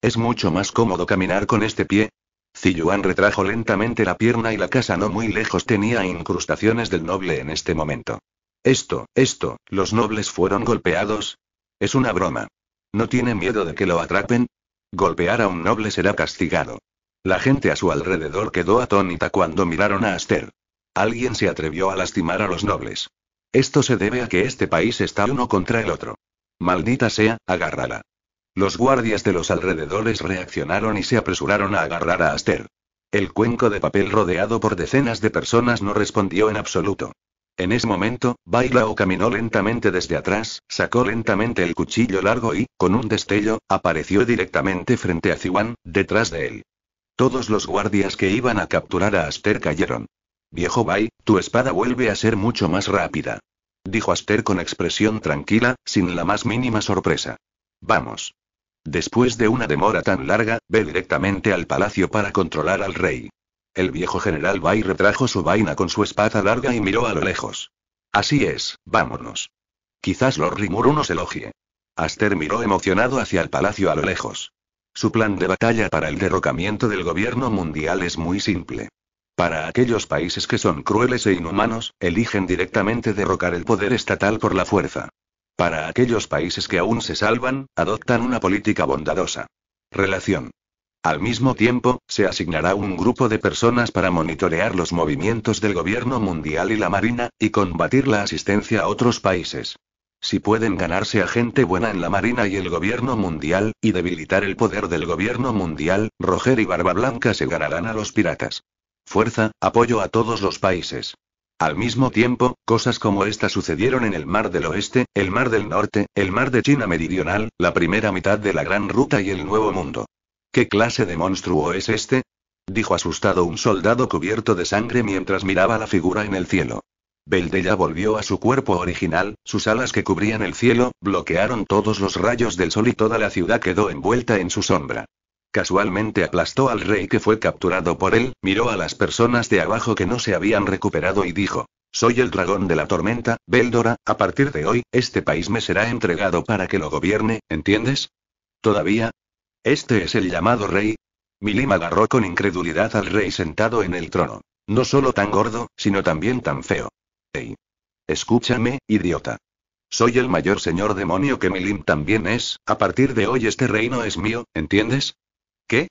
Es mucho más cómodo caminar con este pie, Ziyuan retrajo lentamente la pierna y la casa no muy lejos tenía incrustaciones del noble en este momento. Esto, esto, los nobles fueron golpeados. Es una broma. ¿No tiene miedo de que lo atrapen? Golpear a un noble será castigado. La gente a su alrededor quedó atónita cuando miraron a Aster. Alguien se atrevió a lastimar a los nobles. Esto se debe a que este país está uno contra el otro. Maldita sea, agárrala. Los guardias de los alrededores reaccionaron y se apresuraron a agarrar a Aster. El cuenco de papel rodeado por decenas de personas no respondió en absoluto. En ese momento, Bailao caminó lentamente desde atrás, sacó lentamente el cuchillo largo y, con un destello, apareció directamente frente a Ciwan, detrás de él. Todos los guardias que iban a capturar a Aster cayeron. Viejo Bai, tu espada vuelve a ser mucho más rápida. Dijo Aster con expresión tranquila, sin la más mínima sorpresa. Vamos. Después de una demora tan larga, ve directamente al palacio para controlar al rey. El viejo general y retrajo su vaina con su espada larga y miró a lo lejos. Así es, vámonos. Quizás Lord Rimuru nos elogie. Aster miró emocionado hacia el palacio a lo lejos. Su plan de batalla para el derrocamiento del gobierno mundial es muy simple. Para aquellos países que son crueles e inhumanos, eligen directamente derrocar el poder estatal por la fuerza. Para aquellos países que aún se salvan, adoptan una política bondadosa. Relación. Al mismo tiempo, se asignará un grupo de personas para monitorear los movimientos del gobierno mundial y la marina, y combatir la asistencia a otros países. Si pueden ganarse a gente buena en la Marina y el gobierno mundial, y debilitar el poder del gobierno mundial, Roger y Barba Blanca se ganarán a los piratas. Fuerza, apoyo a todos los países. Al mismo tiempo, cosas como esta sucedieron en el Mar del Oeste, el Mar del Norte, el Mar de China Meridional, la primera mitad de la Gran Ruta y el Nuevo Mundo. ¿Qué clase de monstruo es este? dijo asustado un soldado cubierto de sangre mientras miraba la figura en el cielo. Beldeya volvió a su cuerpo original, sus alas que cubrían el cielo, bloquearon todos los rayos del sol y toda la ciudad quedó envuelta en su sombra. Casualmente aplastó al rey que fue capturado por él, miró a las personas de abajo que no se habían recuperado y dijo, soy el dragón de la tormenta, Beldora, a partir de hoy, este país me será entregado para que lo gobierne, ¿entiendes? ¿Todavía? ¿Este es el llamado rey? Milim agarró con incredulidad al rey sentado en el trono. No solo tan gordo, sino también tan feo. Ey. Escúchame, idiota. Soy el mayor señor demonio que Milim también es, a partir de hoy este reino es mío, ¿entiendes? ¿Qué?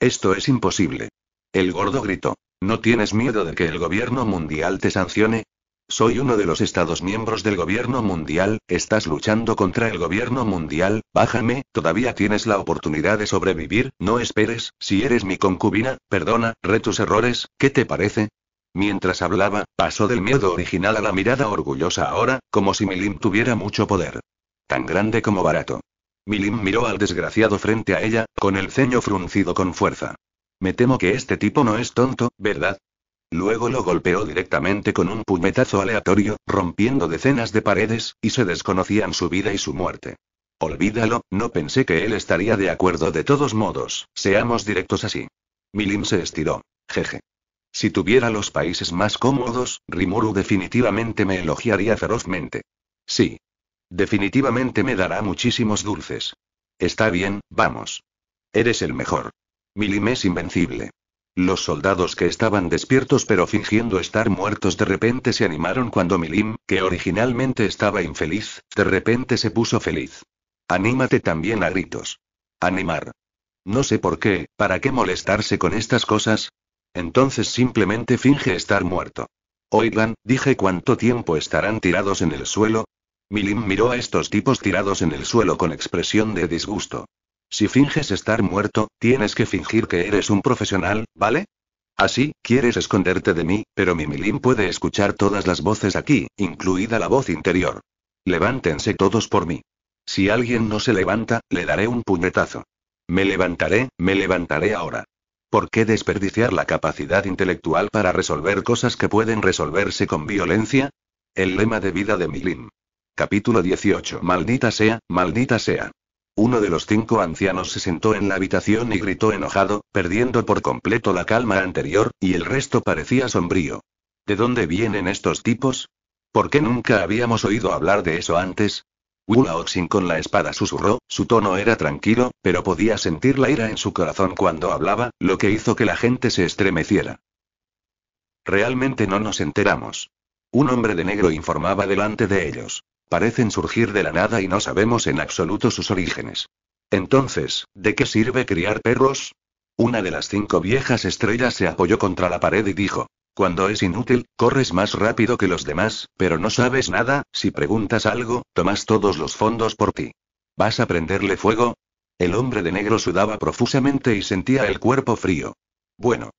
Esto es imposible. El gordo gritó. ¿No tienes miedo de que el gobierno mundial te sancione? Soy uno de los estados miembros del gobierno mundial, estás luchando contra el gobierno mundial, bájame, todavía tienes la oportunidad de sobrevivir, no esperes, si eres mi concubina, perdona, re tus errores, ¿qué te parece? Mientras hablaba, pasó del miedo original a la mirada orgullosa ahora, como si Milim tuviera mucho poder. Tan grande como barato. Milim miró al desgraciado frente a ella, con el ceño fruncido con fuerza. Me temo que este tipo no es tonto, ¿verdad? Luego lo golpeó directamente con un puñetazo aleatorio, rompiendo decenas de paredes, y se desconocían su vida y su muerte. Olvídalo, no pensé que él estaría de acuerdo de todos modos, seamos directos así. Milim se estiró. Jeje. Si tuviera los países más cómodos, Rimuru definitivamente me elogiaría ferozmente. Sí, Definitivamente me dará muchísimos dulces. Está bien, vamos. Eres el mejor. Milim es invencible. Los soldados que estaban despiertos pero fingiendo estar muertos de repente se animaron cuando Milim, que originalmente estaba infeliz, de repente se puso feliz. Anímate también a gritos. Animar. No sé por qué, ¿para qué molestarse con estas cosas? Entonces simplemente finge estar muerto. Oigan, dije cuánto tiempo estarán tirados en el suelo, Milim miró a estos tipos tirados en el suelo con expresión de disgusto. Si finges estar muerto, tienes que fingir que eres un profesional, ¿vale? Así, quieres esconderte de mí, pero mi Milim puede escuchar todas las voces aquí, incluida la voz interior. Levántense todos por mí. Si alguien no se levanta, le daré un puñetazo. Me levantaré, me levantaré ahora. ¿Por qué desperdiciar la capacidad intelectual para resolver cosas que pueden resolverse con violencia? El lema de vida de Milim. Capítulo 18. Maldita sea, maldita sea. Uno de los cinco ancianos se sentó en la habitación y gritó enojado, perdiendo por completo la calma anterior, y el resto parecía sombrío. ¿De dónde vienen estos tipos? ¿Por qué nunca habíamos oído hablar de eso antes? Una Oxin con la espada susurró, su tono era tranquilo, pero podía sentir la ira en su corazón cuando hablaba, lo que hizo que la gente se estremeciera. Realmente no nos enteramos. Un hombre de negro informaba delante de ellos. Parecen surgir de la nada y no sabemos en absoluto sus orígenes. Entonces, ¿de qué sirve criar perros? Una de las cinco viejas estrellas se apoyó contra la pared y dijo, cuando es inútil, corres más rápido que los demás, pero no sabes nada, si preguntas algo, tomas todos los fondos por ti. ¿Vas a prenderle fuego? El hombre de negro sudaba profusamente y sentía el cuerpo frío. Bueno.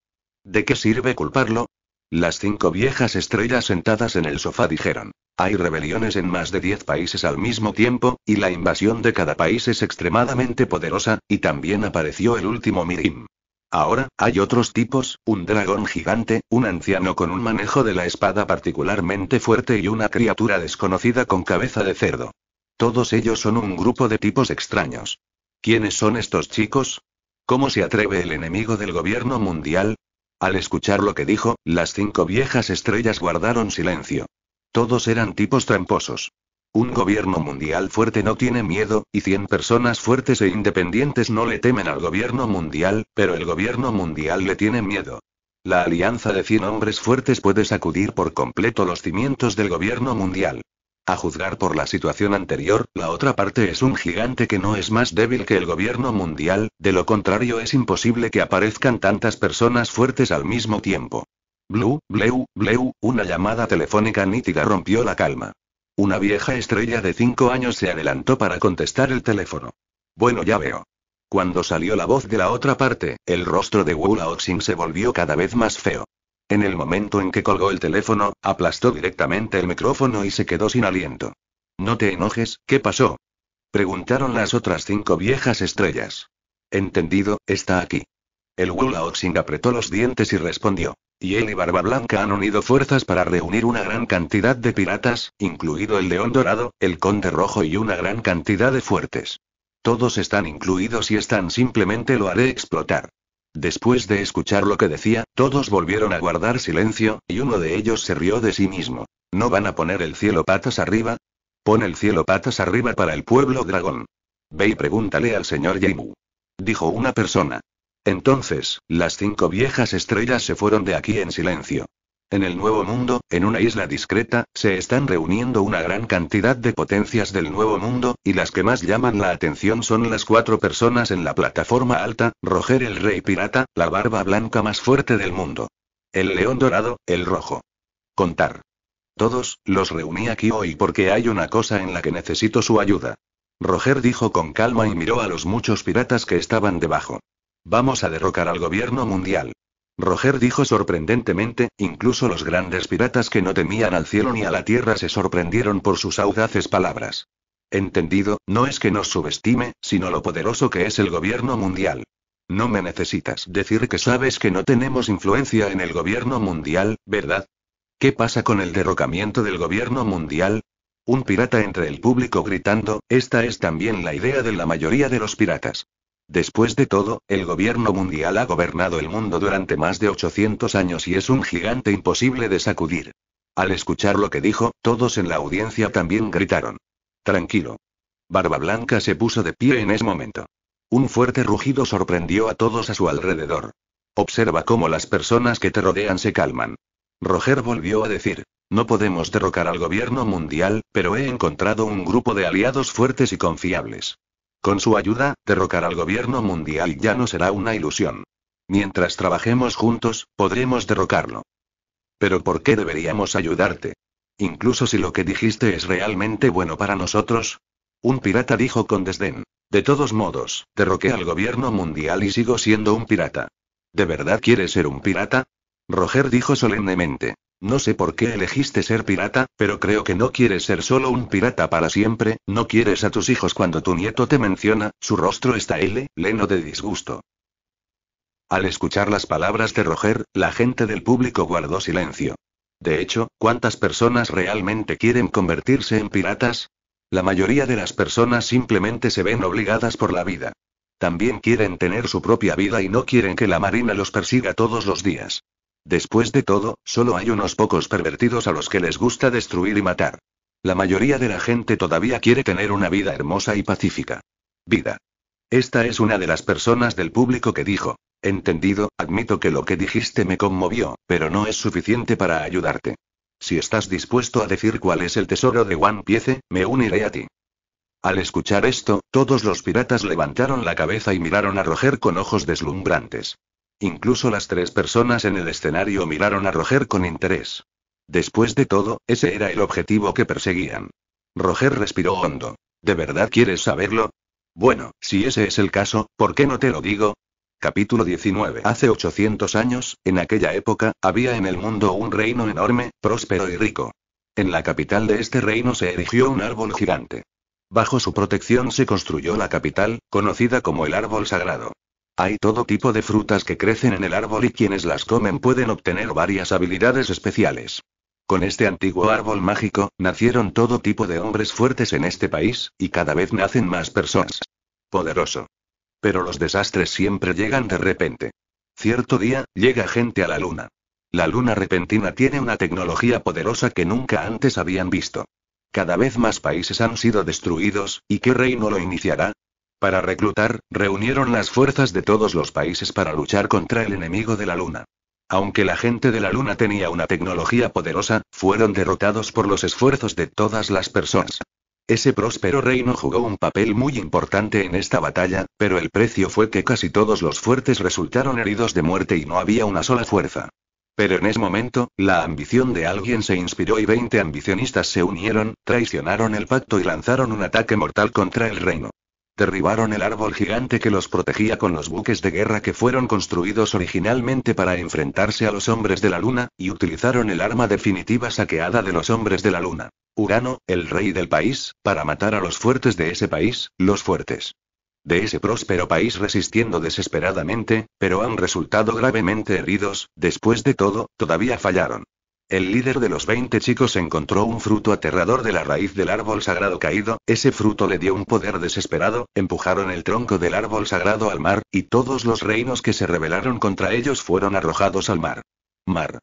¿De qué sirve culparlo? Las cinco viejas estrellas sentadas en el sofá dijeron. Hay rebeliones en más de diez países al mismo tiempo, y la invasión de cada país es extremadamente poderosa, y también apareció el último Mirim. Ahora, hay otros tipos, un dragón gigante, un anciano con un manejo de la espada particularmente fuerte y una criatura desconocida con cabeza de cerdo. Todos ellos son un grupo de tipos extraños. ¿Quiénes son estos chicos? ¿Cómo se atreve el enemigo del gobierno mundial? Al escuchar lo que dijo, las cinco viejas estrellas guardaron silencio. Todos eran tipos tramposos. Un gobierno mundial fuerte no tiene miedo, y cien personas fuertes e independientes no le temen al gobierno mundial, pero el gobierno mundial le tiene miedo. La alianza de 100 hombres fuertes puede sacudir por completo los cimientos del gobierno mundial. A juzgar por la situación anterior, la otra parte es un gigante que no es más débil que el gobierno mundial, de lo contrario es imposible que aparezcan tantas personas fuertes al mismo tiempo. Blue, Blue, Blue, una llamada telefónica nítida rompió la calma. Una vieja estrella de cinco años se adelantó para contestar el teléfono. Bueno, ya veo. Cuando salió la voz de la otra parte, el rostro de Wu Laoxing se volvió cada vez más feo. En el momento en que colgó el teléfono, aplastó directamente el micrófono y se quedó sin aliento. No te enojes, ¿qué pasó? Preguntaron las otras cinco viejas estrellas. Entendido, está aquí. El Wulaoxing apretó los dientes y respondió. Y él y Barba Blanca han unido fuerzas para reunir una gran cantidad de piratas, incluido el León Dorado, el Conde Rojo y una gran cantidad de fuertes. Todos están incluidos y están simplemente lo haré explotar. Después de escuchar lo que decía, todos volvieron a guardar silencio, y uno de ellos se rió de sí mismo. ¿No van a poner el cielo patas arriba? Pon el cielo patas arriba para el pueblo dragón. Ve y pregúntale al señor Jaimu. Dijo una persona. Entonces, las cinco viejas estrellas se fueron de aquí en silencio. En el Nuevo Mundo, en una isla discreta, se están reuniendo una gran cantidad de potencias del Nuevo Mundo, y las que más llaman la atención son las cuatro personas en la plataforma alta, Roger el Rey Pirata, la barba blanca más fuerte del mundo. El león dorado, el rojo. Contar. Todos, los reuní aquí hoy porque hay una cosa en la que necesito su ayuda. Roger dijo con calma y miró a los muchos piratas que estaban debajo. Vamos a derrocar al gobierno mundial. Roger dijo sorprendentemente, incluso los grandes piratas que no temían al cielo ni a la tierra se sorprendieron por sus audaces palabras. Entendido, no es que nos subestime, sino lo poderoso que es el gobierno mundial. No me necesitas decir que sabes que no tenemos influencia en el gobierno mundial, ¿verdad? ¿Qué pasa con el derrocamiento del gobierno mundial? Un pirata entre el público gritando, esta es también la idea de la mayoría de los piratas. Después de todo, el gobierno mundial ha gobernado el mundo durante más de 800 años y es un gigante imposible de sacudir. Al escuchar lo que dijo, todos en la audiencia también gritaron. Tranquilo. Barba Blanca se puso de pie en ese momento. Un fuerte rugido sorprendió a todos a su alrededor. Observa cómo las personas que te rodean se calman. Roger volvió a decir, no podemos derrocar al gobierno mundial, pero he encontrado un grupo de aliados fuertes y confiables. Con su ayuda, derrocar al gobierno mundial ya no será una ilusión. Mientras trabajemos juntos, podremos derrocarlo. Pero ¿por qué deberíamos ayudarte? Incluso si lo que dijiste es realmente bueno para nosotros. Un pirata dijo con desdén. De todos modos, derroqué al gobierno mundial y sigo siendo un pirata. ¿De verdad quieres ser un pirata? Roger dijo solemnemente. No sé por qué elegiste ser pirata, pero creo que no quieres ser solo un pirata para siempre, no quieres a tus hijos cuando tu nieto te menciona, su rostro está L, leno de disgusto. Al escuchar las palabras de Roger, la gente del público guardó silencio. De hecho, ¿cuántas personas realmente quieren convertirse en piratas? La mayoría de las personas simplemente se ven obligadas por la vida. También quieren tener su propia vida y no quieren que la marina los persiga todos los días. Después de todo, solo hay unos pocos pervertidos a los que les gusta destruir y matar. La mayoría de la gente todavía quiere tener una vida hermosa y pacífica. Vida. Esta es una de las personas del público que dijo, entendido, admito que lo que dijiste me conmovió, pero no es suficiente para ayudarte. Si estás dispuesto a decir cuál es el tesoro de One Piece, me uniré a ti. Al escuchar esto, todos los piratas levantaron la cabeza y miraron a Roger con ojos deslumbrantes. Incluso las tres personas en el escenario miraron a Roger con interés. Después de todo, ese era el objetivo que perseguían. Roger respiró hondo. ¿De verdad quieres saberlo? Bueno, si ese es el caso, ¿por qué no te lo digo? Capítulo 19. Hace 800 años, en aquella época, había en el mundo un reino enorme, próspero y rico. En la capital de este reino se erigió un árbol gigante. Bajo su protección se construyó la capital, conocida como el Árbol Sagrado. Hay todo tipo de frutas que crecen en el árbol y quienes las comen pueden obtener varias habilidades especiales. Con este antiguo árbol mágico, nacieron todo tipo de hombres fuertes en este país, y cada vez nacen más personas. Poderoso. Pero los desastres siempre llegan de repente. Cierto día, llega gente a la luna. La luna repentina tiene una tecnología poderosa que nunca antes habían visto. Cada vez más países han sido destruidos, ¿y qué reino lo iniciará? Para reclutar, reunieron las fuerzas de todos los países para luchar contra el enemigo de la Luna. Aunque la gente de la Luna tenía una tecnología poderosa, fueron derrotados por los esfuerzos de todas las personas. Ese próspero reino jugó un papel muy importante en esta batalla, pero el precio fue que casi todos los fuertes resultaron heridos de muerte y no había una sola fuerza. Pero en ese momento, la ambición de alguien se inspiró y 20 ambicionistas se unieron, traicionaron el pacto y lanzaron un ataque mortal contra el reino. Derribaron el árbol gigante que los protegía con los buques de guerra que fueron construidos originalmente para enfrentarse a los hombres de la luna, y utilizaron el arma definitiva saqueada de los hombres de la luna. Urano, el rey del país, para matar a los fuertes de ese país, los fuertes de ese próspero país resistiendo desesperadamente, pero han resultado gravemente heridos, después de todo, todavía fallaron. El líder de los 20 chicos encontró un fruto aterrador de la raíz del árbol sagrado caído, ese fruto le dio un poder desesperado, empujaron el tronco del árbol sagrado al mar, y todos los reinos que se rebelaron contra ellos fueron arrojados al mar. Mar.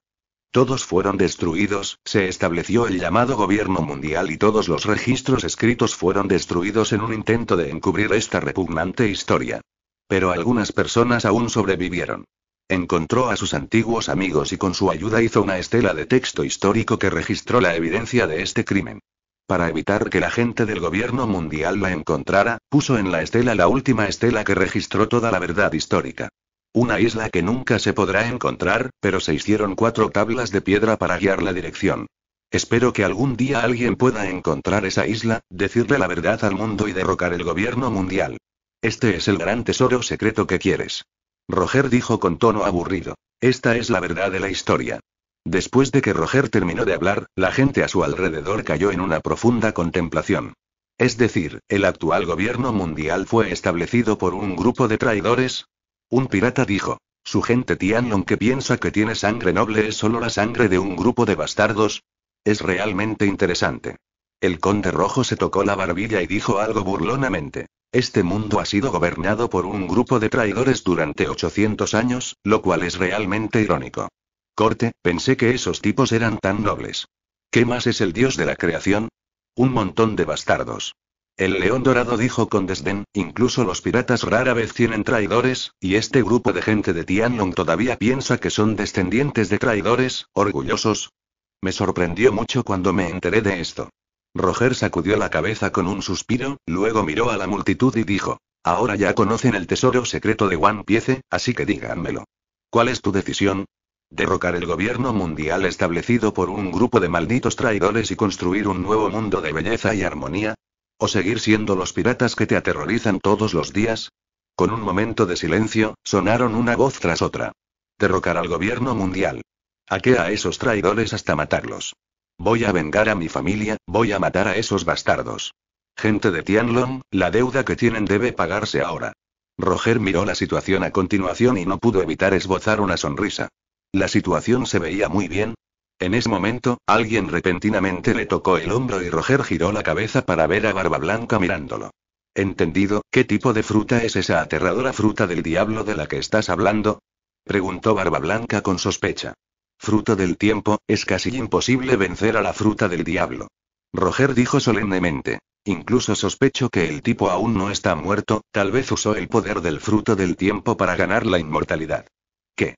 Todos fueron destruidos, se estableció el llamado gobierno mundial y todos los registros escritos fueron destruidos en un intento de encubrir esta repugnante historia. Pero algunas personas aún sobrevivieron. Encontró a sus antiguos amigos y con su ayuda hizo una estela de texto histórico que registró la evidencia de este crimen. Para evitar que la gente del gobierno mundial la encontrara, puso en la estela la última estela que registró toda la verdad histórica. Una isla que nunca se podrá encontrar, pero se hicieron cuatro tablas de piedra para guiar la dirección. Espero que algún día alguien pueda encontrar esa isla, decirle la verdad al mundo y derrocar el gobierno mundial. Este es el gran tesoro secreto que quieres. Roger dijo con tono aburrido. Esta es la verdad de la historia. Después de que Roger terminó de hablar, la gente a su alrededor cayó en una profunda contemplación. Es decir, el actual gobierno mundial fue establecido por un grupo de traidores. Un pirata dijo. Su gente Tianlong que piensa que tiene sangre noble es solo la sangre de un grupo de bastardos. Es realmente interesante. El conde rojo se tocó la barbilla y dijo algo burlonamente. Este mundo ha sido gobernado por un grupo de traidores durante 800 años, lo cual es realmente irónico. Corte, pensé que esos tipos eran tan nobles. ¿Qué más es el dios de la creación? Un montón de bastardos. El león dorado dijo con desdén, incluso los piratas rara vez tienen traidores, y este grupo de gente de Tianlong todavía piensa que son descendientes de traidores, orgullosos. Me sorprendió mucho cuando me enteré de esto. Roger sacudió la cabeza con un suspiro, luego miró a la multitud y dijo, Ahora ya conocen el tesoro secreto de One Piece, así que díganmelo. ¿Cuál es tu decisión? Derrocar el gobierno mundial establecido por un grupo de malditos traidores y construir un nuevo mundo de belleza y armonía? ¿O seguir siendo los piratas que te aterrorizan todos los días? Con un momento de silencio, sonaron una voz tras otra. Derrocar al gobierno mundial. ¿A qué a esos traidores hasta matarlos. Voy a vengar a mi familia, voy a matar a esos bastardos. Gente de Tianlong, la deuda que tienen debe pagarse ahora. Roger miró la situación a continuación y no pudo evitar esbozar una sonrisa. La situación se veía muy bien. En ese momento, alguien repentinamente le tocó el hombro y Roger giró la cabeza para ver a Barba Blanca mirándolo. Entendido, ¿qué tipo de fruta es esa aterradora fruta del diablo de la que estás hablando? preguntó Barba Blanca con sospecha. Fruto del tiempo, es casi imposible vencer a la fruta del diablo. Roger dijo solemnemente. Incluso sospecho que el tipo aún no está muerto, tal vez usó el poder del fruto del tiempo para ganar la inmortalidad. ¿Qué?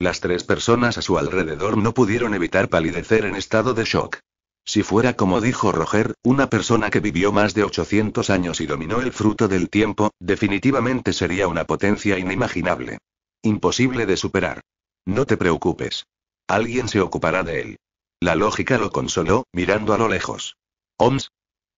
Las tres personas a su alrededor no pudieron evitar palidecer en estado de shock. Si fuera como dijo Roger, una persona que vivió más de 800 años y dominó el fruto del tiempo, definitivamente sería una potencia inimaginable. Imposible de superar. No te preocupes. Alguien se ocupará de él. La lógica lo consoló, mirando a lo lejos. ¿Oms?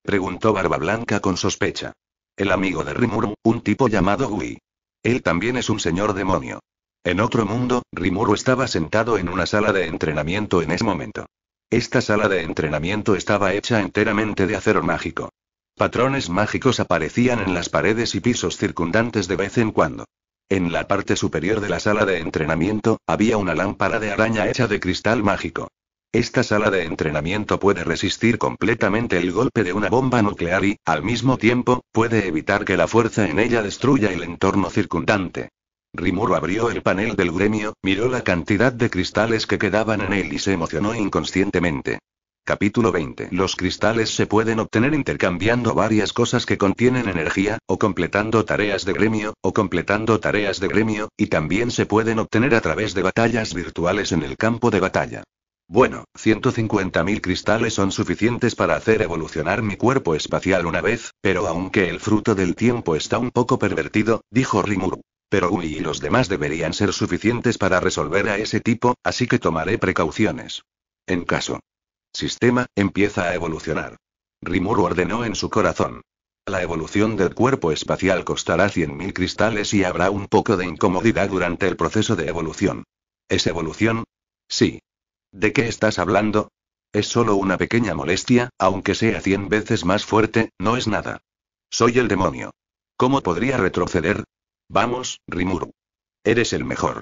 preguntó Barba Blanca con sospecha. El amigo de Rimuru, un tipo llamado Gui. Él también es un señor demonio. En otro mundo, Rimuru estaba sentado en una sala de entrenamiento en ese momento. Esta sala de entrenamiento estaba hecha enteramente de acero mágico. Patrones mágicos aparecían en las paredes y pisos circundantes de vez en cuando. En la parte superior de la sala de entrenamiento, había una lámpara de araña hecha de cristal mágico. Esta sala de entrenamiento puede resistir completamente el golpe de una bomba nuclear y, al mismo tiempo, puede evitar que la fuerza en ella destruya el entorno circundante. Rimuru abrió el panel del gremio, miró la cantidad de cristales que quedaban en él y se emocionó inconscientemente. Capítulo 20. Los cristales se pueden obtener intercambiando varias cosas que contienen energía, o completando tareas de gremio, o completando tareas de gremio, y también se pueden obtener a través de batallas virtuales en el campo de batalla. Bueno, 150.000 cristales son suficientes para hacer evolucionar mi cuerpo espacial una vez, pero aunque el fruto del tiempo está un poco pervertido, dijo Rimuru. Pero Ui y los demás deberían ser suficientes para resolver a ese tipo, así que tomaré precauciones. En caso Sistema, empieza a evolucionar. Rimuru ordenó en su corazón. La evolución del cuerpo espacial costará 100.000 cristales y habrá un poco de incomodidad durante el proceso de evolución. ¿Es evolución? Sí. ¿De qué estás hablando? Es solo una pequeña molestia, aunque sea 100 veces más fuerte, no es nada. Soy el demonio. ¿Cómo podría retroceder? Vamos, Rimuru. Eres el mejor.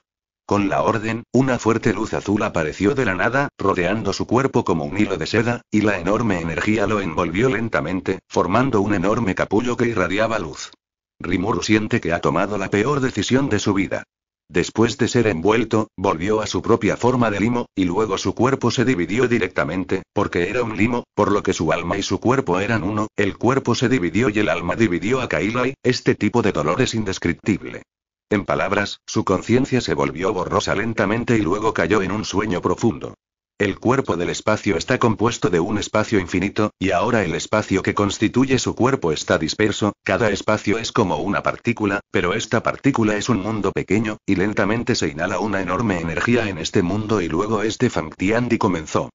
Con la orden, una fuerte luz azul apareció de la nada, rodeando su cuerpo como un hilo de seda, y la enorme energía lo envolvió lentamente, formando un enorme capullo que irradiaba luz. Rimuru siente que ha tomado la peor decisión de su vida. Después de ser envuelto, volvió a su propia forma de limo, y luego su cuerpo se dividió directamente, porque era un limo, por lo que su alma y su cuerpo eran uno, el cuerpo se dividió y el alma dividió a Kailai, este tipo de dolor es indescriptible. En palabras, su conciencia se volvió borrosa lentamente y luego cayó en un sueño profundo. El cuerpo del espacio está compuesto de un espacio infinito, y ahora el espacio que constituye su cuerpo está disperso, cada espacio es como una partícula, pero esta partícula es un mundo pequeño, y lentamente se inhala una enorme energía en este mundo y luego este Fangtiandi comenzó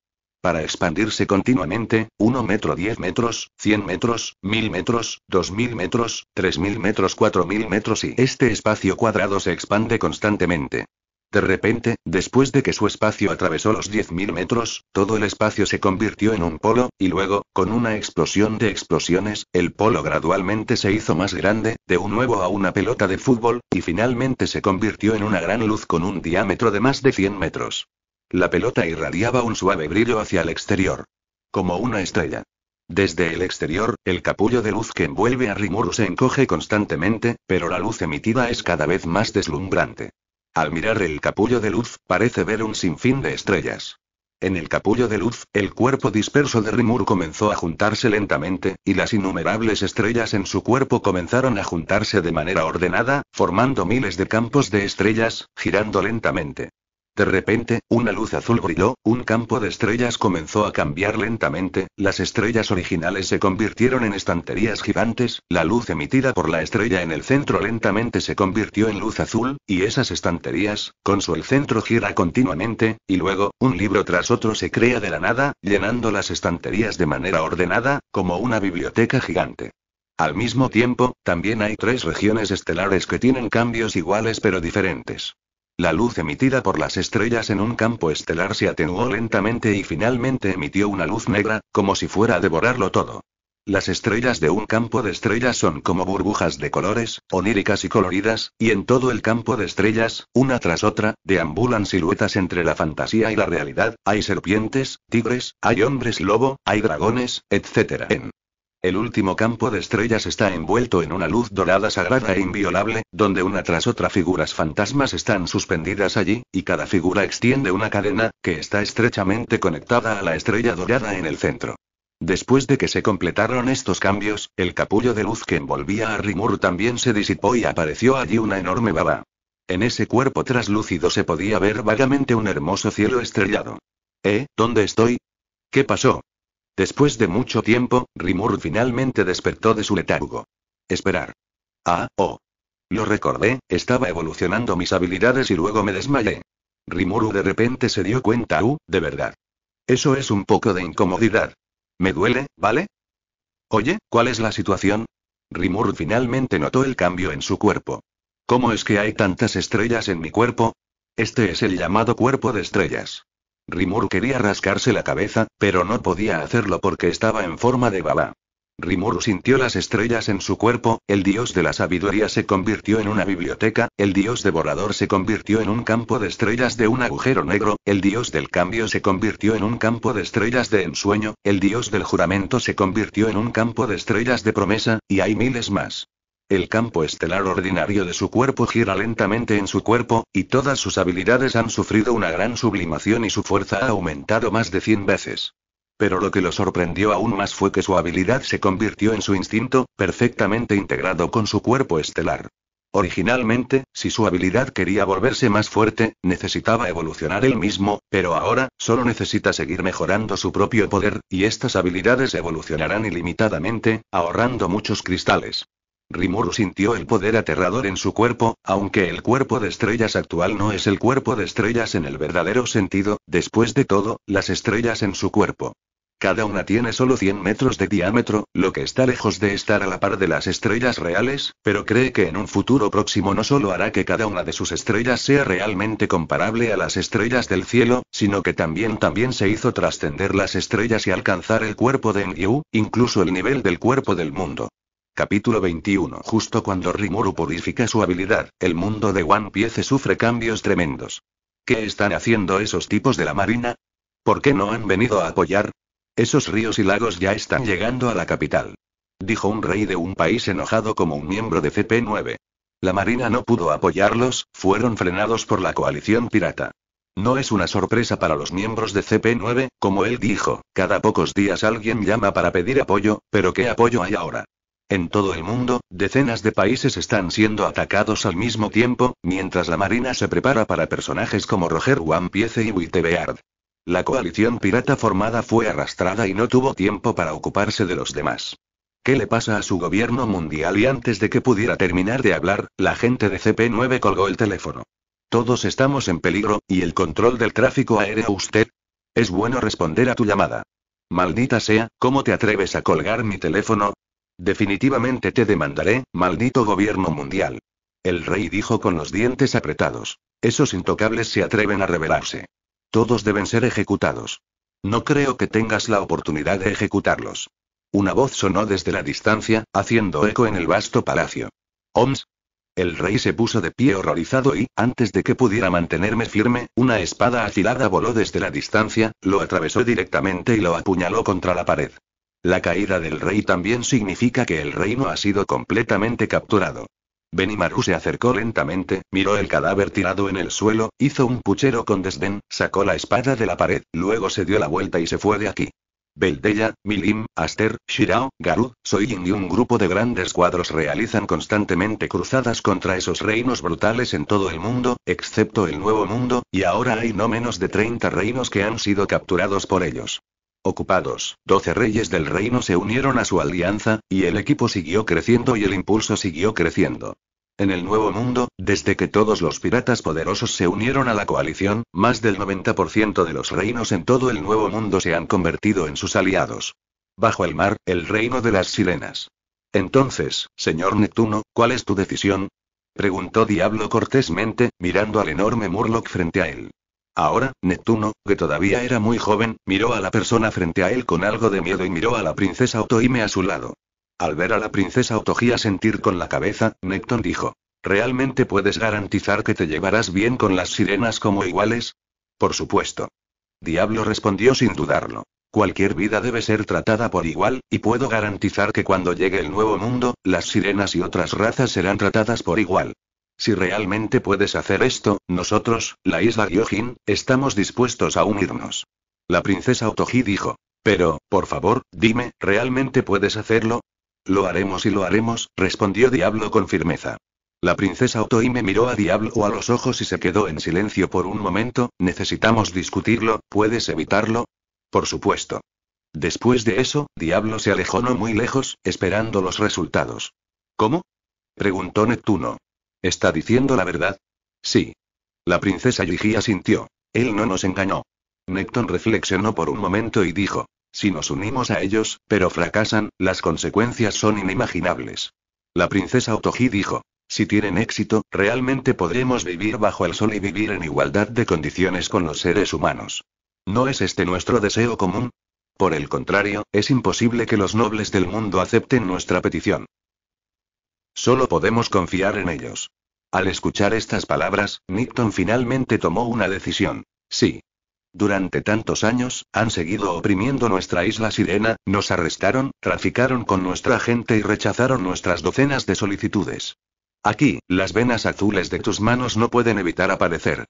para expandirse continuamente, 1 metro 10 metros, 100 metros, 1000 metros, 2000 metros, 3000 metros, 4000 metros y este espacio cuadrado se expande constantemente. De repente, después de que su espacio atravesó los 10.000 metros, todo el espacio se convirtió en un polo, y luego, con una explosión de explosiones, el polo gradualmente se hizo más grande, de un nuevo a una pelota de fútbol, y finalmente se convirtió en una gran luz con un diámetro de más de 100 metros. La pelota irradiaba un suave brillo hacia el exterior. Como una estrella. Desde el exterior, el capullo de luz que envuelve a Rimuru se encoge constantemente, pero la luz emitida es cada vez más deslumbrante. Al mirar el capullo de luz, parece ver un sinfín de estrellas. En el capullo de luz, el cuerpo disperso de Rimuru comenzó a juntarse lentamente, y las innumerables estrellas en su cuerpo comenzaron a juntarse de manera ordenada, formando miles de campos de estrellas, girando lentamente. De repente, una luz azul brilló, un campo de estrellas comenzó a cambiar lentamente, las estrellas originales se convirtieron en estanterías gigantes, la luz emitida por la estrella en el centro lentamente se convirtió en luz azul, y esas estanterías, con su el centro gira continuamente, y luego, un libro tras otro se crea de la nada, llenando las estanterías de manera ordenada, como una biblioteca gigante. Al mismo tiempo, también hay tres regiones estelares que tienen cambios iguales pero diferentes. La luz emitida por las estrellas en un campo estelar se atenuó lentamente y finalmente emitió una luz negra, como si fuera a devorarlo todo. Las estrellas de un campo de estrellas son como burbujas de colores, oníricas y coloridas, y en todo el campo de estrellas, una tras otra, deambulan siluetas entre la fantasía y la realidad, hay serpientes, tigres, hay hombres lobo, hay dragones, etc. El último campo de estrellas está envuelto en una luz dorada sagrada e inviolable, donde una tras otra figuras fantasmas están suspendidas allí, y cada figura extiende una cadena, que está estrechamente conectada a la estrella dorada en el centro. Después de que se completaron estos cambios, el capullo de luz que envolvía a Rimur también se disipó y apareció allí una enorme baba. En ese cuerpo traslúcido se podía ver vagamente un hermoso cielo estrellado. ¿Eh? ¿Dónde estoy? ¿Qué pasó? Después de mucho tiempo, Rimur finalmente despertó de su letargo. Esperar. Ah, oh. Lo recordé, estaba evolucionando mis habilidades y luego me desmayé. Rimuru de repente se dio cuenta, uh, de verdad. Eso es un poco de incomodidad. Me duele, ¿vale? Oye, ¿cuál es la situación? Rimur finalmente notó el cambio en su cuerpo. ¿Cómo es que hay tantas estrellas en mi cuerpo? Este es el llamado cuerpo de estrellas. Rimuru quería rascarse la cabeza, pero no podía hacerlo porque estaba en forma de bala. Rimuru sintió las estrellas en su cuerpo, el dios de la sabiduría se convirtió en una biblioteca, el dios devorador se convirtió en un campo de estrellas de un agujero negro, el dios del cambio se convirtió en un campo de estrellas de ensueño, el dios del juramento se convirtió en un campo de estrellas de promesa, y hay miles más. El campo estelar ordinario de su cuerpo gira lentamente en su cuerpo, y todas sus habilidades han sufrido una gran sublimación y su fuerza ha aumentado más de 100 veces. Pero lo que lo sorprendió aún más fue que su habilidad se convirtió en su instinto, perfectamente integrado con su cuerpo estelar. Originalmente, si su habilidad quería volverse más fuerte, necesitaba evolucionar él mismo, pero ahora, solo necesita seguir mejorando su propio poder, y estas habilidades evolucionarán ilimitadamente, ahorrando muchos cristales. Rimuru sintió el poder aterrador en su cuerpo, aunque el cuerpo de estrellas actual no es el cuerpo de estrellas en el verdadero sentido, después de todo, las estrellas en su cuerpo. Cada una tiene solo 100 metros de diámetro, lo que está lejos de estar a la par de las estrellas reales, pero cree que en un futuro próximo no solo hará que cada una de sus estrellas sea realmente comparable a las estrellas del cielo, sino que también también se hizo trascender las estrellas y alcanzar el cuerpo de Niu, incluso el nivel del cuerpo del mundo. Capítulo 21 Justo cuando Rimuru purifica su habilidad, el mundo de One Piece sufre cambios tremendos. ¿Qué están haciendo esos tipos de la marina? ¿Por qué no han venido a apoyar? Esos ríos y lagos ya están llegando a la capital. Dijo un rey de un país enojado como un miembro de CP9. La marina no pudo apoyarlos, fueron frenados por la coalición pirata. No es una sorpresa para los miembros de CP9, como él dijo, cada pocos días alguien llama para pedir apoyo, pero ¿qué apoyo hay ahora? En todo el mundo, decenas de países están siendo atacados al mismo tiempo, mientras la Marina se prepara para personajes como Roger Piece y Wittebeard. La coalición pirata formada fue arrastrada y no tuvo tiempo para ocuparse de los demás. ¿Qué le pasa a su gobierno mundial? Y antes de que pudiera terminar de hablar, la gente de CP9 colgó el teléfono. Todos estamos en peligro, y el control del tráfico aéreo usted. Es bueno responder a tu llamada. Maldita sea, ¿cómo te atreves a colgar mi teléfono? Definitivamente te demandaré, maldito gobierno mundial. El rey dijo con los dientes apretados. Esos intocables se atreven a rebelarse. Todos deben ser ejecutados. No creo que tengas la oportunidad de ejecutarlos. Una voz sonó desde la distancia, haciendo eco en el vasto palacio. Oms. El rey se puso de pie horrorizado y, antes de que pudiera mantenerme firme, una espada afilada voló desde la distancia, lo atravesó directamente y lo apuñaló contra la pared. La caída del rey también significa que el reino ha sido completamente capturado. Benimaru se acercó lentamente, miró el cadáver tirado en el suelo, hizo un puchero con desdén, sacó la espada de la pared, luego se dio la vuelta y se fue de aquí. Beldeya, Milim, Aster, Shirao, Garu, Soyin y un grupo de grandes cuadros realizan constantemente cruzadas contra esos reinos brutales en todo el mundo, excepto el Nuevo Mundo, y ahora hay no menos de 30 reinos que han sido capturados por ellos. Ocupados, doce reyes del reino se unieron a su alianza, y el equipo siguió creciendo y el impulso siguió creciendo. En el Nuevo Mundo, desde que todos los piratas poderosos se unieron a la coalición, más del 90% de los reinos en todo el Nuevo Mundo se han convertido en sus aliados. Bajo el mar, el reino de las sirenas. Entonces, señor Neptuno, ¿cuál es tu decisión? preguntó Diablo cortésmente, mirando al enorme Murloc frente a él. Ahora, Neptuno, que todavía era muy joven, miró a la persona frente a él con algo de miedo y miró a la princesa Otoime a su lado. Al ver a la princesa Otogia sentir con la cabeza, Necton dijo. ¿Realmente puedes garantizar que te llevarás bien con las sirenas como iguales? Por supuesto. Diablo respondió sin dudarlo. Cualquier vida debe ser tratada por igual, y puedo garantizar que cuando llegue el nuevo mundo, las sirenas y otras razas serán tratadas por igual. Si realmente puedes hacer esto, nosotros, la isla Gyojin, estamos dispuestos a unirnos. La princesa Otoji dijo. Pero, por favor, dime, ¿realmente puedes hacerlo? Lo haremos y lo haremos, respondió Diablo con firmeza. La princesa Otoji me miró a Diablo a los ojos y se quedó en silencio por un momento, necesitamos discutirlo, ¿puedes evitarlo? Por supuesto. Después de eso, Diablo se alejó no muy lejos, esperando los resultados. ¿Cómo? preguntó Neptuno. ¿Está diciendo la verdad? Sí. La princesa Yujia sintió, Él no nos engañó. Necton reflexionó por un momento y dijo, si nos unimos a ellos, pero fracasan, las consecuencias son inimaginables. La princesa Otoji dijo, si tienen éxito, realmente podremos vivir bajo el sol y vivir en igualdad de condiciones con los seres humanos. ¿No es este nuestro deseo común? Por el contrario, es imposible que los nobles del mundo acepten nuestra petición. Solo podemos confiar en ellos. Al escuchar estas palabras, Nipton finalmente tomó una decisión. Sí. Durante tantos años, han seguido oprimiendo nuestra isla sirena, nos arrestaron, traficaron con nuestra gente y rechazaron nuestras docenas de solicitudes. Aquí, las venas azules de tus manos no pueden evitar aparecer.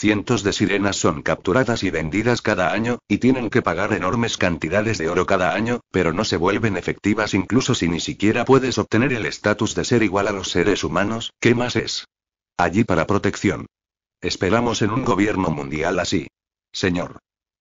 Cientos de sirenas son capturadas y vendidas cada año, y tienen que pagar enormes cantidades de oro cada año, pero no se vuelven efectivas incluso si ni siquiera puedes obtener el estatus de ser igual a los seres humanos, ¿qué más es? Allí para protección. Esperamos en un gobierno mundial así. Señor.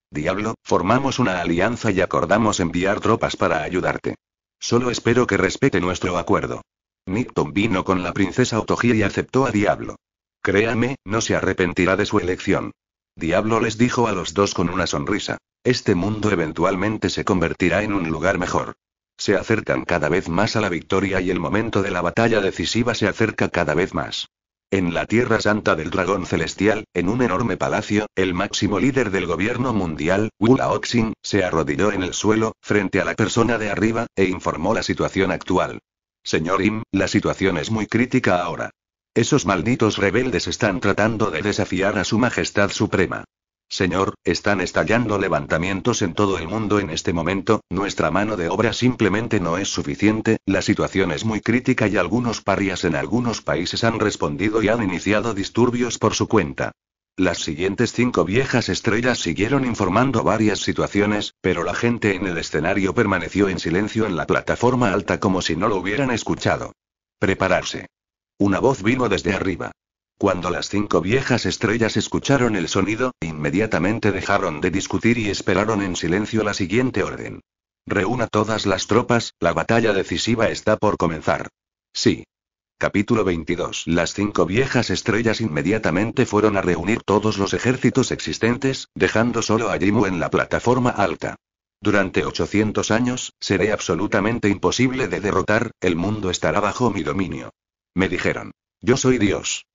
Diablo, formamos una alianza y acordamos enviar tropas para ayudarte. Solo espero que respete nuestro acuerdo. Nipton vino con la princesa Otoji y aceptó a Diablo. Créame, no se arrepentirá de su elección. Diablo les dijo a los dos con una sonrisa. Este mundo eventualmente se convertirá en un lugar mejor. Se acercan cada vez más a la victoria y el momento de la batalla decisiva se acerca cada vez más. En la Tierra Santa del Dragón Celestial, en un enorme palacio, el máximo líder del gobierno mundial, Wu Oxin, se arrodilló en el suelo, frente a la persona de arriba, e informó la situación actual. Señor Im, la situación es muy crítica ahora. Esos malditos rebeldes están tratando de desafiar a su Majestad Suprema. Señor, están estallando levantamientos en todo el mundo en este momento, nuestra mano de obra simplemente no es suficiente, la situación es muy crítica y algunos parias en algunos países han respondido y han iniciado disturbios por su cuenta. Las siguientes cinco viejas estrellas siguieron informando varias situaciones, pero la gente en el escenario permaneció en silencio en la plataforma alta como si no lo hubieran escuchado. Prepararse. Una voz vino desde arriba. Cuando las cinco viejas estrellas escucharon el sonido, inmediatamente dejaron de discutir y esperaron en silencio la siguiente orden. Reúna todas las tropas, la batalla decisiva está por comenzar. Sí. Capítulo 22. Las cinco viejas estrellas inmediatamente fueron a reunir todos los ejércitos existentes, dejando solo a Jimu en la plataforma alta. Durante 800 años, seré absolutamente imposible de derrotar, el mundo estará bajo mi dominio. Me dijeron. Yo soy Dios.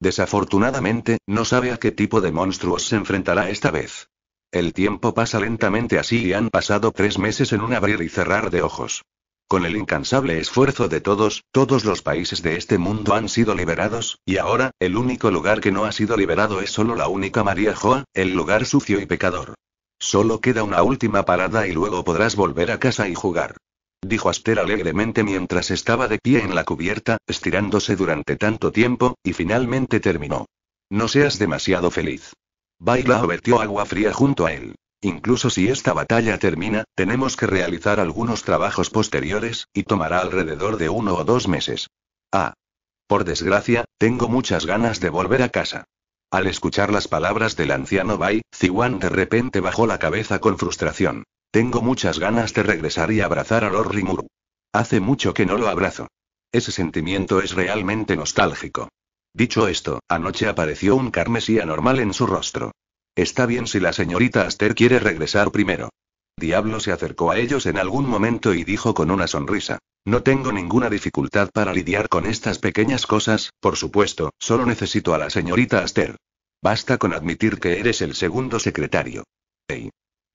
Desafortunadamente, no sabe a qué tipo de monstruos se enfrentará esta vez. El tiempo pasa lentamente así y han pasado tres meses en un abrir y cerrar de ojos. Con el incansable esfuerzo de todos, todos los países de este mundo han sido liberados, y ahora, el único lugar que no ha sido liberado es solo la única María Joa, el lugar sucio y pecador. Solo queda una última parada y luego podrás volver a casa y jugar dijo Aster alegremente mientras estaba de pie en la cubierta, estirándose durante tanto tiempo, y finalmente terminó. No seas demasiado feliz. Baila vertió agua fría junto a él. Incluso si esta batalla termina, tenemos que realizar algunos trabajos posteriores, y tomará alrededor de uno o dos meses. Ah. Por desgracia, tengo muchas ganas de volver a casa. Al escuchar las palabras del anciano Bai, Ziwan de repente bajó la cabeza con frustración. Tengo muchas ganas de regresar y abrazar a Lord Rimuru. Hace mucho que no lo abrazo. Ese sentimiento es realmente nostálgico. Dicho esto, anoche apareció un carmesí anormal en su rostro. Está bien si la señorita Aster quiere regresar primero. Diablo se acercó a ellos en algún momento y dijo con una sonrisa. No tengo ninguna dificultad para lidiar con estas pequeñas cosas, por supuesto, solo necesito a la señorita Aster. Basta con admitir que eres el segundo secretario. Hey,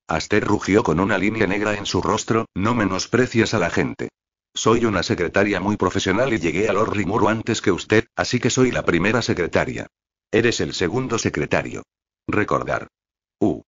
Aster rugió con una línea negra en su rostro, no menosprecias a la gente. Soy una secretaria muy profesional y llegué a Lori Rimuru antes que usted, así que soy la primera secretaria. Eres el segundo secretario. Recordar. Uh.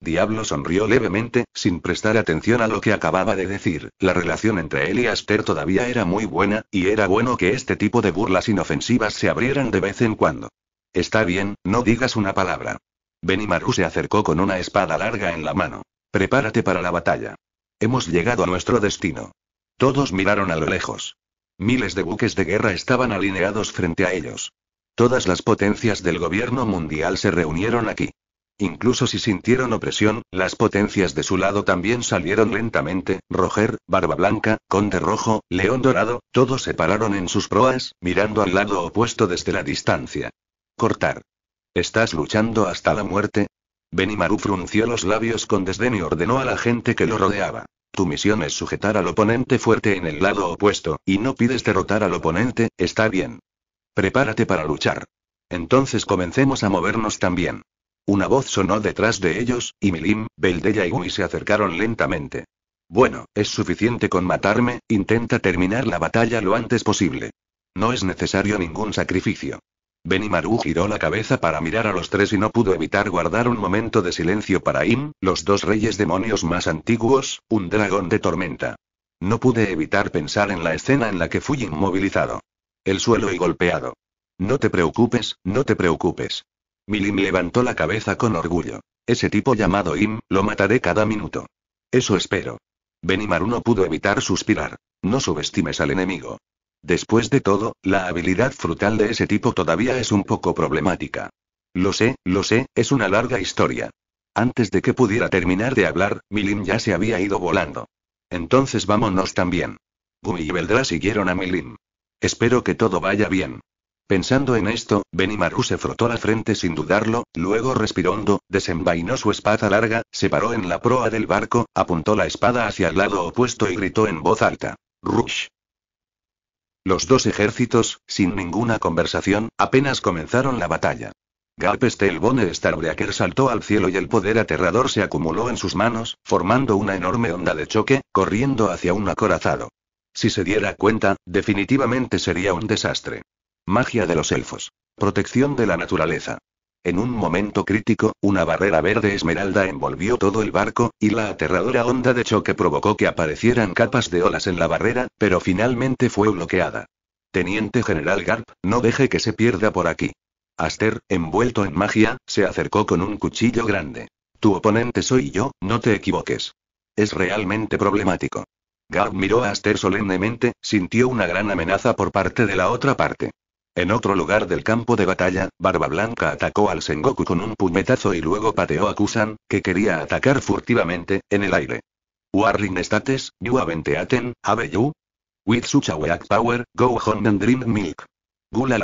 Diablo sonrió levemente, sin prestar atención a lo que acababa de decir. La relación entre él y Aster todavía era muy buena, y era bueno que este tipo de burlas inofensivas se abrieran de vez en cuando. Está bien, no digas una palabra. Benimaru se acercó con una espada larga en la mano. Prepárate para la batalla. Hemos llegado a nuestro destino. Todos miraron a lo lejos. Miles de buques de guerra estaban alineados frente a ellos. Todas las potencias del gobierno mundial se reunieron aquí. Incluso si sintieron opresión, las potencias de su lado también salieron lentamente, Roger, Barba Blanca, Conde Rojo, León Dorado, todos se pararon en sus proas, mirando al lado opuesto desde la distancia. Cortar. ¿Estás luchando hasta la muerte? Benimaru frunció los labios con desdén y ordenó a la gente que lo rodeaba. Tu misión es sujetar al oponente fuerte en el lado opuesto, y no pides derrotar al oponente, está bien. Prepárate para luchar. Entonces comencemos a movernos también. Una voz sonó detrás de ellos, y Milim, Beldeya y Gui se acercaron lentamente. Bueno, es suficiente con matarme, intenta terminar la batalla lo antes posible. No es necesario ningún sacrificio. Benimaru giró la cabeza para mirar a los tres y no pudo evitar guardar un momento de silencio para Im, los dos reyes demonios más antiguos, un dragón de tormenta. No pude evitar pensar en la escena en la que fui inmovilizado. El suelo y golpeado. No te preocupes, no te preocupes. Milim levantó la cabeza con orgullo. Ese tipo llamado Im, lo mataré cada minuto. Eso espero. Benimaru no pudo evitar suspirar. No subestimes al enemigo. Después de todo, la habilidad frutal de ese tipo todavía es un poco problemática. Lo sé, lo sé, es una larga historia. Antes de que pudiera terminar de hablar, Milim ya se había ido volando. Entonces vámonos también. Gumi y Veldra siguieron a Milim. Espero que todo vaya bien. Pensando en esto, Benimaru se frotó la frente sin dudarlo, luego respirando, desenvainó su espada larga, se paró en la proa del barco, apuntó la espada hacia el lado opuesto y gritó en voz alta. ¡Rush! Los dos ejércitos, sin ninguna conversación, apenas comenzaron la batalla. Galpestelbone bone Starbreaker saltó al cielo y el poder aterrador se acumuló en sus manos, formando una enorme onda de choque, corriendo hacia un acorazado. Si se diera cuenta, definitivamente sería un desastre. Magia de los elfos. Protección de la naturaleza. En un momento crítico, una barrera verde esmeralda envolvió todo el barco, y la aterradora onda de choque provocó que aparecieran capas de olas en la barrera, pero finalmente fue bloqueada. Teniente General Garp, no deje que se pierda por aquí. Aster, envuelto en magia, se acercó con un cuchillo grande. Tu oponente soy yo, no te equivoques. Es realmente problemático. Garp miró a Aster solemnemente, sintió una gran amenaza por parte de la otra parte. En otro lugar del campo de batalla, Barba Blanca atacó al Sengoku con un puñetazo y luego pateó a Kusan, que quería atacar furtivamente en el aire. Warriestates, you aventa ten, have you? With such a weak power, go home and drink Milk. Gula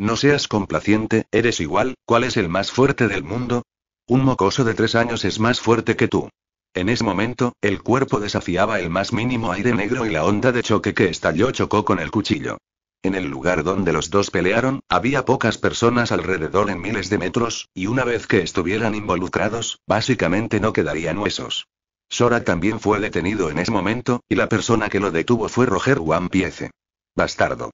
no seas complaciente, eres igual, ¿cuál es el más fuerte del mundo? Un mocoso de tres años es más fuerte que tú. En ese momento, el cuerpo desafiaba el más mínimo aire negro y la onda de choque que estalló chocó con el cuchillo. En el lugar donde los dos pelearon, había pocas personas alrededor en miles de metros, y una vez que estuvieran involucrados, básicamente no quedarían huesos. Sora también fue detenido en ese momento, y la persona que lo detuvo fue Roger Piece. Bastardo.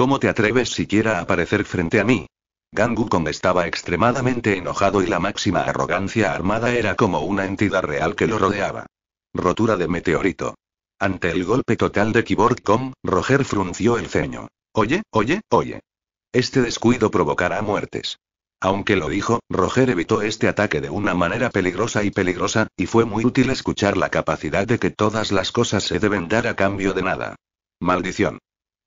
¿Cómo te atreves siquiera a aparecer frente a mí? Gangu Kong estaba extremadamente enojado y la máxima arrogancia armada era como una entidad real que lo rodeaba. Rotura de meteorito. Ante el golpe total de Kiborg Com, Roger frunció el ceño. Oye, oye, oye. Este descuido provocará muertes. Aunque lo dijo, Roger evitó este ataque de una manera peligrosa y peligrosa, y fue muy útil escuchar la capacidad de que todas las cosas se deben dar a cambio de nada. Maldición.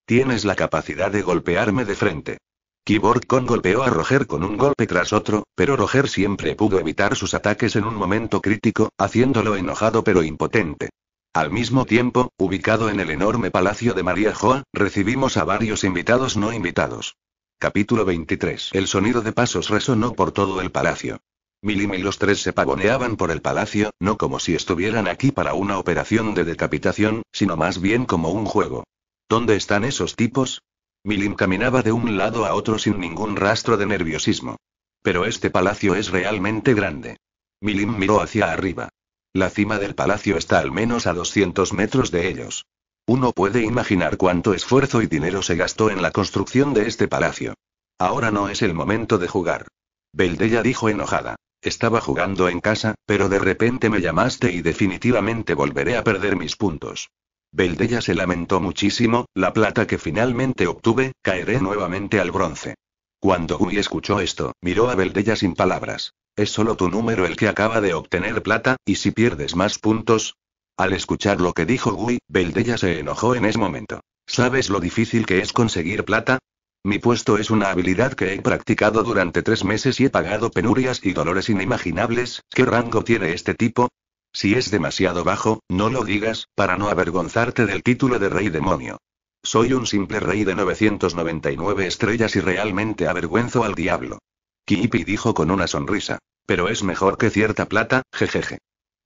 Tienes la capacidad de golpearme de frente. Keyboard Con golpeó a Roger con un golpe tras otro, pero Roger siempre pudo evitar sus ataques en un momento crítico, haciéndolo enojado pero impotente. Al mismo tiempo, ubicado en el enorme palacio de María Joa, recibimos a varios invitados no invitados. Capítulo 23. El sonido de pasos resonó por todo el palacio. Milim y los tres se pavoneaban por el palacio, no como si estuvieran aquí para una operación de decapitación, sino más bien como un juego. ¿Dónde están esos tipos? Milim caminaba de un lado a otro sin ningún rastro de nerviosismo. Pero este palacio es realmente grande. Milim miró hacia arriba. La cima del palacio está al menos a 200 metros de ellos. Uno puede imaginar cuánto esfuerzo y dinero se gastó en la construcción de este palacio. Ahora no es el momento de jugar. Beldella dijo enojada. Estaba jugando en casa, pero de repente me llamaste y definitivamente volveré a perder mis puntos. Beldella se lamentó muchísimo, la plata que finalmente obtuve, caeré nuevamente al bronce. Cuando Gui escuchó esto, miró a Beldella sin palabras. Es solo tu número el que acaba de obtener plata, y si pierdes más puntos. Al escuchar lo que dijo Gui, Beldella se enojó en ese momento. ¿Sabes lo difícil que es conseguir plata? Mi puesto es una habilidad que he practicado durante tres meses y he pagado penurias y dolores inimaginables. ¿Qué rango tiene este tipo? Si es demasiado bajo, no lo digas, para no avergonzarte del título de rey demonio. Soy un simple rey de 999 estrellas y realmente avergüenzo al diablo. Kiipi dijo con una sonrisa. Pero es mejor que cierta plata, jejeje.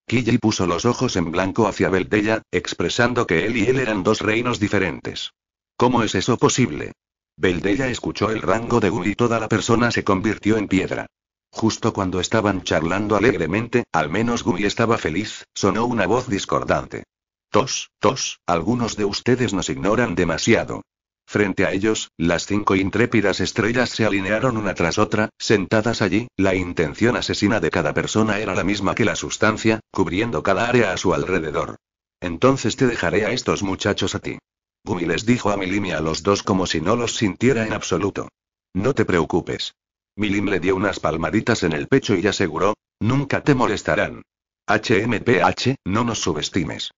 Kiji puso los ojos en blanco hacia Beldella, expresando que él y él eran dos reinos diferentes. ¿Cómo es eso posible? Beldella escuchó el rango de U y toda la persona se convirtió en piedra. Justo cuando estaban charlando alegremente, al menos Gumi estaba feliz, sonó una voz discordante. Tos, tos, algunos de ustedes nos ignoran demasiado. Frente a ellos, las cinco intrépidas estrellas se alinearon una tras otra, sentadas allí, la intención asesina de cada persona era la misma que la sustancia, cubriendo cada área a su alrededor. Entonces te dejaré a estos muchachos a ti. Gumi les dijo a Milimi a los dos como si no los sintiera en absoluto. No te preocupes. Milin le dio unas palmaditas en el pecho y aseguró, nunca te molestarán. HMPH, no nos subestimes.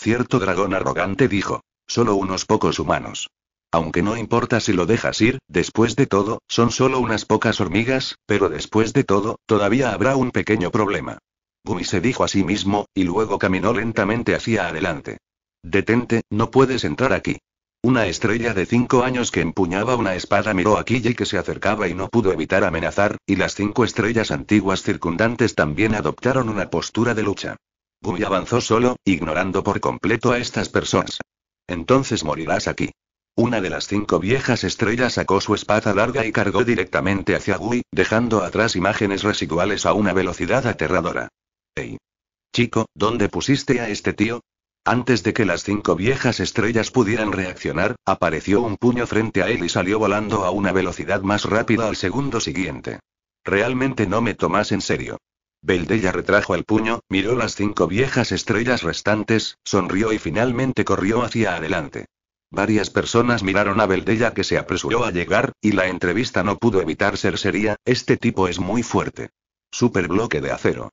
Cierto dragón arrogante dijo, solo unos pocos humanos. Aunque no importa si lo dejas ir, después de todo, son solo unas pocas hormigas, pero después de todo, todavía habrá un pequeño problema. Gumi se dijo a sí mismo, y luego caminó lentamente hacia adelante. Detente, no puedes entrar aquí. Una estrella de cinco años que empuñaba una espada miró a Kille que se acercaba y no pudo evitar amenazar, y las cinco estrellas antiguas circundantes también adoptaron una postura de lucha. Gui avanzó solo, ignorando por completo a estas personas. Entonces morirás aquí. Una de las cinco viejas estrellas sacó su espada larga y cargó directamente hacia Gui, dejando atrás imágenes residuales a una velocidad aterradora. Hey. Chico, ¿dónde pusiste a este tío? Antes de que las cinco viejas estrellas pudieran reaccionar, apareció un puño frente a él y salió volando a una velocidad más rápida al segundo siguiente. Realmente no me tomas en serio. Beldella retrajo el puño, miró las cinco viejas estrellas restantes, sonrió y finalmente corrió hacia adelante. Varias personas miraron a Beldella que se apresuró a llegar, y la entrevista no pudo evitar ser seria, este tipo es muy fuerte. Super bloque de acero.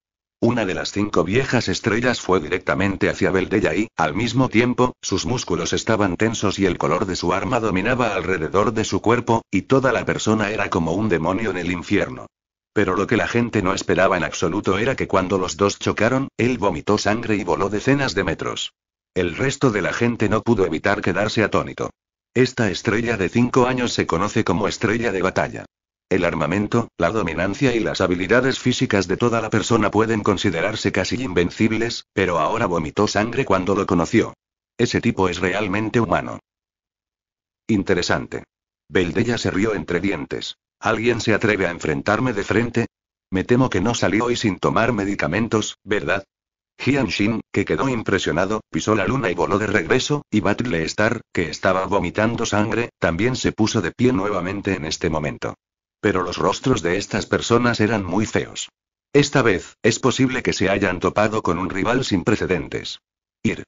Una de las cinco viejas estrellas fue directamente hacia Beldella y, al mismo tiempo, sus músculos estaban tensos y el color de su arma dominaba alrededor de su cuerpo, y toda la persona era como un demonio en el infierno. Pero lo que la gente no esperaba en absoluto era que cuando los dos chocaron, él vomitó sangre y voló decenas de metros. El resto de la gente no pudo evitar quedarse atónito. Esta estrella de cinco años se conoce como estrella de batalla. El armamento, la dominancia y las habilidades físicas de toda la persona pueden considerarse casi invencibles, pero ahora vomitó sangre cuando lo conoció. Ese tipo es realmente humano. Interesante. Beldella se rió entre dientes. ¿Alguien se atreve a enfrentarme de frente? Me temo que no salí hoy sin tomar medicamentos, ¿verdad? Jian Shin, que quedó impresionado, pisó la luna y voló de regreso, y Battle Star, que estaba vomitando sangre, también se puso de pie nuevamente en este momento pero los rostros de estas personas eran muy feos. Esta vez, es posible que se hayan topado con un rival sin precedentes. Ir.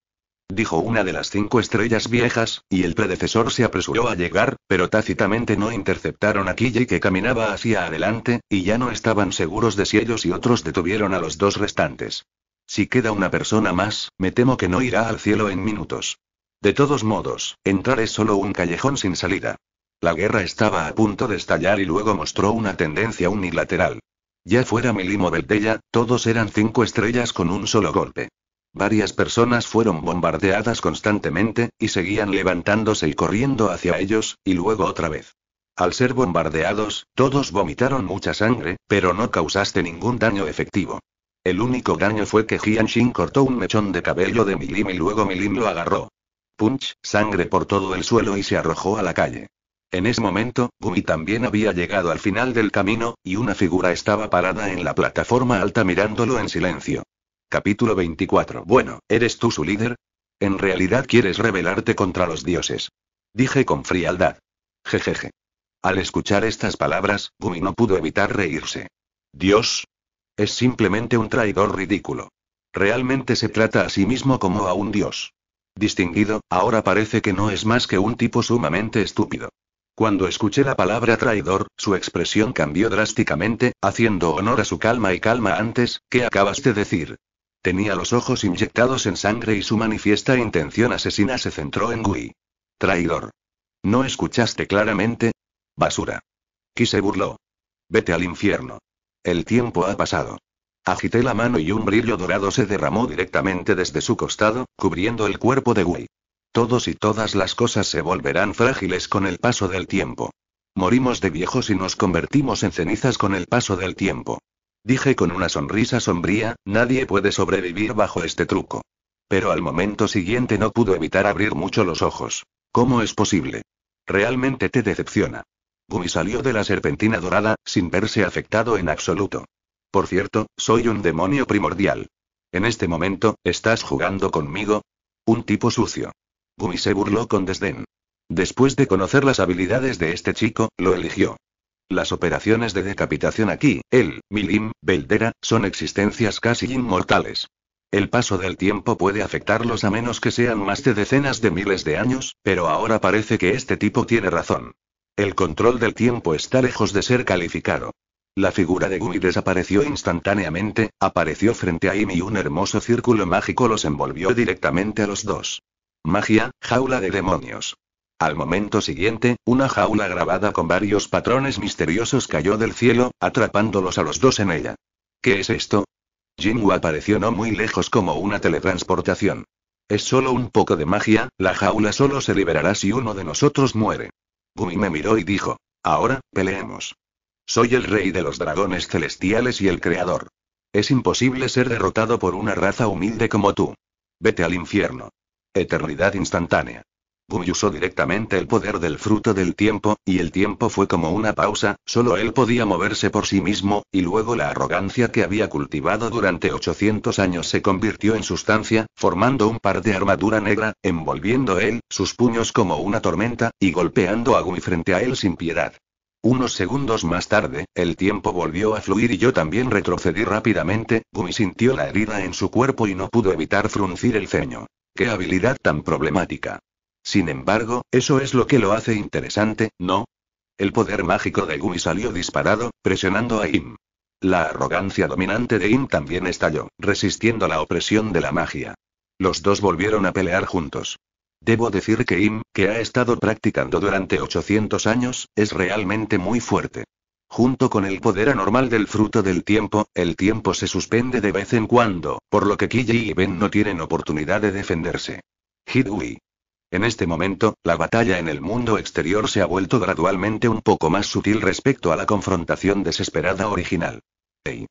Dijo una de las cinco estrellas viejas, y el predecesor se apresuró a llegar, pero tácitamente no interceptaron a Kiji que caminaba hacia adelante, y ya no estaban seguros de si ellos y otros detuvieron a los dos restantes. Si queda una persona más, me temo que no irá al cielo en minutos. De todos modos, entrar es solo un callejón sin salida. La guerra estaba a punto de estallar y luego mostró una tendencia unilateral. Ya fuera o Beltella, todos eran cinco estrellas con un solo golpe. Varias personas fueron bombardeadas constantemente, y seguían levantándose y corriendo hacia ellos, y luego otra vez. Al ser bombardeados, todos vomitaron mucha sangre, pero no causaste ningún daño efectivo. El único daño fue que Jianxin cortó un mechón de cabello de Milim y luego Milim lo agarró. Punch, sangre por todo el suelo y se arrojó a la calle. En ese momento, Gumi también había llegado al final del camino, y una figura estaba parada en la plataforma alta mirándolo en silencio. Capítulo 24. Bueno, ¿eres tú su líder? En realidad quieres rebelarte contra los dioses. Dije con frialdad. Jejeje. Al escuchar estas palabras, Gumi no pudo evitar reírse. ¿Dios? Es simplemente un traidor ridículo. Realmente se trata a sí mismo como a un dios. Distinguido, ahora parece que no es más que un tipo sumamente estúpido. Cuando escuché la palabra traidor, su expresión cambió drásticamente, haciendo honor a su calma y calma antes, ¿qué acabaste de decir? Tenía los ojos inyectados en sangre y su manifiesta intención asesina se centró en Gui. Traidor. ¿No escuchaste claramente? Basura. Ki burló. Vete al infierno. El tiempo ha pasado. Agité la mano y un brillo dorado se derramó directamente desde su costado, cubriendo el cuerpo de Gui. Todos y todas las cosas se volverán frágiles con el paso del tiempo. Morimos de viejos y nos convertimos en cenizas con el paso del tiempo. Dije con una sonrisa sombría, nadie puede sobrevivir bajo este truco. Pero al momento siguiente no pudo evitar abrir mucho los ojos. ¿Cómo es posible? Realmente te decepciona. Gumi salió de la serpentina dorada, sin verse afectado en absoluto. Por cierto, soy un demonio primordial. En este momento, ¿estás jugando conmigo? Un tipo sucio. Gumi se burló con desdén. Después de conocer las habilidades de este chico, lo eligió. Las operaciones de decapitación aquí, él, Milim, Beldera, son existencias casi inmortales. El paso del tiempo puede afectarlos a menos que sean más de decenas de miles de años, pero ahora parece que este tipo tiene razón. El control del tiempo está lejos de ser calificado. La figura de Gumi desapareció instantáneamente, apareció frente a Imi y un hermoso círculo mágico los envolvió directamente a los dos. Magia, jaula de demonios. Al momento siguiente, una jaula grabada con varios patrones misteriosos cayó del cielo, atrapándolos a los dos en ella. ¿Qué es esto? Jinwu apareció no muy lejos como una teletransportación. Es solo un poco de magia, la jaula solo se liberará si uno de nosotros muere. Gumi me miró y dijo, ahora, peleemos. Soy el rey de los dragones celestiales y el creador. Es imposible ser derrotado por una raza humilde como tú. Vete al infierno. Eternidad instantánea. Gumi usó directamente el poder del fruto del tiempo, y el tiempo fue como una pausa, solo él podía moverse por sí mismo, y luego la arrogancia que había cultivado durante 800 años se convirtió en sustancia, formando un par de armadura negra, envolviendo él, sus puños como una tormenta, y golpeando a Gumi frente a él sin piedad. Unos segundos más tarde, el tiempo volvió a fluir y yo también retrocedí rápidamente, Gumi sintió la herida en su cuerpo y no pudo evitar fruncir el ceño. ¡Qué habilidad tan problemática! Sin embargo, eso es lo que lo hace interesante, ¿no? El poder mágico de Gumi salió disparado, presionando a Im. La arrogancia dominante de Im también estalló, resistiendo la opresión de la magia. Los dos volvieron a pelear juntos. Debo decir que Im, que ha estado practicando durante 800 años, es realmente muy fuerte. Junto con el poder anormal del fruto del tiempo, el tiempo se suspende de vez en cuando, por lo que Kiji y Ben no tienen oportunidad de defenderse. Hidui. En este momento, la batalla en el mundo exterior se ha vuelto gradualmente un poco más sutil respecto a la confrontación desesperada original. Ei.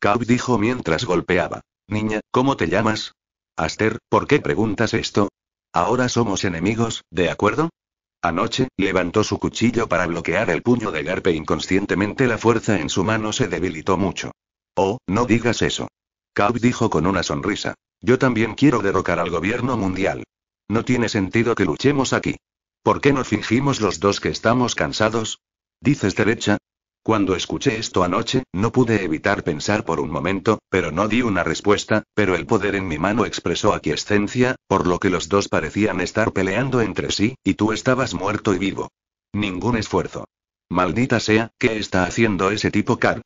Kaub dijo mientras golpeaba. Niña, ¿cómo te llamas? Aster, ¿por qué preguntas esto? Ahora somos enemigos, ¿de acuerdo? Anoche, levantó su cuchillo para bloquear el puño de Garpe inconscientemente la fuerza en su mano se debilitó mucho. Oh, no digas eso. Kauff dijo con una sonrisa. Yo también quiero derrocar al gobierno mundial. No tiene sentido que luchemos aquí. ¿Por qué no fingimos los dos que estamos cansados? Dices derecha, cuando escuché esto anoche, no pude evitar pensar por un momento, pero no di una respuesta, pero el poder en mi mano expresó aquiescencia, por lo que los dos parecían estar peleando entre sí, y tú estabas muerto y vivo. Ningún esfuerzo. Maldita sea, ¿qué está haciendo ese tipo Carp?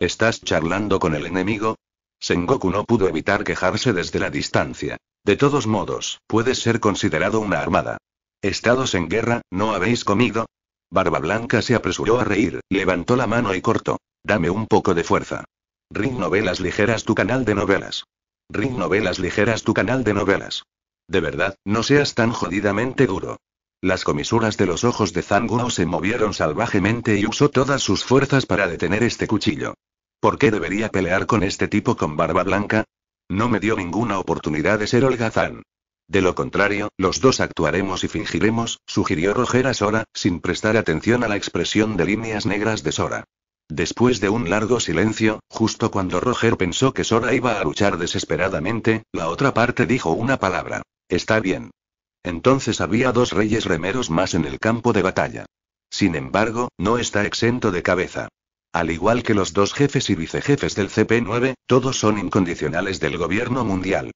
¿Estás charlando con el enemigo? Sengoku no pudo evitar quejarse desde la distancia. De todos modos, puedes ser considerado una armada. Estados en guerra, ¿no habéis comido? Barba Blanca se apresuró a reír, levantó la mano y cortó. Dame un poco de fuerza. Ring Novelas Ligeras tu canal de novelas. Ring Novelas Ligeras tu canal de novelas. De verdad, no seas tan jodidamente duro. Las comisuras de los ojos de Zanguo se movieron salvajemente y usó todas sus fuerzas para detener este cuchillo. ¿Por qué debería pelear con este tipo con barba blanca? No me dio ninguna oportunidad de ser holgazán. De lo contrario, los dos actuaremos y fingiremos, sugirió Roger a Sora, sin prestar atención a la expresión de líneas negras de Sora. Después de un largo silencio, justo cuando Roger pensó que Sora iba a luchar desesperadamente, la otra parte dijo una palabra. Está bien. Entonces había dos reyes remeros más en el campo de batalla. Sin embargo, no está exento de cabeza. Al igual que los dos jefes y vicejefes del CP9, todos son incondicionales del gobierno mundial.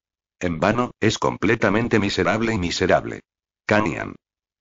En vano, es completamente miserable y miserable. Canyon.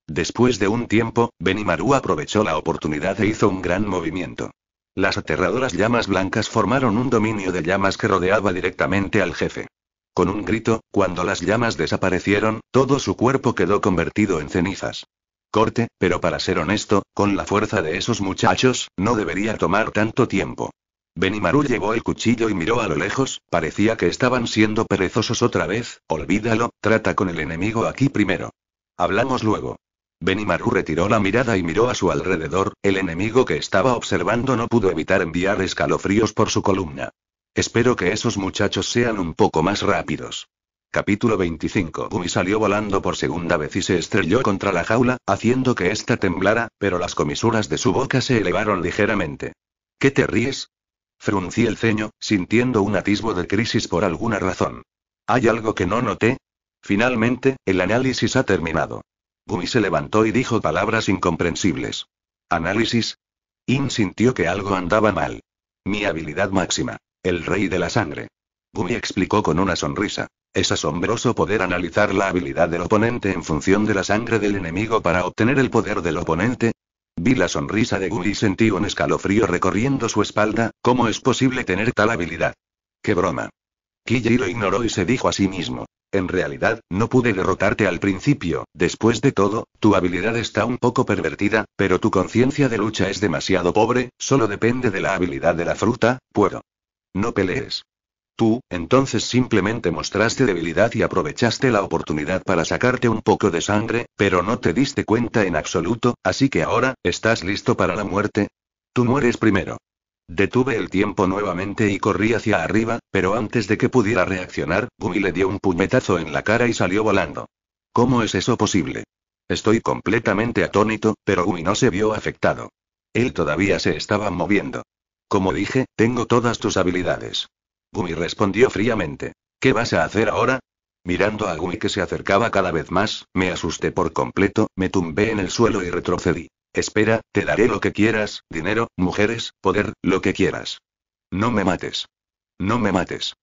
Después de un tiempo, Benimaru aprovechó la oportunidad e hizo un gran movimiento. Las aterradoras llamas blancas formaron un dominio de llamas que rodeaba directamente al jefe. Con un grito, cuando las llamas desaparecieron, todo su cuerpo quedó convertido en cenizas. Corte, pero para ser honesto, con la fuerza de esos muchachos, no debería tomar tanto tiempo. Benimaru llevó el cuchillo y miró a lo lejos, parecía que estaban siendo perezosos otra vez, olvídalo, trata con el enemigo aquí primero. Hablamos luego. Benimaru retiró la mirada y miró a su alrededor, el enemigo que estaba observando no pudo evitar enviar escalofríos por su columna. Espero que esos muchachos sean un poco más rápidos. Capítulo 25. Gumi salió volando por segunda vez y se estrelló contra la jaula, haciendo que ésta temblara, pero las comisuras de su boca se elevaron ligeramente. ¿Qué te ríes? Fruncí el ceño, sintiendo un atisbo de crisis por alguna razón. ¿Hay algo que no noté? Finalmente, el análisis ha terminado. Gumi se levantó y dijo palabras incomprensibles. ¿Análisis? In sintió que algo andaba mal. Mi habilidad máxima. El rey de la sangre. Gumi explicó con una sonrisa. Es asombroso poder analizar la habilidad del oponente en función de la sangre del enemigo para obtener el poder del oponente, Vi la sonrisa de Gu y sentí un escalofrío recorriendo su espalda, ¿cómo es posible tener tal habilidad? ¡Qué broma! Kiji lo ignoró y se dijo a sí mismo. En realidad, no pude derrotarte al principio, después de todo, tu habilidad está un poco pervertida, pero tu conciencia de lucha es demasiado pobre, solo depende de la habilidad de la fruta, puedo. No pelees. Tú, entonces simplemente mostraste debilidad y aprovechaste la oportunidad para sacarte un poco de sangre, pero no te diste cuenta en absoluto, así que ahora, ¿estás listo para la muerte? Tú mueres primero. Detuve el tiempo nuevamente y corrí hacia arriba, pero antes de que pudiera reaccionar, Gumi le dio un puñetazo en la cara y salió volando. ¿Cómo es eso posible? Estoy completamente atónito, pero Gumi no se vio afectado. Él todavía se estaba moviendo. Como dije, tengo todas tus habilidades. Gumi respondió fríamente. ¿Qué vas a hacer ahora? Mirando a Gumi que se acercaba cada vez más, me asusté por completo, me tumbé en el suelo y retrocedí. Espera, te daré lo que quieras, dinero, mujeres, poder, lo que quieras. No me mates. No me mates.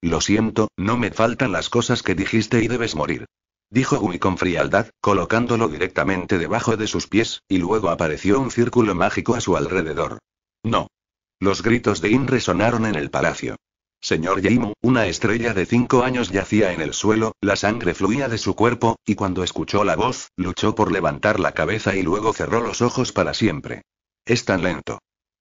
Lo siento, no me faltan las cosas que dijiste y debes morir. Dijo Gumi con frialdad, colocándolo directamente debajo de sus pies, y luego apareció un círculo mágico a su alrededor. No. Los gritos de In resonaron en el palacio. Señor Jaimu, una estrella de cinco años yacía en el suelo, la sangre fluía de su cuerpo, y cuando escuchó la voz, luchó por levantar la cabeza y luego cerró los ojos para siempre. Es tan lento.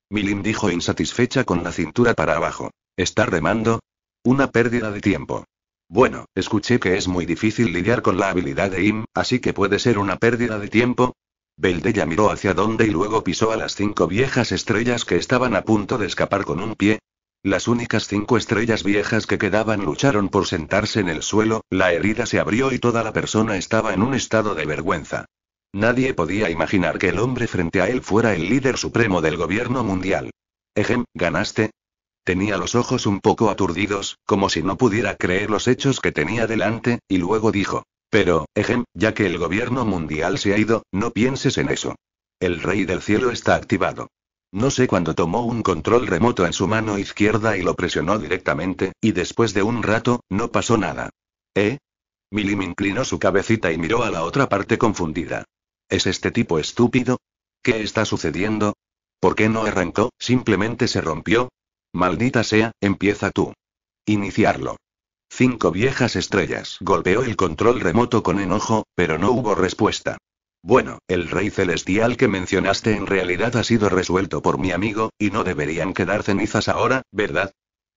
Milim dijo insatisfecha con la cintura para abajo. ¿Está remando? Una pérdida de tiempo. Bueno, escuché que es muy difícil lidiar con la habilidad de Im, así que puede ser una pérdida de tiempo, Beldeya miró hacia donde y luego pisó a las cinco viejas estrellas que estaban a punto de escapar con un pie, las únicas cinco estrellas viejas que quedaban lucharon por sentarse en el suelo, la herida se abrió y toda la persona estaba en un estado de vergüenza. Nadie podía imaginar que el hombre frente a él fuera el líder supremo del gobierno mundial. Ejem, ganaste, Tenía los ojos un poco aturdidos, como si no pudiera creer los hechos que tenía delante, y luego dijo, Pero, ejem, ya que el gobierno mundial se ha ido, no pienses en eso. El rey del cielo está activado. No sé cuándo tomó un control remoto en su mano izquierda y lo presionó directamente, y después de un rato, no pasó nada. ¿Eh? Milim inclinó su cabecita y miró a la otra parte confundida. ¿Es este tipo estúpido? ¿Qué está sucediendo? ¿Por qué no arrancó, simplemente se rompió? Maldita sea, empieza tú. Iniciarlo. Cinco viejas estrellas. Golpeó el control remoto con enojo, pero no hubo respuesta. Bueno, el rey celestial que mencionaste en realidad ha sido resuelto por mi amigo, y no deberían quedar cenizas ahora, ¿verdad?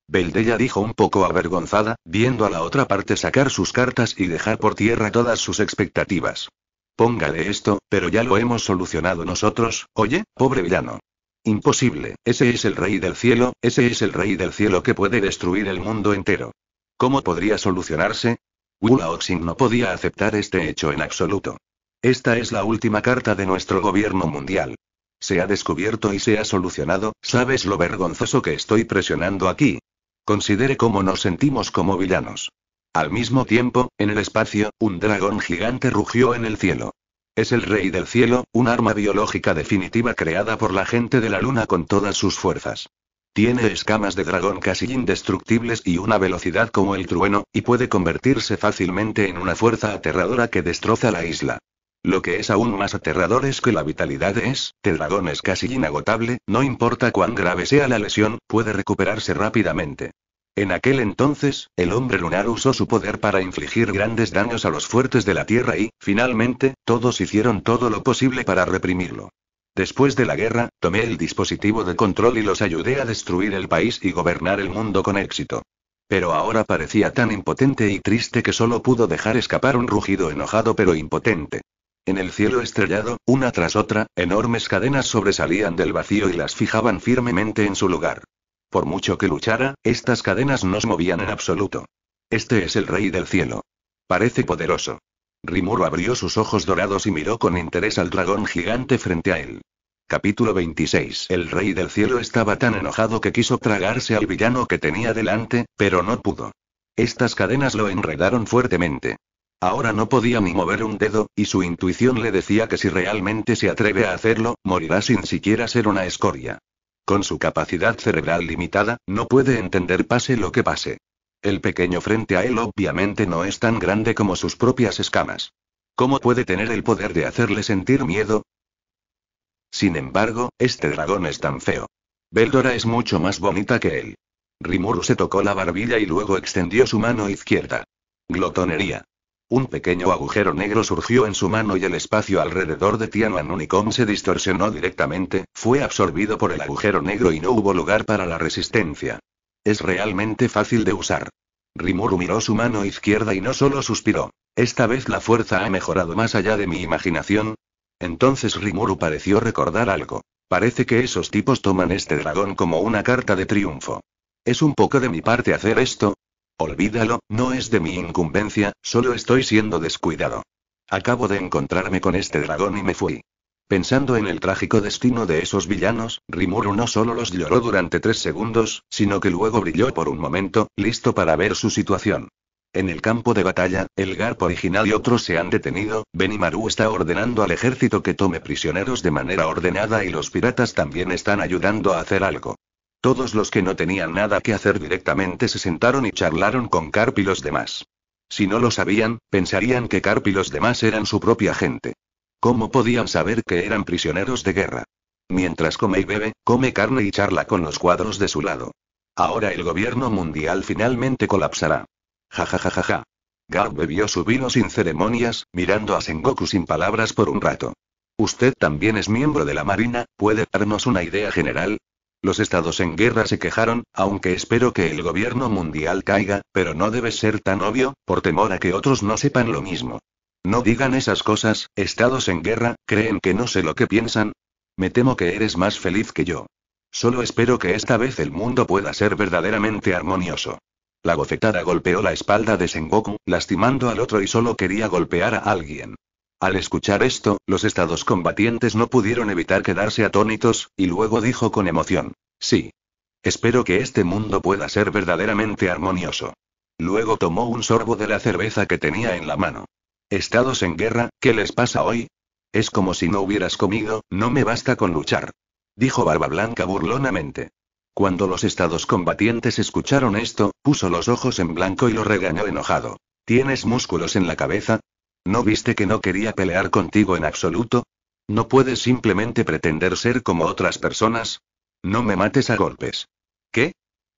Beldella dijo un poco avergonzada, viendo a la otra parte sacar sus cartas y dejar por tierra todas sus expectativas. Póngale esto, pero ya lo hemos solucionado nosotros, oye, pobre villano. Imposible, ese es el rey del cielo, ese es el rey del cielo que puede destruir el mundo entero. ¿Cómo podría solucionarse? Wulaoxing no podía aceptar este hecho en absoluto. Esta es la última carta de nuestro gobierno mundial. Se ha descubierto y se ha solucionado, ¿sabes lo vergonzoso que estoy presionando aquí? Considere cómo nos sentimos como villanos. Al mismo tiempo, en el espacio, un dragón gigante rugió en el cielo. Es el rey del cielo, un arma biológica definitiva creada por la gente de la luna con todas sus fuerzas. Tiene escamas de dragón casi indestructibles y una velocidad como el trueno, y puede convertirse fácilmente en una fuerza aterradora que destroza la isla. Lo que es aún más aterrador es que la vitalidad es, el dragón es casi inagotable, no importa cuán grave sea la lesión, puede recuperarse rápidamente. En aquel entonces, el hombre lunar usó su poder para infligir grandes daños a los fuertes de la Tierra y, finalmente, todos hicieron todo lo posible para reprimirlo. Después de la guerra, tomé el dispositivo de control y los ayudé a destruir el país y gobernar el mundo con éxito. Pero ahora parecía tan impotente y triste que solo pudo dejar escapar un rugido enojado pero impotente. En el cielo estrellado, una tras otra, enormes cadenas sobresalían del vacío y las fijaban firmemente en su lugar. Por mucho que luchara, estas cadenas no se movían en absoluto. Este es el rey del cielo. Parece poderoso. Rimuru abrió sus ojos dorados y miró con interés al dragón gigante frente a él. Capítulo 26. El rey del cielo estaba tan enojado que quiso tragarse al villano que tenía delante, pero no pudo. Estas cadenas lo enredaron fuertemente. Ahora no podía ni mover un dedo, y su intuición le decía que si realmente se atreve a hacerlo, morirá sin siquiera ser una escoria. Con su capacidad cerebral limitada, no puede entender pase lo que pase. El pequeño frente a él obviamente no es tan grande como sus propias escamas. ¿Cómo puede tener el poder de hacerle sentir miedo? Sin embargo, este dragón es tan feo. Veldora es mucho más bonita que él. Rimuru se tocó la barbilla y luego extendió su mano izquierda. Glotonería. Un pequeño agujero negro surgió en su mano y el espacio alrededor de Tiano Unicom se distorsionó directamente, fue absorbido por el agujero negro y no hubo lugar para la resistencia. Es realmente fácil de usar. Rimuru miró su mano izquierda y no solo suspiró. Esta vez la fuerza ha mejorado más allá de mi imaginación. Entonces Rimuru pareció recordar algo. Parece que esos tipos toman este dragón como una carta de triunfo. Es un poco de mi parte hacer esto, Olvídalo, no es de mi incumbencia, solo estoy siendo descuidado. Acabo de encontrarme con este dragón y me fui. Pensando en el trágico destino de esos villanos, Rimuru no solo los lloró durante tres segundos, sino que luego brilló por un momento, listo para ver su situación. En el campo de batalla, el garpo original y otros se han detenido, Benimaru está ordenando al ejército que tome prisioneros de manera ordenada y los piratas también están ayudando a hacer algo. Todos los que no tenían nada que hacer directamente se sentaron y charlaron con Carp y los demás. Si no lo sabían, pensarían que Carp y los demás eran su propia gente. ¿Cómo podían saber que eran prisioneros de guerra? Mientras come y bebe, come carne y charla con los cuadros de su lado. Ahora el gobierno mundial finalmente colapsará. Ja ja ja ja ja. bebió su vino sin ceremonias, mirando a Sengoku sin palabras por un rato. Usted también es miembro de la Marina, ¿puede darnos una idea general? Los estados en guerra se quejaron, aunque espero que el gobierno mundial caiga, pero no debe ser tan obvio, por temor a que otros no sepan lo mismo. No digan esas cosas, estados en guerra, creen que no sé lo que piensan. Me temo que eres más feliz que yo. Solo espero que esta vez el mundo pueda ser verdaderamente armonioso. La bofetada golpeó la espalda de Sengoku, lastimando al otro y solo quería golpear a alguien. Al escuchar esto, los estados combatientes no pudieron evitar quedarse atónitos, y luego dijo con emoción. Sí. Espero que este mundo pueda ser verdaderamente armonioso. Luego tomó un sorbo de la cerveza que tenía en la mano. Estados en guerra, ¿qué les pasa hoy? Es como si no hubieras comido, no me basta con luchar. Dijo Barba Blanca burlonamente. Cuando los estados combatientes escucharon esto, puso los ojos en blanco y lo regañó enojado. Tienes músculos en la cabeza, ¿No viste que no quería pelear contigo en absoluto? No puedes simplemente pretender ser como otras personas. No me mates a golpes. ¿Qué?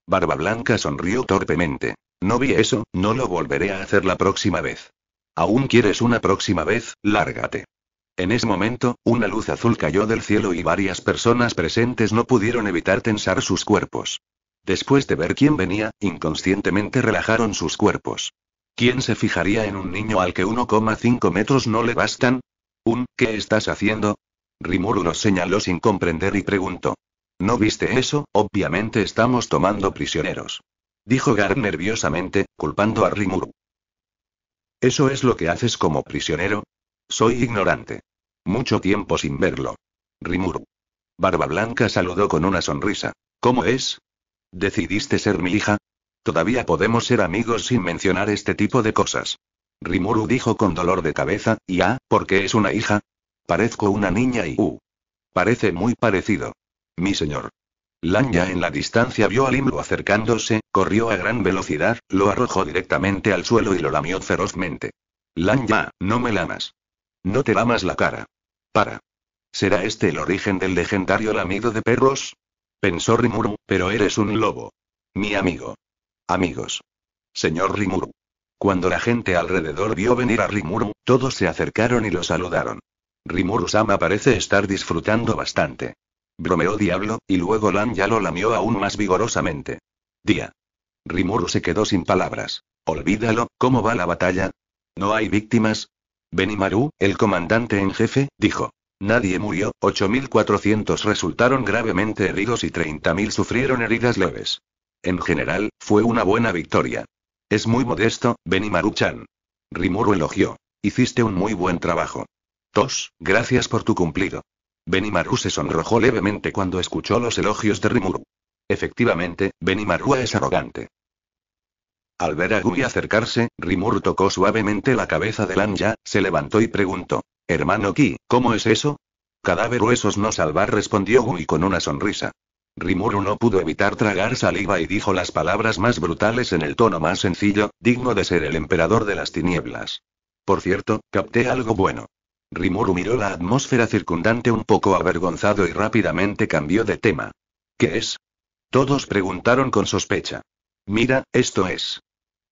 Barba Blanca sonrió torpemente. No vi eso, no lo volveré a hacer la próxima vez. ¿Aún quieres una próxima vez? Lárgate. En ese momento, una luz azul cayó del cielo y varias personas presentes no pudieron evitar tensar sus cuerpos. Después de ver quién venía, inconscientemente relajaron sus cuerpos. ¿Quién se fijaría en un niño al que 1,5 metros no le bastan? Un, ¿qué estás haciendo? Rimuru nos señaló sin comprender y preguntó. ¿No viste eso? Obviamente estamos tomando prisioneros. Dijo Gar nerviosamente, culpando a Rimuru. ¿Eso es lo que haces como prisionero? Soy ignorante. Mucho tiempo sin verlo. Rimuru. Barba Blanca saludó con una sonrisa. ¿Cómo es? ¿Decidiste ser mi hija? Todavía podemos ser amigos sin mencionar este tipo de cosas. Rimuru dijo con dolor de cabeza, y ah, porque es una hija. Parezco una niña y uh. Parece muy parecido. Mi señor. Lanya en la distancia vio al Imlu acercándose, corrió a gran velocidad, lo arrojó directamente al suelo y lo lamió ferozmente. Lanya, no me lamas. No te lamas la cara. Para. ¿Será este el origen del legendario lamido de perros? Pensó Rimuru, pero eres un lobo. Mi amigo. Amigos. Señor Rimuru. Cuando la gente alrededor vio venir a Rimuru, todos se acercaron y lo saludaron. Rimuru-sama parece estar disfrutando bastante. Bromeó Diablo, y luego Lan ya lo lamió aún más vigorosamente. Día. Rimuru se quedó sin palabras. Olvídalo, ¿cómo va la batalla? ¿No hay víctimas? Benimaru, el comandante en jefe, dijo. Nadie murió, 8.400 resultaron gravemente heridos y 30.000 sufrieron heridas leves. En general, fue una buena victoria. Es muy modesto, Benimaru-chan. Rimuru elogió. Hiciste un muy buen trabajo. Tos, gracias por tu cumplido. Benimaru se sonrojó levemente cuando escuchó los elogios de Rimuru. Efectivamente, Benimaru es arrogante. Al ver a Gui acercarse, Rimuru tocó suavemente la cabeza de Lanja, se levantó y preguntó: Hermano Ki, ¿cómo es eso? Cadáver huesos no salvar, respondió Gui con una sonrisa. Rimuru no pudo evitar tragar saliva y dijo las palabras más brutales en el tono más sencillo, digno de ser el emperador de las tinieblas. Por cierto, capté algo bueno. Rimuru miró la atmósfera circundante un poco avergonzado y rápidamente cambió de tema. ¿Qué es? Todos preguntaron con sospecha. Mira, esto es.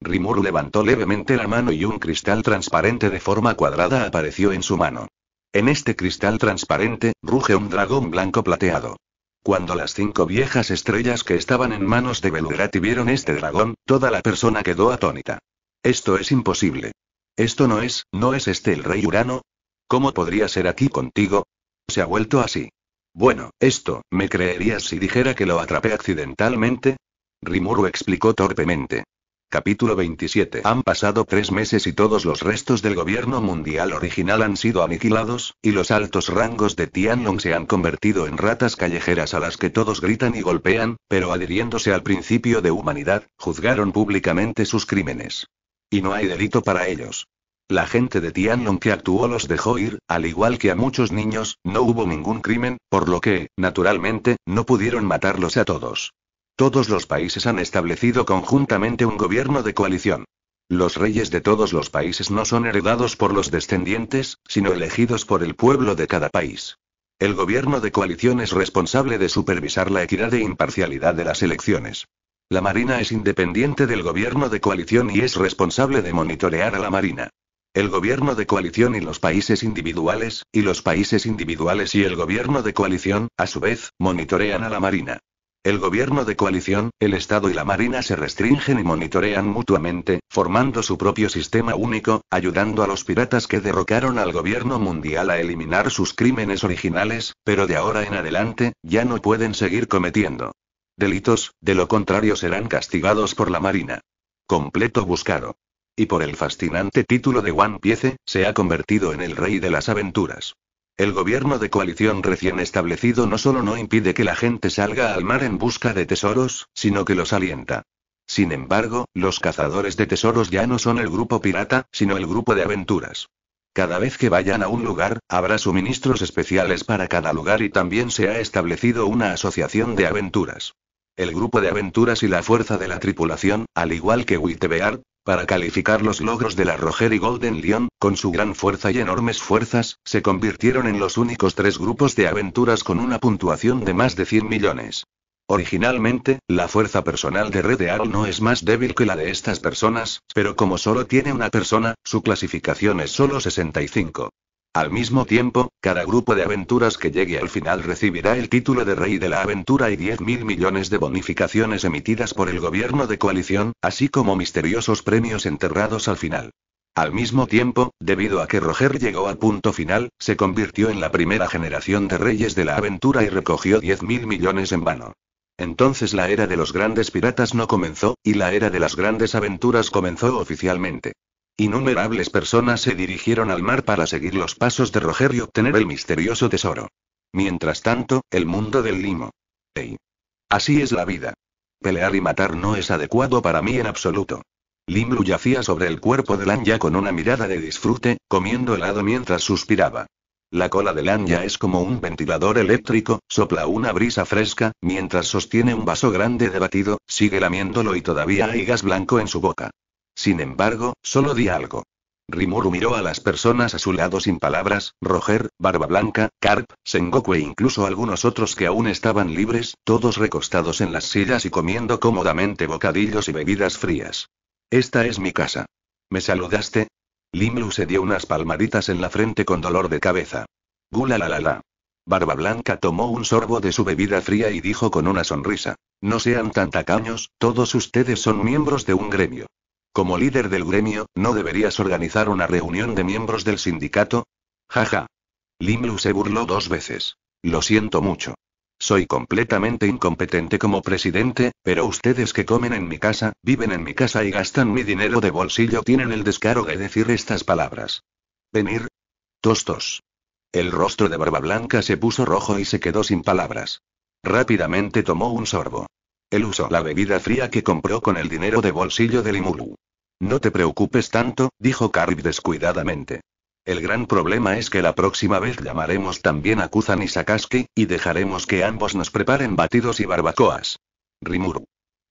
Rimuru levantó levemente la mano y un cristal transparente de forma cuadrada apareció en su mano. En este cristal transparente, ruge un dragón blanco plateado. Cuando las cinco viejas estrellas que estaban en manos de Belugrati vieron este dragón, toda la persona quedó atónita. Esto es imposible. Esto no es, ¿no es este el rey Urano? ¿Cómo podría ser aquí contigo? Se ha vuelto así. Bueno, esto, ¿me creerías si dijera que lo atrapé accidentalmente? Rimuru explicó torpemente. Capítulo 27. Han pasado tres meses y todos los restos del gobierno mundial original han sido aniquilados, y los altos rangos de Tianlong se han convertido en ratas callejeras a las que todos gritan y golpean, pero adhiriéndose al principio de humanidad, juzgaron públicamente sus crímenes. Y no hay delito para ellos. La gente de Tianlong que actuó los dejó ir, al igual que a muchos niños, no hubo ningún crimen, por lo que, naturalmente, no pudieron matarlos a todos. Todos los países han establecido conjuntamente un gobierno de coalición. Los reyes de todos los países no son heredados por los descendientes, sino elegidos por el pueblo de cada país. El gobierno de coalición es responsable de supervisar la equidad e imparcialidad de las elecciones. La Marina es independiente del gobierno de coalición y es responsable de monitorear a la Marina. El gobierno de coalición y los países individuales, y los países individuales y el gobierno de coalición, a su vez, monitorean a la Marina. El gobierno de coalición, el Estado y la Marina se restringen y monitorean mutuamente, formando su propio sistema único, ayudando a los piratas que derrocaron al gobierno mundial a eliminar sus crímenes originales, pero de ahora en adelante, ya no pueden seguir cometiendo delitos, de lo contrario serán castigados por la Marina. Completo buscado. Y por el fascinante título de One Piece, se ha convertido en el rey de las aventuras. El gobierno de coalición recién establecido no solo no impide que la gente salga al mar en busca de tesoros, sino que los alienta. Sin embargo, los cazadores de tesoros ya no son el grupo pirata, sino el grupo de aventuras. Cada vez que vayan a un lugar, habrá suministros especiales para cada lugar y también se ha establecido una asociación de aventuras. El grupo de aventuras y la fuerza de la tripulación, al igual que Wittebeard, para calificar los logros de la Roger y Golden Lion, con su gran fuerza y enormes fuerzas, se convirtieron en los únicos tres grupos de aventuras con una puntuación de más de 100 millones. Originalmente, la fuerza personal de Red Arrow no es más débil que la de estas personas, pero como solo tiene una persona, su clasificación es solo 65. Al mismo tiempo, cada grupo de aventuras que llegue al final recibirá el título de Rey de la Aventura y 10.000 millones de bonificaciones emitidas por el gobierno de coalición, así como misteriosos premios enterrados al final. Al mismo tiempo, debido a que Roger llegó al punto final, se convirtió en la primera generación de reyes de la aventura y recogió 10.000 millones en vano. Entonces la era de los grandes piratas no comenzó, y la era de las grandes aventuras comenzó oficialmente. Innumerables personas se dirigieron al mar para seguir los pasos de Roger y obtener el misterioso tesoro. Mientras tanto, el mundo del limo. Ey. Así es la vida. Pelear y matar no es adecuado para mí en absoluto. Limlu yacía sobre el cuerpo de Lanya con una mirada de disfrute, comiendo helado mientras suspiraba. La cola de Lanya es como un ventilador eléctrico, sopla una brisa fresca, mientras sostiene un vaso grande de batido, sigue lamiéndolo y todavía hay gas blanco en su boca. Sin embargo, solo di algo. Rimuru miró a las personas a su lado sin palabras, Roger, Barba Blanca, Carp, Sengoku e incluso algunos otros que aún estaban libres, todos recostados en las sillas y comiendo cómodamente bocadillos y bebidas frías. Esta es mi casa. ¿Me saludaste? Limlu se dio unas palmaditas en la frente con dolor de cabeza. Gula la la la. Barba Blanca tomó un sorbo de su bebida fría y dijo con una sonrisa. No sean tan tacaños, todos ustedes son miembros de un gremio. Como líder del gremio, ¿no deberías organizar una reunión de miembros del sindicato? Jaja. Limlu se burló dos veces. Lo siento mucho. Soy completamente incompetente como presidente, pero ustedes que comen en mi casa, viven en mi casa y gastan mi dinero de bolsillo tienen el descaro de decir estas palabras. Venir. Tostos. El rostro de Barba Blanca se puso rojo y se quedó sin palabras. Rápidamente tomó un sorbo. Él usó la bebida fría que compró con el dinero de bolsillo de Limuru. No te preocupes tanto, dijo Carib descuidadamente. El gran problema es que la próxima vez llamaremos también a Kuzan y Sakaski, y dejaremos que ambos nos preparen batidos y barbacoas. Rimuru.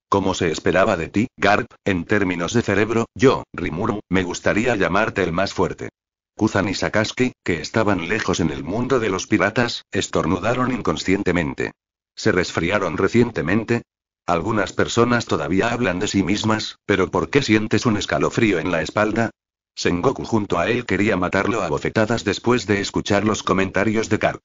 Como se esperaba de ti, Garp, en términos de cerebro, yo, Rimuru, me gustaría llamarte el más fuerte. Kuzan y Sakaski, que estaban lejos en el mundo de los piratas, estornudaron inconscientemente. ¿Se resfriaron recientemente? Algunas personas todavía hablan de sí mismas, pero ¿por qué sientes un escalofrío en la espalda? Sengoku junto a él quería matarlo a bofetadas después de escuchar los comentarios de Carp.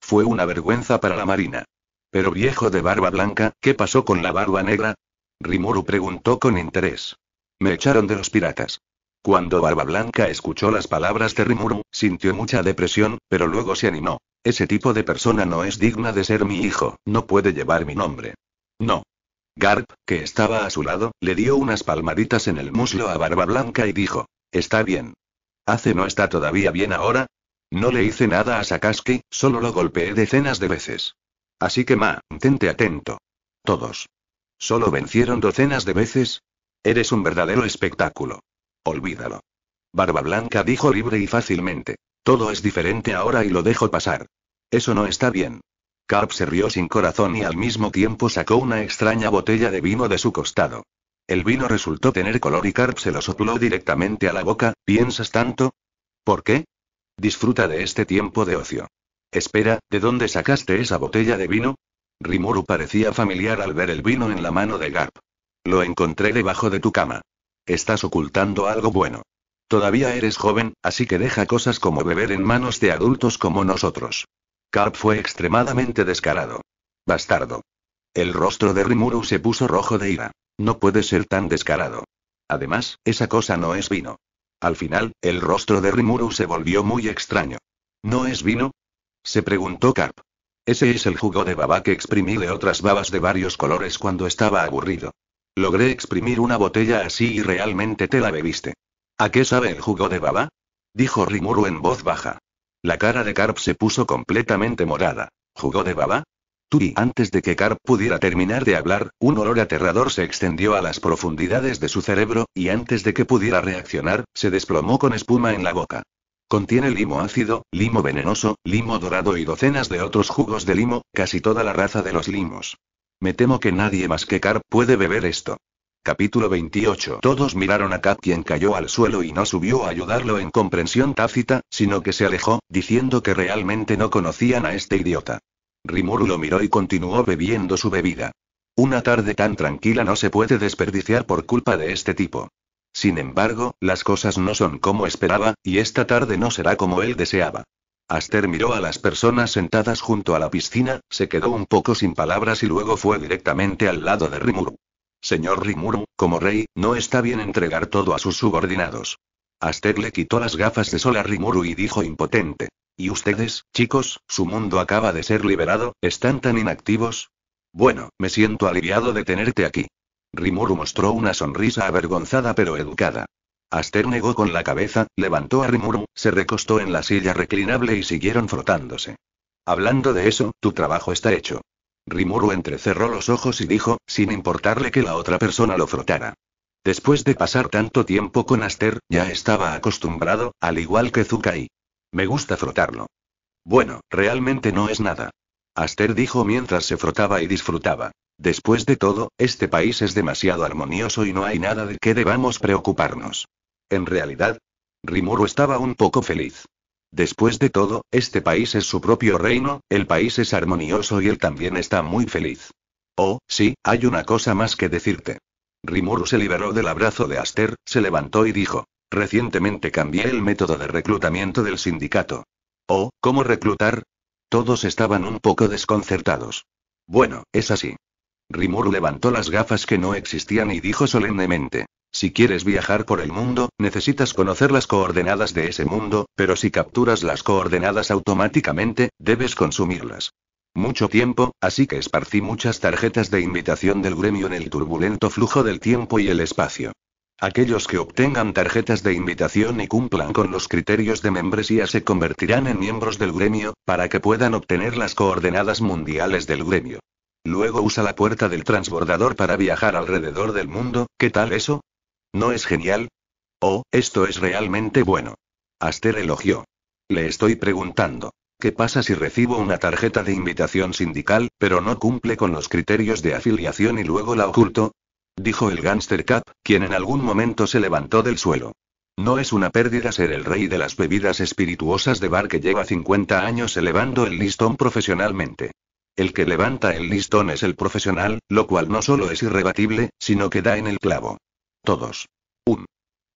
Fue una vergüenza para la marina. Pero viejo de barba blanca, ¿qué pasó con la barba negra? Rimuru preguntó con interés. Me echaron de los piratas. Cuando Barba Blanca escuchó las palabras de Rimuru, sintió mucha depresión, pero luego se animó. Ese tipo de persona no es digna de ser mi hijo, no puede llevar mi nombre. No. Garp, que estaba a su lado, le dio unas palmaditas en el muslo a Barba Blanca y dijo, Está bien. ¿Hace no está todavía bien ahora? No le hice nada a Sakaski, solo lo golpeé decenas de veces. Así que ma, tente atento. Todos. Solo vencieron docenas de veces. Eres un verdadero espectáculo. Olvídalo. Barba Blanca dijo libre y fácilmente. Todo es diferente ahora y lo dejo pasar. Eso no está bien. Carp se rió sin corazón y al mismo tiempo sacó una extraña botella de vino de su costado. El vino resultó tener color y Carp se lo sopló directamente a la boca. ¿Piensas tanto? ¿Por qué? Disfruta de este tiempo de ocio. Espera, ¿de dónde sacaste esa botella de vino? Rimuru parecía familiar al ver el vino en la mano de Garp. Lo encontré debajo de tu cama. Estás ocultando algo bueno. Todavía eres joven, así que deja cosas como beber en manos de adultos como nosotros. Carp fue extremadamente descarado. Bastardo. El rostro de Rimuru se puso rojo de ira. No puede ser tan descarado. Además, esa cosa no es vino. Al final, el rostro de Rimuru se volvió muy extraño. ¿No es vino? Se preguntó Carp. Ese es el jugo de baba que exprimí de otras babas de varios colores cuando estaba aburrido. Logré exprimir una botella así y realmente te la bebiste. ¿A qué sabe el jugo de baba? Dijo Rimuru en voz baja. La cara de Carp se puso completamente morada. ¿Jugó de baba? Turi, antes de que Carp pudiera terminar de hablar, un olor aterrador se extendió a las profundidades de su cerebro, y antes de que pudiera reaccionar, se desplomó con espuma en la boca. Contiene limo ácido, limo venenoso, limo dorado y docenas de otros jugos de limo, casi toda la raza de los limos. Me temo que nadie más que Carp puede beber esto. Capítulo 28. Todos miraron a Kat quien cayó al suelo y no subió a ayudarlo en comprensión tácita, sino que se alejó, diciendo que realmente no conocían a este idiota. Rimuru lo miró y continuó bebiendo su bebida. Una tarde tan tranquila no se puede desperdiciar por culpa de este tipo. Sin embargo, las cosas no son como esperaba, y esta tarde no será como él deseaba. Aster miró a las personas sentadas junto a la piscina, se quedó un poco sin palabras y luego fue directamente al lado de Rimuru. Señor Rimuru, como rey, no está bien entregar todo a sus subordinados. Aster le quitó las gafas de sol a Rimuru y dijo impotente. ¿Y ustedes, chicos, su mundo acaba de ser liberado, están tan inactivos? Bueno, me siento aliviado de tenerte aquí. Rimuru mostró una sonrisa avergonzada pero educada. Aster negó con la cabeza, levantó a Rimuru, se recostó en la silla reclinable y siguieron frotándose. Hablando de eso, tu trabajo está hecho. Rimuru entrecerró los ojos y dijo, sin importarle que la otra persona lo frotara. Después de pasar tanto tiempo con Aster, ya estaba acostumbrado, al igual que Zukai. Me gusta frotarlo. Bueno, realmente no es nada. Aster dijo mientras se frotaba y disfrutaba. Después de todo, este país es demasiado armonioso y no hay nada de que debamos preocuparnos. En realidad, Rimuru estaba un poco feliz. Después de todo, este país es su propio reino, el país es armonioso y él también está muy feliz. Oh, sí, hay una cosa más que decirte. Rimuru se liberó del abrazo de Aster, se levantó y dijo. Recientemente cambié el método de reclutamiento del sindicato. Oh, ¿cómo reclutar? Todos estaban un poco desconcertados. Bueno, es así. Rimuru levantó las gafas que no existían y dijo solemnemente. Si quieres viajar por el mundo, necesitas conocer las coordenadas de ese mundo, pero si capturas las coordenadas automáticamente, debes consumirlas. Mucho tiempo, así que esparcí muchas tarjetas de invitación del gremio en el turbulento flujo del tiempo y el espacio. Aquellos que obtengan tarjetas de invitación y cumplan con los criterios de membresía se convertirán en miembros del gremio, para que puedan obtener las coordenadas mundiales del gremio. Luego usa la puerta del transbordador para viajar alrededor del mundo, ¿qué tal eso? ¿No es genial? Oh, esto es realmente bueno. Aster elogió. Le estoy preguntando. ¿Qué pasa si recibo una tarjeta de invitación sindical, pero no cumple con los criterios de afiliación y luego la oculto? Dijo el gánster Cap, quien en algún momento se levantó del suelo. No es una pérdida ser el rey de las bebidas espirituosas de bar que lleva 50 años elevando el listón profesionalmente. El que levanta el listón es el profesional, lo cual no solo es irrebatible, sino que da en el clavo. Todos. Un.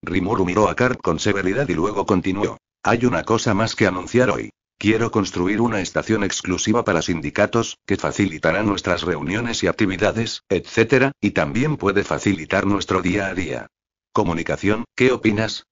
Rimuru miró a Cart con severidad y luego continuó. Hay una cosa más que anunciar hoy. Quiero construir una estación exclusiva para sindicatos, que facilitará nuestras reuniones y actividades, etc., y también puede facilitar nuestro día a día. Comunicación, ¿qué opinas?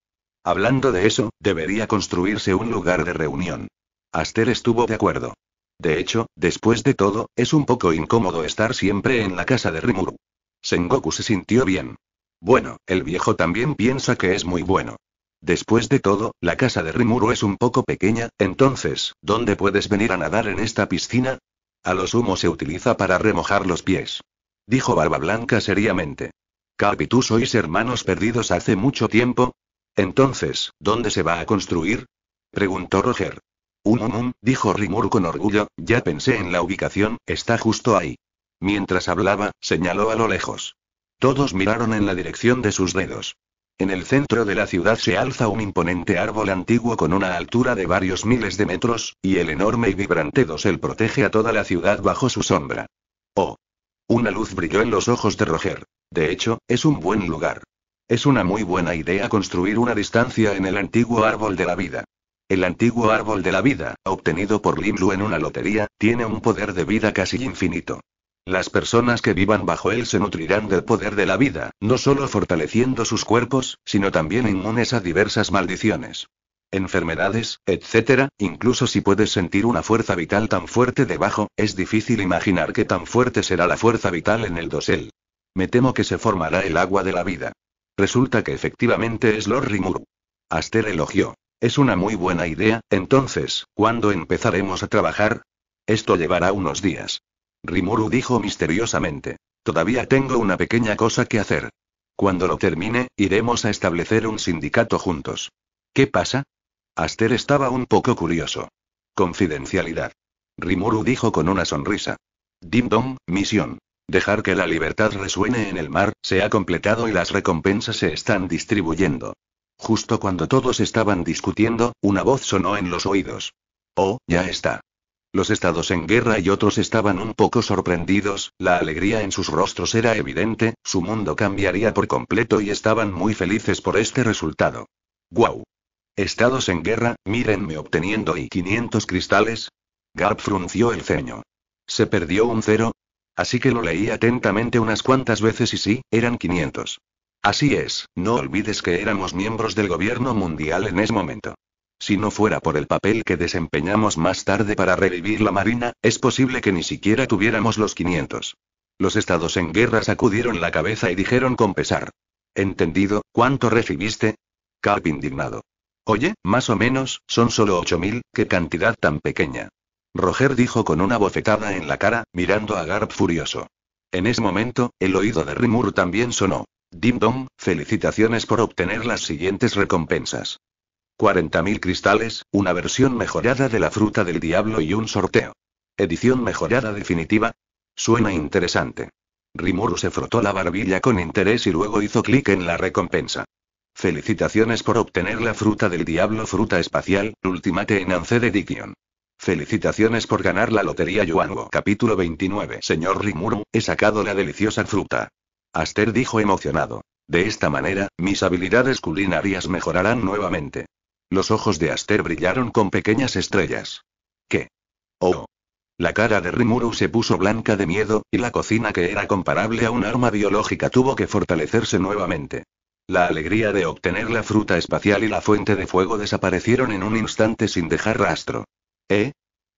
Hablando de eso, debería construirse un lugar de reunión. Aster estuvo de acuerdo. De hecho, después de todo, es un poco incómodo estar siempre en la casa de Rimuru. Sengoku se sintió bien. Bueno, el viejo también piensa que es muy bueno. Después de todo, la casa de Rimuru es un poco pequeña, entonces, ¿dónde puedes venir a nadar en esta piscina? A lo sumo se utiliza para remojar los pies. Dijo Barba Blanca seriamente. Carp tú sois hermanos perdidos hace mucho tiempo. Entonces, ¿dónde se va a construir? Preguntó Roger. Un, um, dijo Rimuru con orgullo, ya pensé en la ubicación, está justo ahí. Mientras hablaba, señaló a lo lejos. Todos miraron en la dirección de sus dedos. En el centro de la ciudad se alza un imponente árbol antiguo con una altura de varios miles de metros, y el enorme y vibrante dosel protege a toda la ciudad bajo su sombra. Oh. Una luz brilló en los ojos de Roger. De hecho, es un buen lugar. Es una muy buena idea construir una distancia en el antiguo árbol de la vida. El antiguo árbol de la vida, obtenido por Limlu en una lotería, tiene un poder de vida casi infinito. Las personas que vivan bajo él se nutrirán del poder de la vida, no solo fortaleciendo sus cuerpos, sino también inmunes a diversas maldiciones enfermedades, etc., incluso si puedes sentir una fuerza vital tan fuerte debajo, es difícil imaginar qué tan fuerte será la fuerza vital en el dosel. Me temo que se formará el agua de la vida. Resulta que efectivamente es Lord Rimuru. Aster elogió. Es una muy buena idea, entonces, ¿cuándo empezaremos a trabajar? Esto llevará unos días. Rimuru dijo misteriosamente. Todavía tengo una pequeña cosa que hacer. Cuando lo termine, iremos a establecer un sindicato juntos. ¿Qué pasa? Aster estaba un poco curioso. Confidencialidad. Rimuru dijo con una sonrisa. Dim Dom, misión. Dejar que la libertad resuene en el mar, se ha completado y las recompensas se están distribuyendo. Justo cuando todos estaban discutiendo, una voz sonó en los oídos. Oh, ya está. Los estados en guerra y otros estaban un poco sorprendidos, la alegría en sus rostros era evidente, su mundo cambiaría por completo y estaban muy felices por este resultado. ¡Guau! Estados en guerra, mírenme obteniendo y 500 cristales. Garp frunció el ceño. ¿Se perdió un cero? Así que lo leí atentamente unas cuantas veces y sí, eran 500. Así es, no olvides que éramos miembros del gobierno mundial en ese momento. Si no fuera por el papel que desempeñamos más tarde para revivir la Marina, es posible que ni siquiera tuviéramos los 500. Los estados en guerra sacudieron la cabeza y dijeron con pesar. Entendido, ¿cuánto recibiste? Carp indignado. Oye, más o menos, son solo 8.000, qué cantidad tan pequeña. Roger dijo con una bofetada en la cara, mirando a Garp furioso. En ese momento, el oído de Rimur también sonó. Dim Dom, felicitaciones por obtener las siguientes recompensas. 40.000 cristales, una versión mejorada de la fruta del diablo y un sorteo. Edición mejorada definitiva. Suena interesante. Rimuru se frotó la barbilla con interés y luego hizo clic en la recompensa. Felicitaciones por obtener la fruta del diablo fruta espacial, Ultimate de Edition. Felicitaciones por ganar la lotería Yuango. Capítulo 29. Señor Rimuru, he sacado la deliciosa fruta. Aster dijo emocionado. De esta manera, mis habilidades culinarias mejorarán nuevamente. Los ojos de Aster brillaron con pequeñas estrellas. ¿Qué? Oh. La cara de Rimuru se puso blanca de miedo, y la cocina que era comparable a un arma biológica tuvo que fortalecerse nuevamente. La alegría de obtener la fruta espacial y la fuente de fuego desaparecieron en un instante sin dejar rastro. ¿Eh?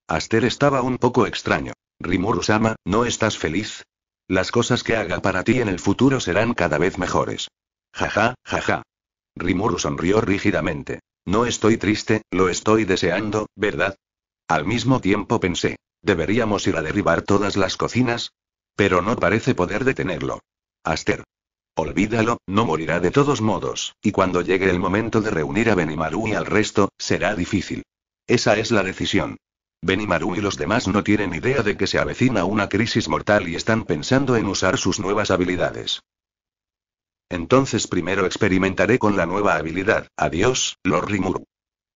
Aster estaba un poco extraño. Rimuru-sama, ¿no estás feliz? Las cosas que haga para ti en el futuro serán cada vez mejores. Jaja, jaja. Rimuru sonrió rígidamente. No estoy triste, lo estoy deseando, ¿verdad? Al mismo tiempo pensé, deberíamos ir a derribar todas las cocinas. Pero no parece poder detenerlo. Aster. Olvídalo, no morirá de todos modos, y cuando llegue el momento de reunir a Benimaru y al resto, será difícil. Esa es la decisión. Benimaru y los demás no tienen idea de que se avecina una crisis mortal y están pensando en usar sus nuevas habilidades. Entonces primero experimentaré con la nueva habilidad. Adiós, Lord Rimuru.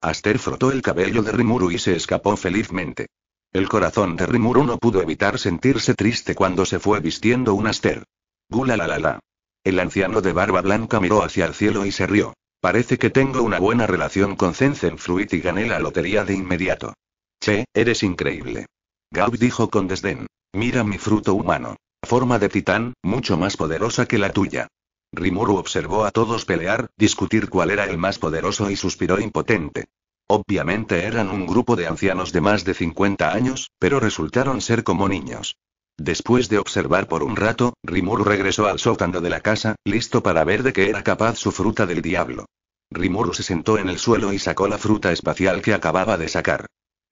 Aster frotó el cabello de Rimuru y se escapó felizmente. El corazón de Rimuru no pudo evitar sentirse triste cuando se fue vistiendo un Aster. Gula la la la. El anciano de barba blanca miró hacia el cielo y se rió. Parece que tengo una buena relación con Fruit y gané la lotería de inmediato. Che, eres increíble. Gau dijo con desdén. Mira mi fruto humano. Forma de titán, mucho más poderosa que la tuya. Rimuru observó a todos pelear, discutir cuál era el más poderoso y suspiró impotente. Obviamente eran un grupo de ancianos de más de 50 años, pero resultaron ser como niños. Después de observar por un rato, Rimuru regresó al sótano de la casa, listo para ver de qué era capaz su fruta del diablo. Rimuru se sentó en el suelo y sacó la fruta espacial que acababa de sacar.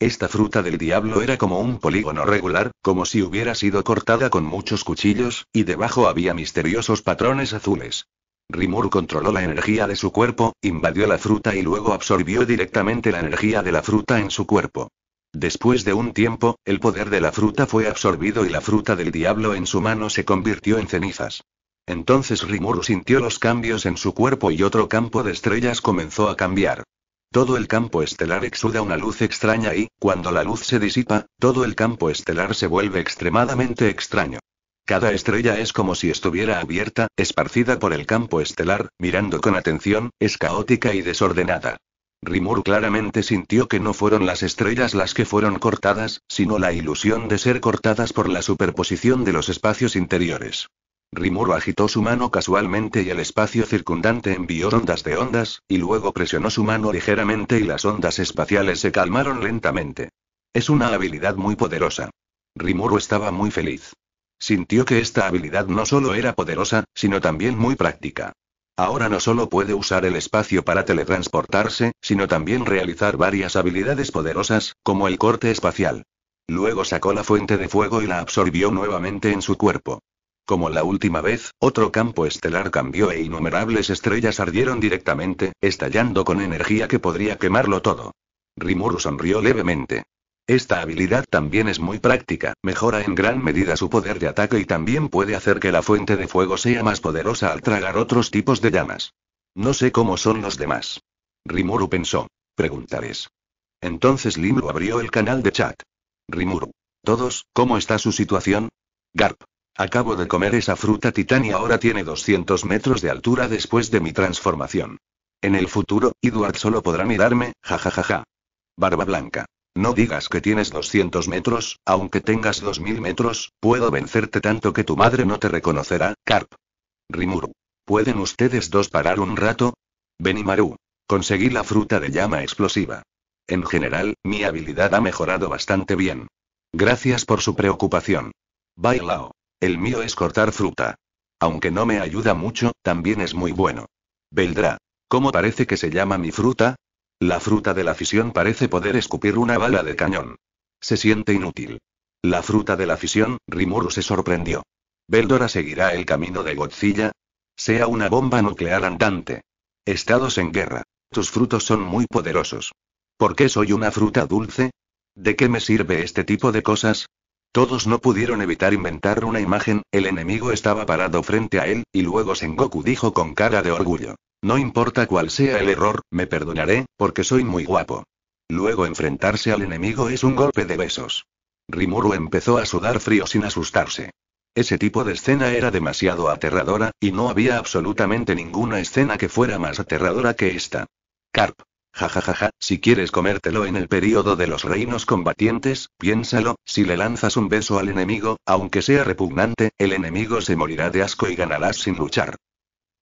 Esta fruta del diablo era como un polígono regular, como si hubiera sido cortada con muchos cuchillos, y debajo había misteriosos patrones azules. Rimur controló la energía de su cuerpo, invadió la fruta y luego absorbió directamente la energía de la fruta en su cuerpo. Después de un tiempo, el poder de la fruta fue absorbido y la fruta del diablo en su mano se convirtió en cenizas. Entonces Rimur sintió los cambios en su cuerpo y otro campo de estrellas comenzó a cambiar. Todo el campo estelar exuda una luz extraña y, cuando la luz se disipa, todo el campo estelar se vuelve extremadamente extraño. Cada estrella es como si estuviera abierta, esparcida por el campo estelar, mirando con atención, es caótica y desordenada. Rimur claramente sintió que no fueron las estrellas las que fueron cortadas, sino la ilusión de ser cortadas por la superposición de los espacios interiores. Rimuru agitó su mano casualmente y el espacio circundante envió ondas de ondas, y luego presionó su mano ligeramente y las ondas espaciales se calmaron lentamente. Es una habilidad muy poderosa. Rimuru estaba muy feliz. Sintió que esta habilidad no solo era poderosa, sino también muy práctica. Ahora no solo puede usar el espacio para teletransportarse, sino también realizar varias habilidades poderosas, como el corte espacial. Luego sacó la fuente de fuego y la absorbió nuevamente en su cuerpo. Como la última vez, otro campo estelar cambió e innumerables estrellas ardieron directamente, estallando con energía que podría quemarlo todo. Rimuru sonrió levemente. Esta habilidad también es muy práctica, mejora en gran medida su poder de ataque y también puede hacer que la fuente de fuego sea más poderosa al tragar otros tipos de llamas. No sé cómo son los demás. Rimuru pensó. Preguntarles. Entonces Limru abrió el canal de chat. Rimuru. Todos, ¿cómo está su situación? Garp. Acabo de comer esa fruta titán y ahora tiene 200 metros de altura después de mi transformación. En el futuro, Edward solo podrá mirarme, jajajaja. Barba blanca. No digas que tienes 200 metros, aunque tengas 2000 metros, puedo vencerte tanto que tu madre no te reconocerá, Carp. Rimuru. ¿Pueden ustedes dos parar un rato? Benimaru. Conseguí la fruta de llama explosiva. En general, mi habilidad ha mejorado bastante bien. Gracias por su preocupación. Bailao. El mío es cortar fruta. Aunque no me ayuda mucho, también es muy bueno. Beldra, ¿Cómo parece que se llama mi fruta? La fruta de la fisión parece poder escupir una bala de cañón. Se siente inútil. La fruta de la fisión, Rimuru se sorprendió. Veldora seguirá el camino de Godzilla? Sea una bomba nuclear andante. Estados en guerra. Tus frutos son muy poderosos. ¿Por qué soy una fruta dulce? ¿De qué me sirve este tipo de cosas? Todos no pudieron evitar inventar una imagen, el enemigo estaba parado frente a él, y luego Sengoku dijo con cara de orgullo. No importa cuál sea el error, me perdonaré, porque soy muy guapo. Luego enfrentarse al enemigo es un golpe de besos. Rimuru empezó a sudar frío sin asustarse. Ese tipo de escena era demasiado aterradora, y no había absolutamente ninguna escena que fuera más aterradora que esta. Carp. Ja ja, ja, si quieres comértelo en el período de los reinos combatientes, piénsalo, si le lanzas un beso al enemigo, aunque sea repugnante, el enemigo se morirá de asco y ganarás sin luchar.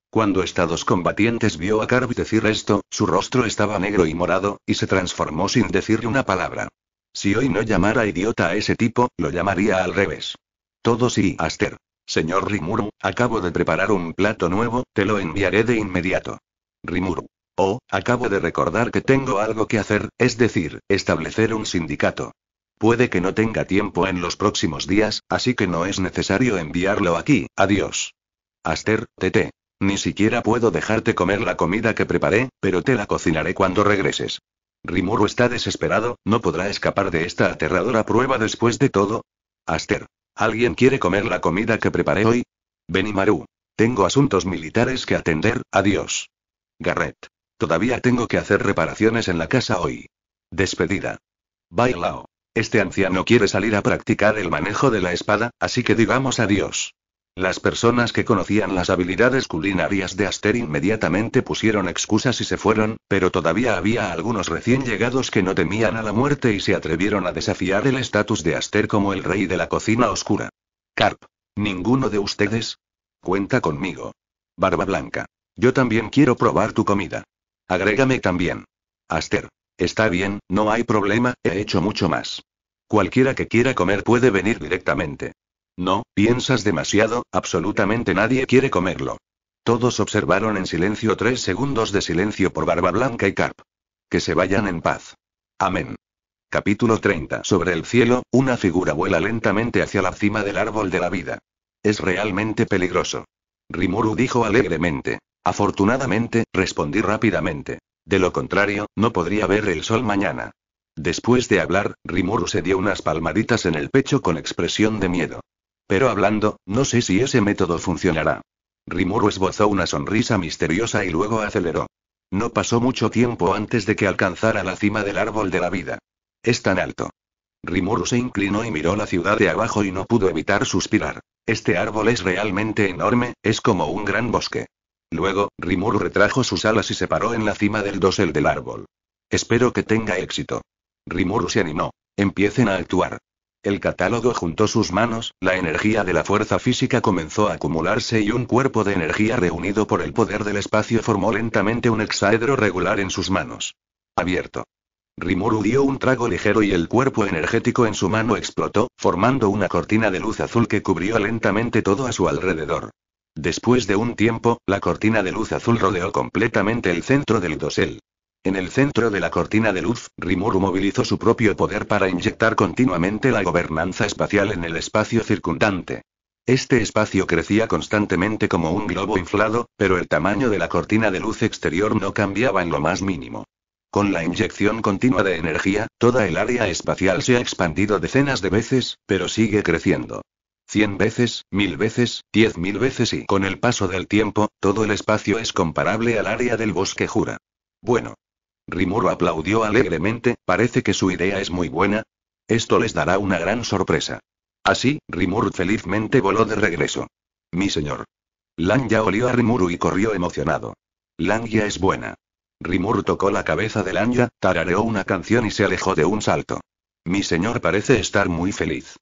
Cuando Estados combatientes vio a Carv decir esto, su rostro estaba negro y morado, y se transformó sin decirle una palabra. Si hoy no llamara idiota a ese tipo, lo llamaría al revés. Todos y Aster. Señor Rimuru, acabo de preparar un plato nuevo, te lo enviaré de inmediato. Rimuru. Oh, acabo de recordar que tengo algo que hacer, es decir, establecer un sindicato. Puede que no tenga tiempo en los próximos días, así que no es necesario enviarlo aquí, adiós. Aster, tete. Ni siquiera puedo dejarte comer la comida que preparé, pero te la cocinaré cuando regreses. Rimuru está desesperado, no podrá escapar de esta aterradora prueba después de todo. Aster. ¿Alguien quiere comer la comida que preparé hoy? Benimaru. Tengo asuntos militares que atender, adiós. Garrett. Todavía tengo que hacer reparaciones en la casa hoy. Despedida. Bailao. Este anciano quiere salir a practicar el manejo de la espada, así que digamos adiós. Las personas que conocían las habilidades culinarias de Aster inmediatamente pusieron excusas y se fueron, pero todavía había algunos recién llegados que no temían a la muerte y se atrevieron a desafiar el estatus de Aster como el rey de la cocina oscura. Carp. ¿Ninguno de ustedes? Cuenta conmigo. Barba Blanca. Yo también quiero probar tu comida. Agrégame también. Aster. Está bien, no hay problema, he hecho mucho más. Cualquiera que quiera comer puede venir directamente. No, piensas demasiado, absolutamente nadie quiere comerlo. Todos observaron en silencio tres segundos de silencio por Barba Blanca y Carp. Que se vayan en paz. Amén. Capítulo 30. Sobre el cielo, una figura vuela lentamente hacia la cima del árbol de la vida. Es realmente peligroso. Rimuru dijo alegremente. Afortunadamente, respondí rápidamente. De lo contrario, no podría ver el sol mañana. Después de hablar, Rimuru se dio unas palmaditas en el pecho con expresión de miedo. Pero hablando, no sé si ese método funcionará. Rimuru esbozó una sonrisa misteriosa y luego aceleró. No pasó mucho tiempo antes de que alcanzara la cima del árbol de la vida. Es tan alto. Rimuru se inclinó y miró la ciudad de abajo y no pudo evitar suspirar. Este árbol es realmente enorme, es como un gran bosque. Luego, Rimuru retrajo sus alas y se paró en la cima del dosel del árbol. Espero que tenga éxito. Rimuru se animó. Empiecen a actuar. El catálogo juntó sus manos, la energía de la fuerza física comenzó a acumularse y un cuerpo de energía reunido por el poder del espacio formó lentamente un hexaedro regular en sus manos. Abierto. Rimuru dio un trago ligero y el cuerpo energético en su mano explotó, formando una cortina de luz azul que cubrió lentamente todo a su alrededor. Después de un tiempo, la cortina de luz azul rodeó completamente el centro del dosel. En el centro de la cortina de luz, Rimuru movilizó su propio poder para inyectar continuamente la gobernanza espacial en el espacio circundante. Este espacio crecía constantemente como un globo inflado, pero el tamaño de la cortina de luz exterior no cambiaba en lo más mínimo. Con la inyección continua de energía, toda el área espacial se ha expandido decenas de veces, pero sigue creciendo. Cien veces, mil veces, diez mil veces y con el paso del tiempo, todo el espacio es comparable al área del bosque Jura. Bueno. Rimuru aplaudió alegremente, parece que su idea es muy buena. Esto les dará una gran sorpresa. Así, Rimuru felizmente voló de regreso. Mi señor. Lanya olió a Rimuru y corrió emocionado. Lanya es buena. Rimuru tocó la cabeza de Lanya, tarareó una canción y se alejó de un salto. Mi señor parece estar muy feliz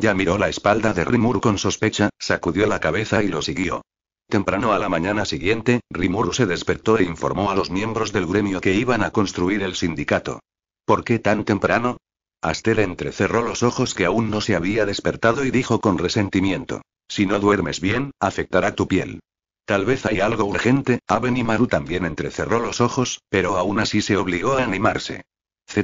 ya miró la espalda de Rimuru con sospecha, sacudió la cabeza y lo siguió. Temprano a la mañana siguiente, Rimuru se despertó e informó a los miembros del gremio que iban a construir el sindicato. ¿Por qué tan temprano? Aster entrecerró los ojos que aún no se había despertado y dijo con resentimiento. Si no duermes bien, afectará tu piel. Tal vez hay algo urgente, Aben y Maru también entrecerró los ojos, pero aún así se obligó a animarse. Z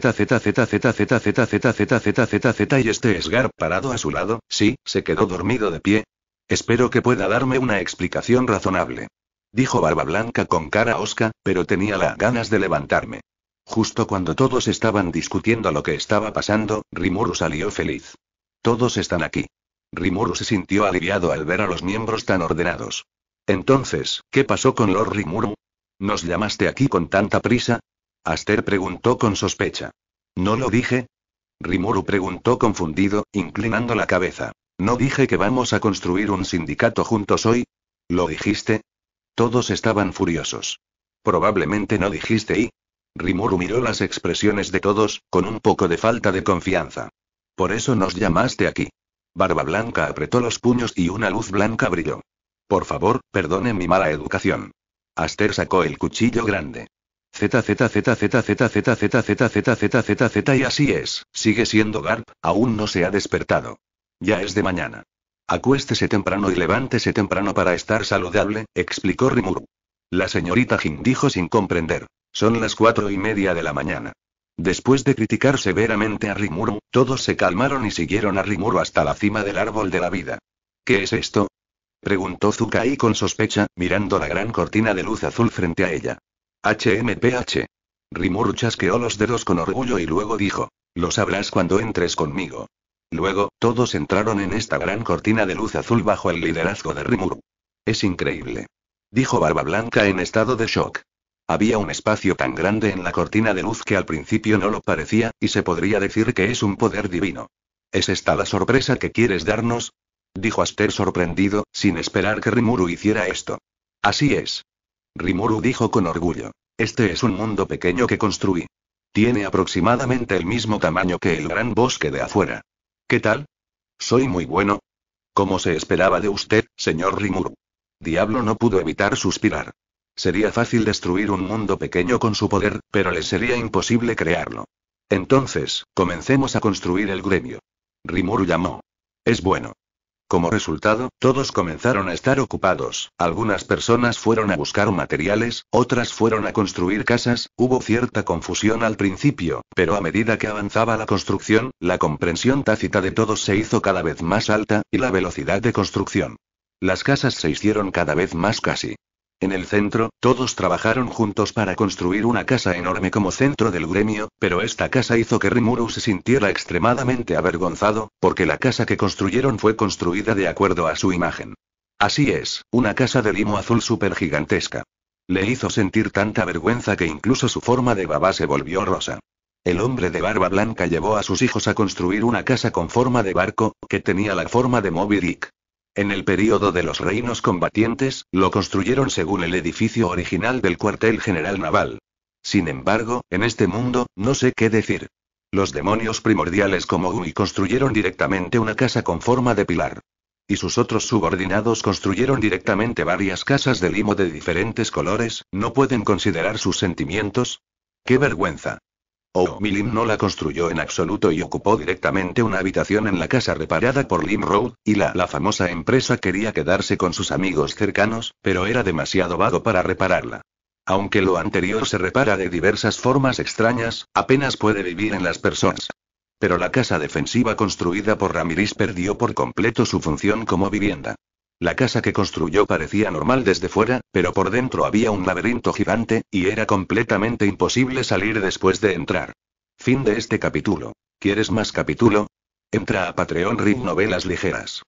y este Esgar parado a su lado, sí, se quedó dormido de pie. Espero que pueda darme una explicación razonable. Dijo Barba Blanca con cara osca, pero tenía las ganas de levantarme. Justo cuando todos estaban discutiendo lo que estaba pasando, Rimuru salió feliz. Todos están aquí. Rimuru se sintió aliviado al ver a los miembros tan ordenados. Entonces, ¿qué pasó con Lord Rimuru? ¿Nos llamaste aquí con tanta prisa? Aster preguntó con sospecha. ¿No lo dije? Rimuru preguntó confundido, inclinando la cabeza. ¿No dije que vamos a construir un sindicato juntos hoy? ¿Lo dijiste? Todos estaban furiosos. Probablemente no dijiste y... Rimuru miró las expresiones de todos, con un poco de falta de confianza. Por eso nos llamaste aquí. Barba Blanca apretó los puños y una luz blanca brilló. Por favor, perdone mi mala educación. Aster sacó el cuchillo grande z y así es, sigue siendo Garp, aún no se ha despertado. Ya es de mañana. Acuéstese temprano y levántese temprano para estar saludable, explicó Rimuru. La señorita Jin dijo sin comprender. Son las cuatro y media de la mañana. Después de criticar severamente a Rimuru, todos se calmaron y siguieron a Rimuru hasta la cima del árbol de la vida. ¿Qué es esto? preguntó Zukai con sospecha, mirando la gran cortina de luz azul frente a ella. HMPH. Rimuru chasqueó los dedos con orgullo y luego dijo. Lo sabrás cuando entres conmigo. Luego, todos entraron en esta gran cortina de luz azul bajo el liderazgo de Rimuru. Es increíble. Dijo Barba Blanca en estado de shock. Había un espacio tan grande en la cortina de luz que al principio no lo parecía, y se podría decir que es un poder divino. ¿Es esta la sorpresa que quieres darnos? Dijo Aster sorprendido, sin esperar que Rimuru hiciera esto. Así es. Rimuru dijo con orgullo. Este es un mundo pequeño que construí. Tiene aproximadamente el mismo tamaño que el gran bosque de afuera. ¿Qué tal? Soy muy bueno. Como se esperaba de usted, señor Rimuru. Diablo no pudo evitar suspirar. Sería fácil destruir un mundo pequeño con su poder, pero le sería imposible crearlo. Entonces, comencemos a construir el gremio. Rimuru llamó. Es bueno. Como resultado, todos comenzaron a estar ocupados, algunas personas fueron a buscar materiales, otras fueron a construir casas, hubo cierta confusión al principio, pero a medida que avanzaba la construcción, la comprensión tácita de todos se hizo cada vez más alta, y la velocidad de construcción. Las casas se hicieron cada vez más casi en el centro, todos trabajaron juntos para construir una casa enorme como centro del gremio, pero esta casa hizo que Rimuru se sintiera extremadamente avergonzado, porque la casa que construyeron fue construida de acuerdo a su imagen. Así es, una casa de limo azul gigantesca. Le hizo sentir tanta vergüenza que incluso su forma de baba se volvió rosa. El hombre de barba blanca llevó a sus hijos a construir una casa con forma de barco, que tenía la forma de Moby Dick. En el período de los reinos combatientes, lo construyeron según el edificio original del cuartel general naval. Sin embargo, en este mundo, no sé qué decir. Los demonios primordiales como Uy construyeron directamente una casa con forma de pilar. Y sus otros subordinados construyeron directamente varias casas de limo de diferentes colores, ¿no pueden considerar sus sentimientos? ¡Qué vergüenza! Oh, Milim no la construyó en absoluto y ocupó directamente una habitación en la casa reparada por Lim Road, y la, la famosa empresa quería quedarse con sus amigos cercanos, pero era demasiado vago para repararla. Aunque lo anterior se repara de diversas formas extrañas, apenas puede vivir en las personas. Pero la casa defensiva construida por Ramiris perdió por completo su función como vivienda. La casa que construyó parecía normal desde fuera, pero por dentro había un laberinto gigante, y era completamente imposible salir después de entrar. Fin de este capítulo. ¿Quieres más capítulo? Entra a Patreon Read Novelas Ligeras.